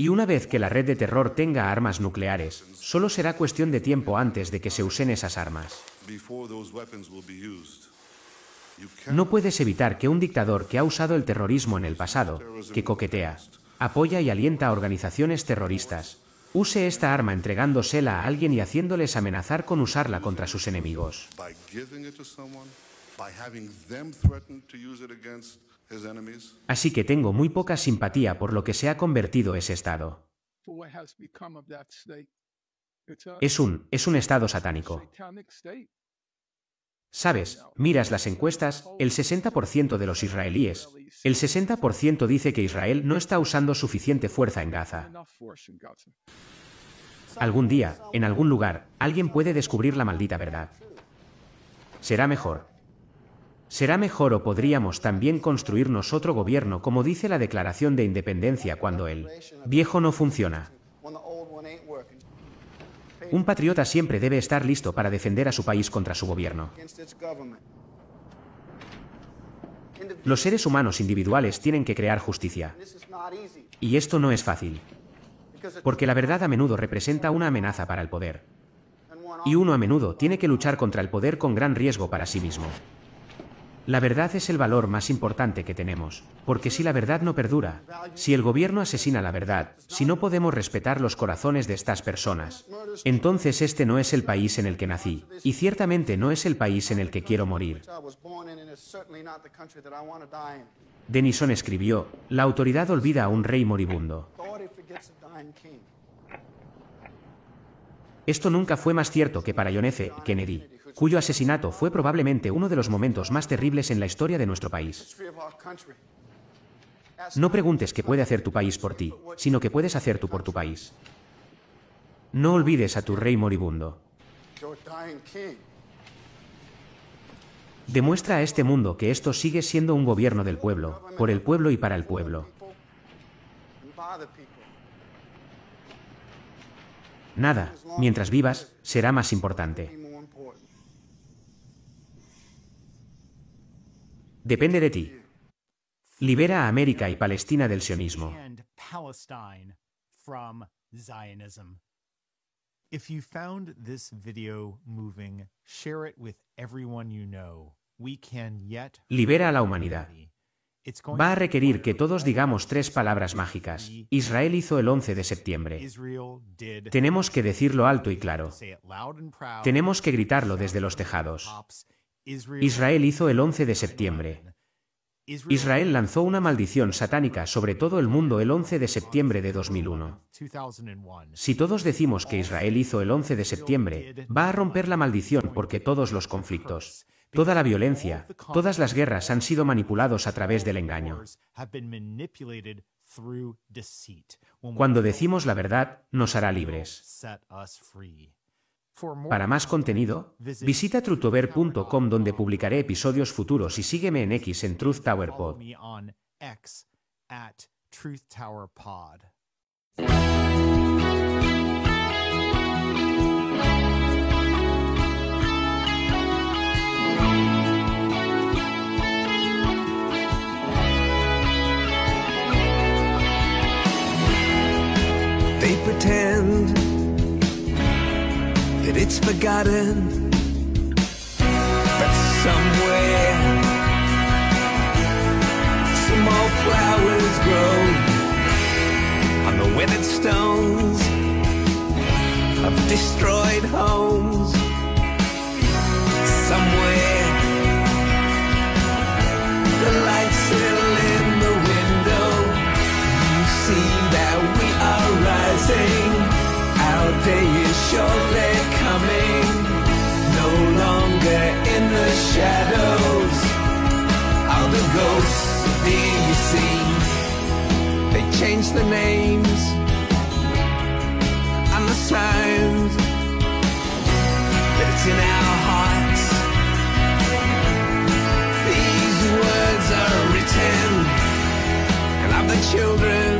Y una vez que la red de terror tenga armas nucleares, solo será cuestión de tiempo antes de que se usen esas armas. No puedes evitar que un dictador que ha usado el terrorismo en el pasado, que coquetea, apoya y alienta a organizaciones terroristas, use esta arma entregándosela a alguien y haciéndoles amenazar con usarla contra sus enemigos. Así que tengo muy poca simpatía por lo que se ha convertido ese estado. Es un, es un estado satánico. Sabes, miras las encuestas, el 60% de los israelíes, el 60% dice que Israel no está usando suficiente fuerza en Gaza. Algún día, en algún lugar, alguien puede descubrir la maldita verdad. Será mejor. Será mejor o podríamos también construirnos otro gobierno como dice la Declaración de Independencia cuando el viejo no funciona. Un patriota siempre debe estar listo para defender a su país contra su gobierno. Los seres humanos individuales tienen que crear justicia. Y esto no es fácil. Porque la verdad a menudo representa una amenaza para el poder. Y uno a menudo tiene que luchar contra el poder con gran riesgo para sí mismo. La verdad es el valor más importante que tenemos, porque si la verdad no perdura, si el gobierno asesina la verdad, si no podemos respetar los corazones de estas personas, entonces este no es el país en el que nací, y ciertamente no es el país en el que quiero morir. Denison escribió, la autoridad olvida a un rey moribundo. Esto nunca fue más cierto que para John F. Kennedy cuyo asesinato fue probablemente uno de los momentos más terribles en la historia de nuestro país. No preguntes qué puede hacer tu país por ti, sino qué puedes hacer tú por tu país. No olvides a tu rey moribundo. Demuestra a este mundo que esto sigue siendo un gobierno del pueblo, por el pueblo y para el pueblo. Nada, mientras vivas, será más importante. Depende de ti. Libera a América y Palestina del sionismo. Libera a la humanidad. Va a requerir que todos digamos tres palabras mágicas. Israel hizo el 11 de septiembre. Tenemos que decirlo alto y claro. Tenemos que gritarlo desde los tejados. Israel hizo el 11 de septiembre. Israel lanzó una maldición satánica sobre todo el mundo el 11 de septiembre de 2001. Si todos decimos que Israel hizo el 11 de septiembre, va a romper la maldición porque todos los conflictos, toda la violencia, todas las guerras han sido manipulados a través del engaño. Cuando decimos la verdad, nos hará libres. Para más contenido, visita trutover.com donde publicaré episodios futuros y sígueme en X en Truth Tower Pod. that it's forgotten. But somewhere, small flowers grow on the withered stones of destroyed homes. Somewhere, the lights still in the window. You see that we are rising. shadows are the ghosts that you see. They change the names and the sound, but it's in our hearts. These words are written, and I'm the children.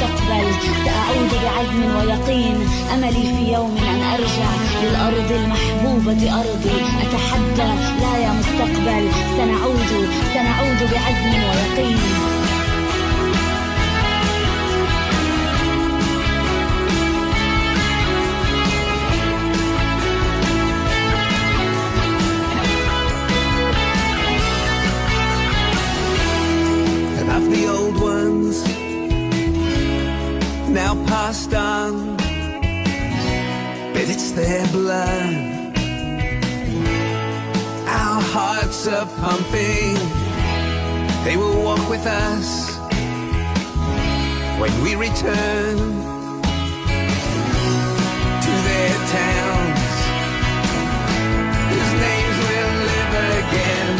سأعود بعزم ويقين أملي في يوم أن أرجع للأرض المحبوبة أرضي أتحدى لا يا مستقبل سنعود سنعود بعزم ويقين blood pumping. They will walk with us when we return to their towns. Whose names will live again.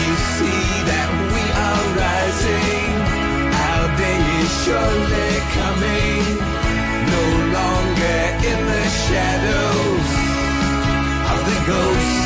You see that we are rising. Our day is surely coming. No longer in the shadows of the ghosts.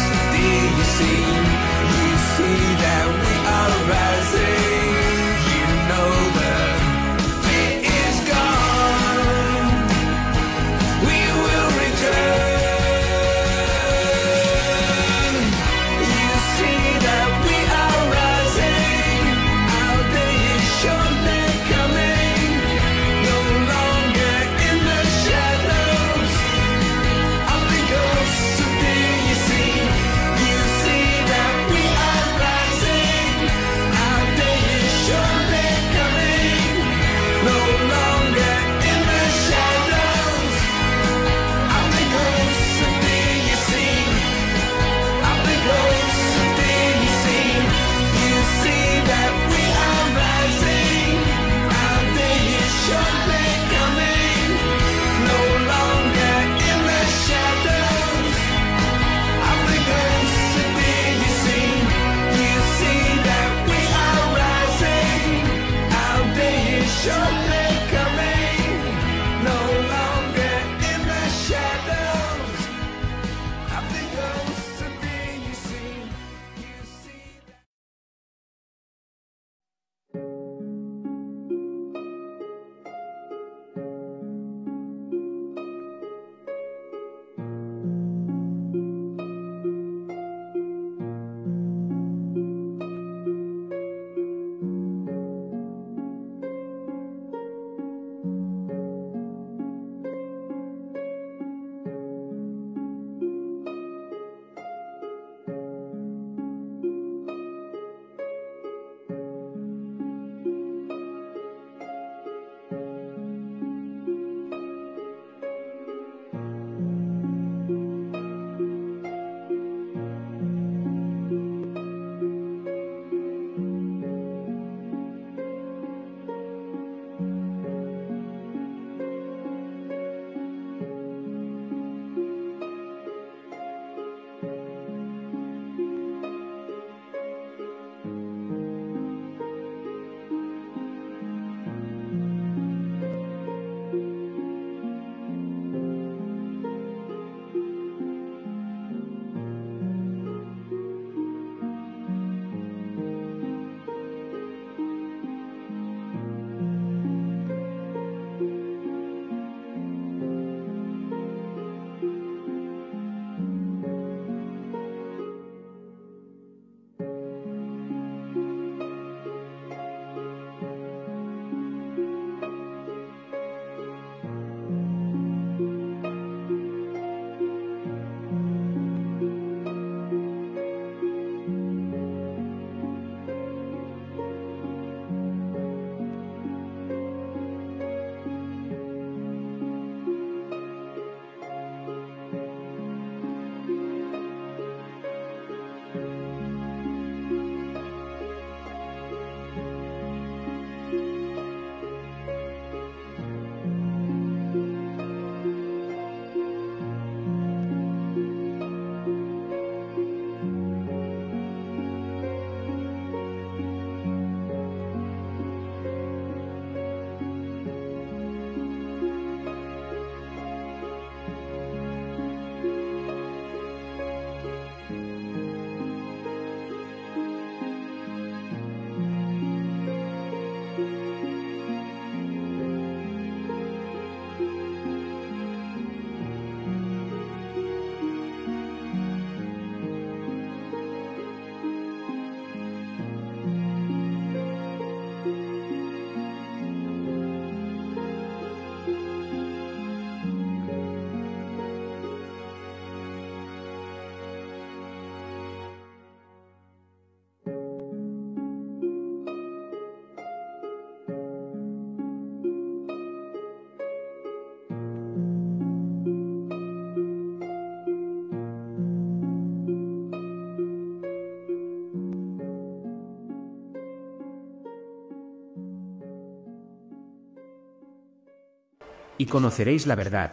y conoceréis la verdad.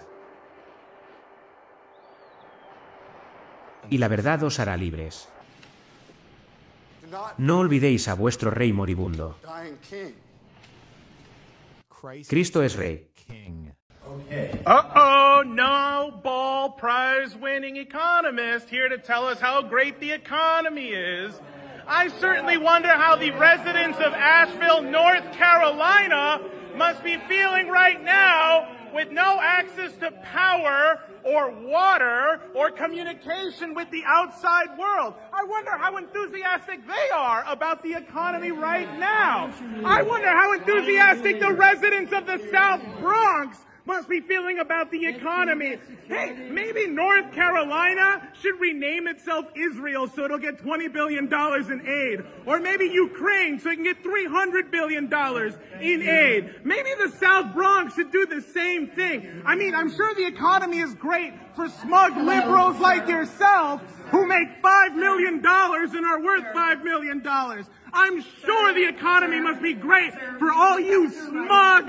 Y la verdad os hará libres. No olvidéis a vuestro rey moribundo. Cristo es rey. Uh-oh, no Ball Prize winning economist here to tell us how great the economy is. I certainly wonder how the residents of Asheville, North Carolina must be feeling right now with no access to power or water or communication with the outside world. I wonder how enthusiastic they are about the economy right now. I wonder how enthusiastic the residents of the South Bronx must be feeling about the economy. Hey, maybe North Carolina should rename itself Israel so it'll get $20 billion in aid. Or maybe Ukraine so it can get $300 billion in aid. Maybe the South Bronx should do the same thing. I mean, I'm sure the economy is great, for smug liberals like yourself who make $5 million and are worth $5 million. I'm sure the economy must be great for all you smug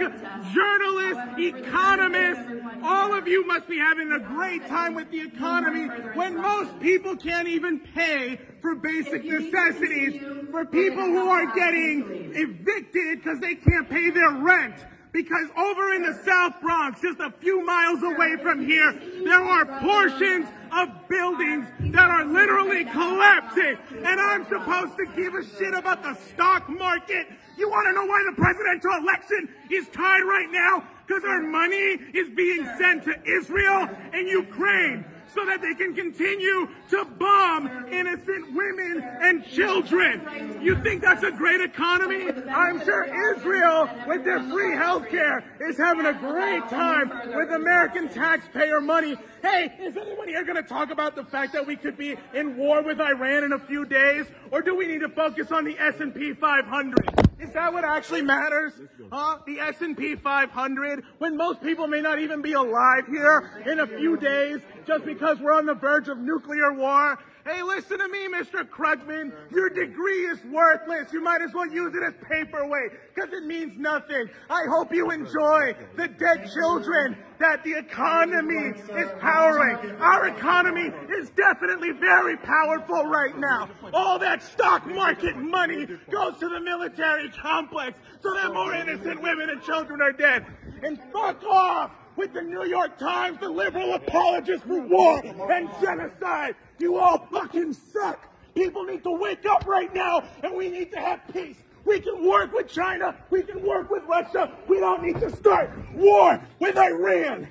journalists, economists. All of you must be having a great time with the economy when most people can't even pay for basic necessities, for people who are getting evicted because they can't pay their rent because over in the South Bronx, just a few miles away from here, there are portions of buildings that are literally collapsing. And I'm supposed to give a shit about the stock market. You want to know why the presidential election is tied right now? Because our money is being sent to Israel and Ukraine so that they can continue to bomb innocent women and children. You think that's a great economy? I'm sure Israel, with their free health care, is having a great time with American taxpayer money. Hey, is anyone here going to talk about the fact that we could be in war with Iran in a few days? Or do we need to focus on the S&P 500? Is that what actually matters? Huh? The S&P 500, when most people may not even be alive here in a few days just because because we're on the verge of nuclear war. Hey, listen to me, Mr. Krugman. Your degree is worthless. You might as well use it as paperweight because it means nothing. I hope you enjoy the dead children that the economy is powering. Our economy is definitely very powerful right now. All that stock market money goes to the military complex so that more innocent women and children are dead. And fuck off! with the New York Times, the liberal apologists for war and genocide. You all fucking suck. People need to wake up right now, and we need to have peace. We can work with China. We can work with Russia. We don't need to start war with Iran.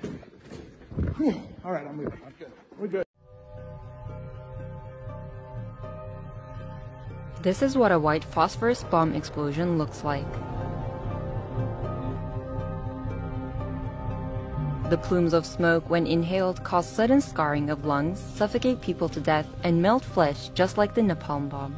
[SIGHS] All right, I'm leaving. I'm good. We're good. This is what a white phosphorus bomb explosion looks like. The plumes of smoke, when inhaled, cause sudden scarring of lungs, suffocate people to death, and melt flesh just like the napalm bomb.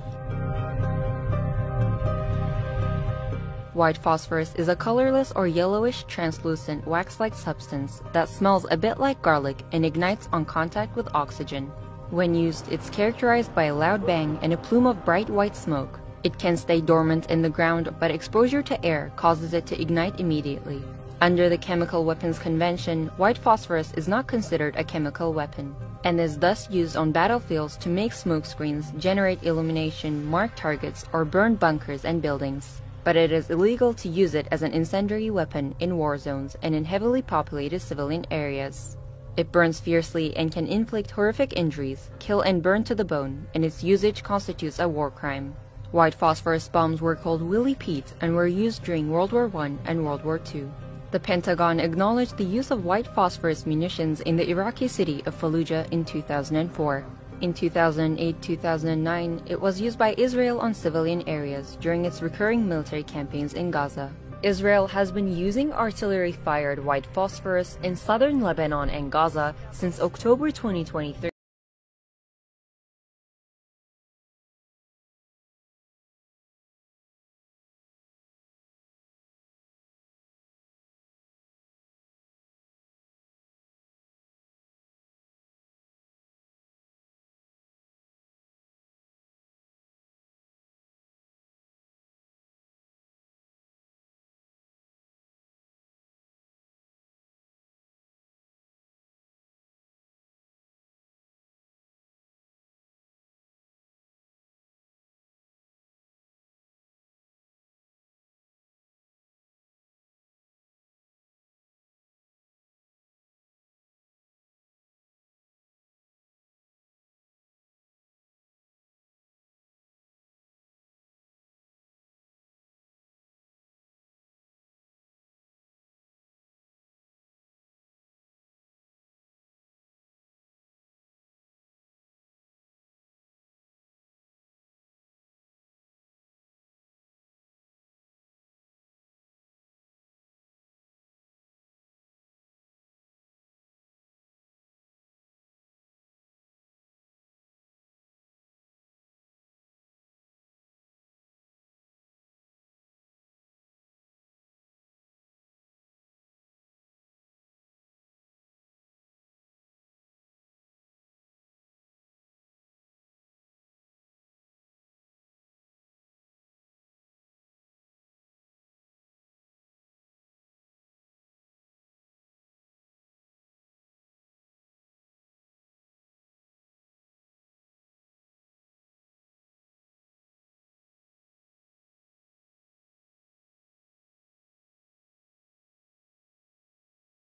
White phosphorus is a colorless or yellowish translucent wax-like substance that smells a bit like garlic and ignites on contact with oxygen. When used, it's characterized by a loud bang and a plume of bright white smoke. It can stay dormant in the ground, but exposure to air causes it to ignite immediately. Under the Chemical Weapons Convention, white phosphorus is not considered a chemical weapon and is thus used on battlefields to make smoke screens, generate illumination, mark targets, or burn bunkers and buildings. But it is illegal to use it as an incendiary weapon in war zones and in heavily populated civilian areas. It burns fiercely and can inflict horrific injuries, kill and burn to the bone, and its usage constitutes a war crime. White phosphorus bombs were called Willy Pete and were used during World War I and World War II. The Pentagon acknowledged the use of white phosphorus munitions in the Iraqi city of Fallujah in 2004. In 2008-2009, it was used by Israel on civilian areas during its recurring military campaigns in Gaza. Israel has been using artillery-fired white phosphorus in southern Lebanon and Gaza since October 2023.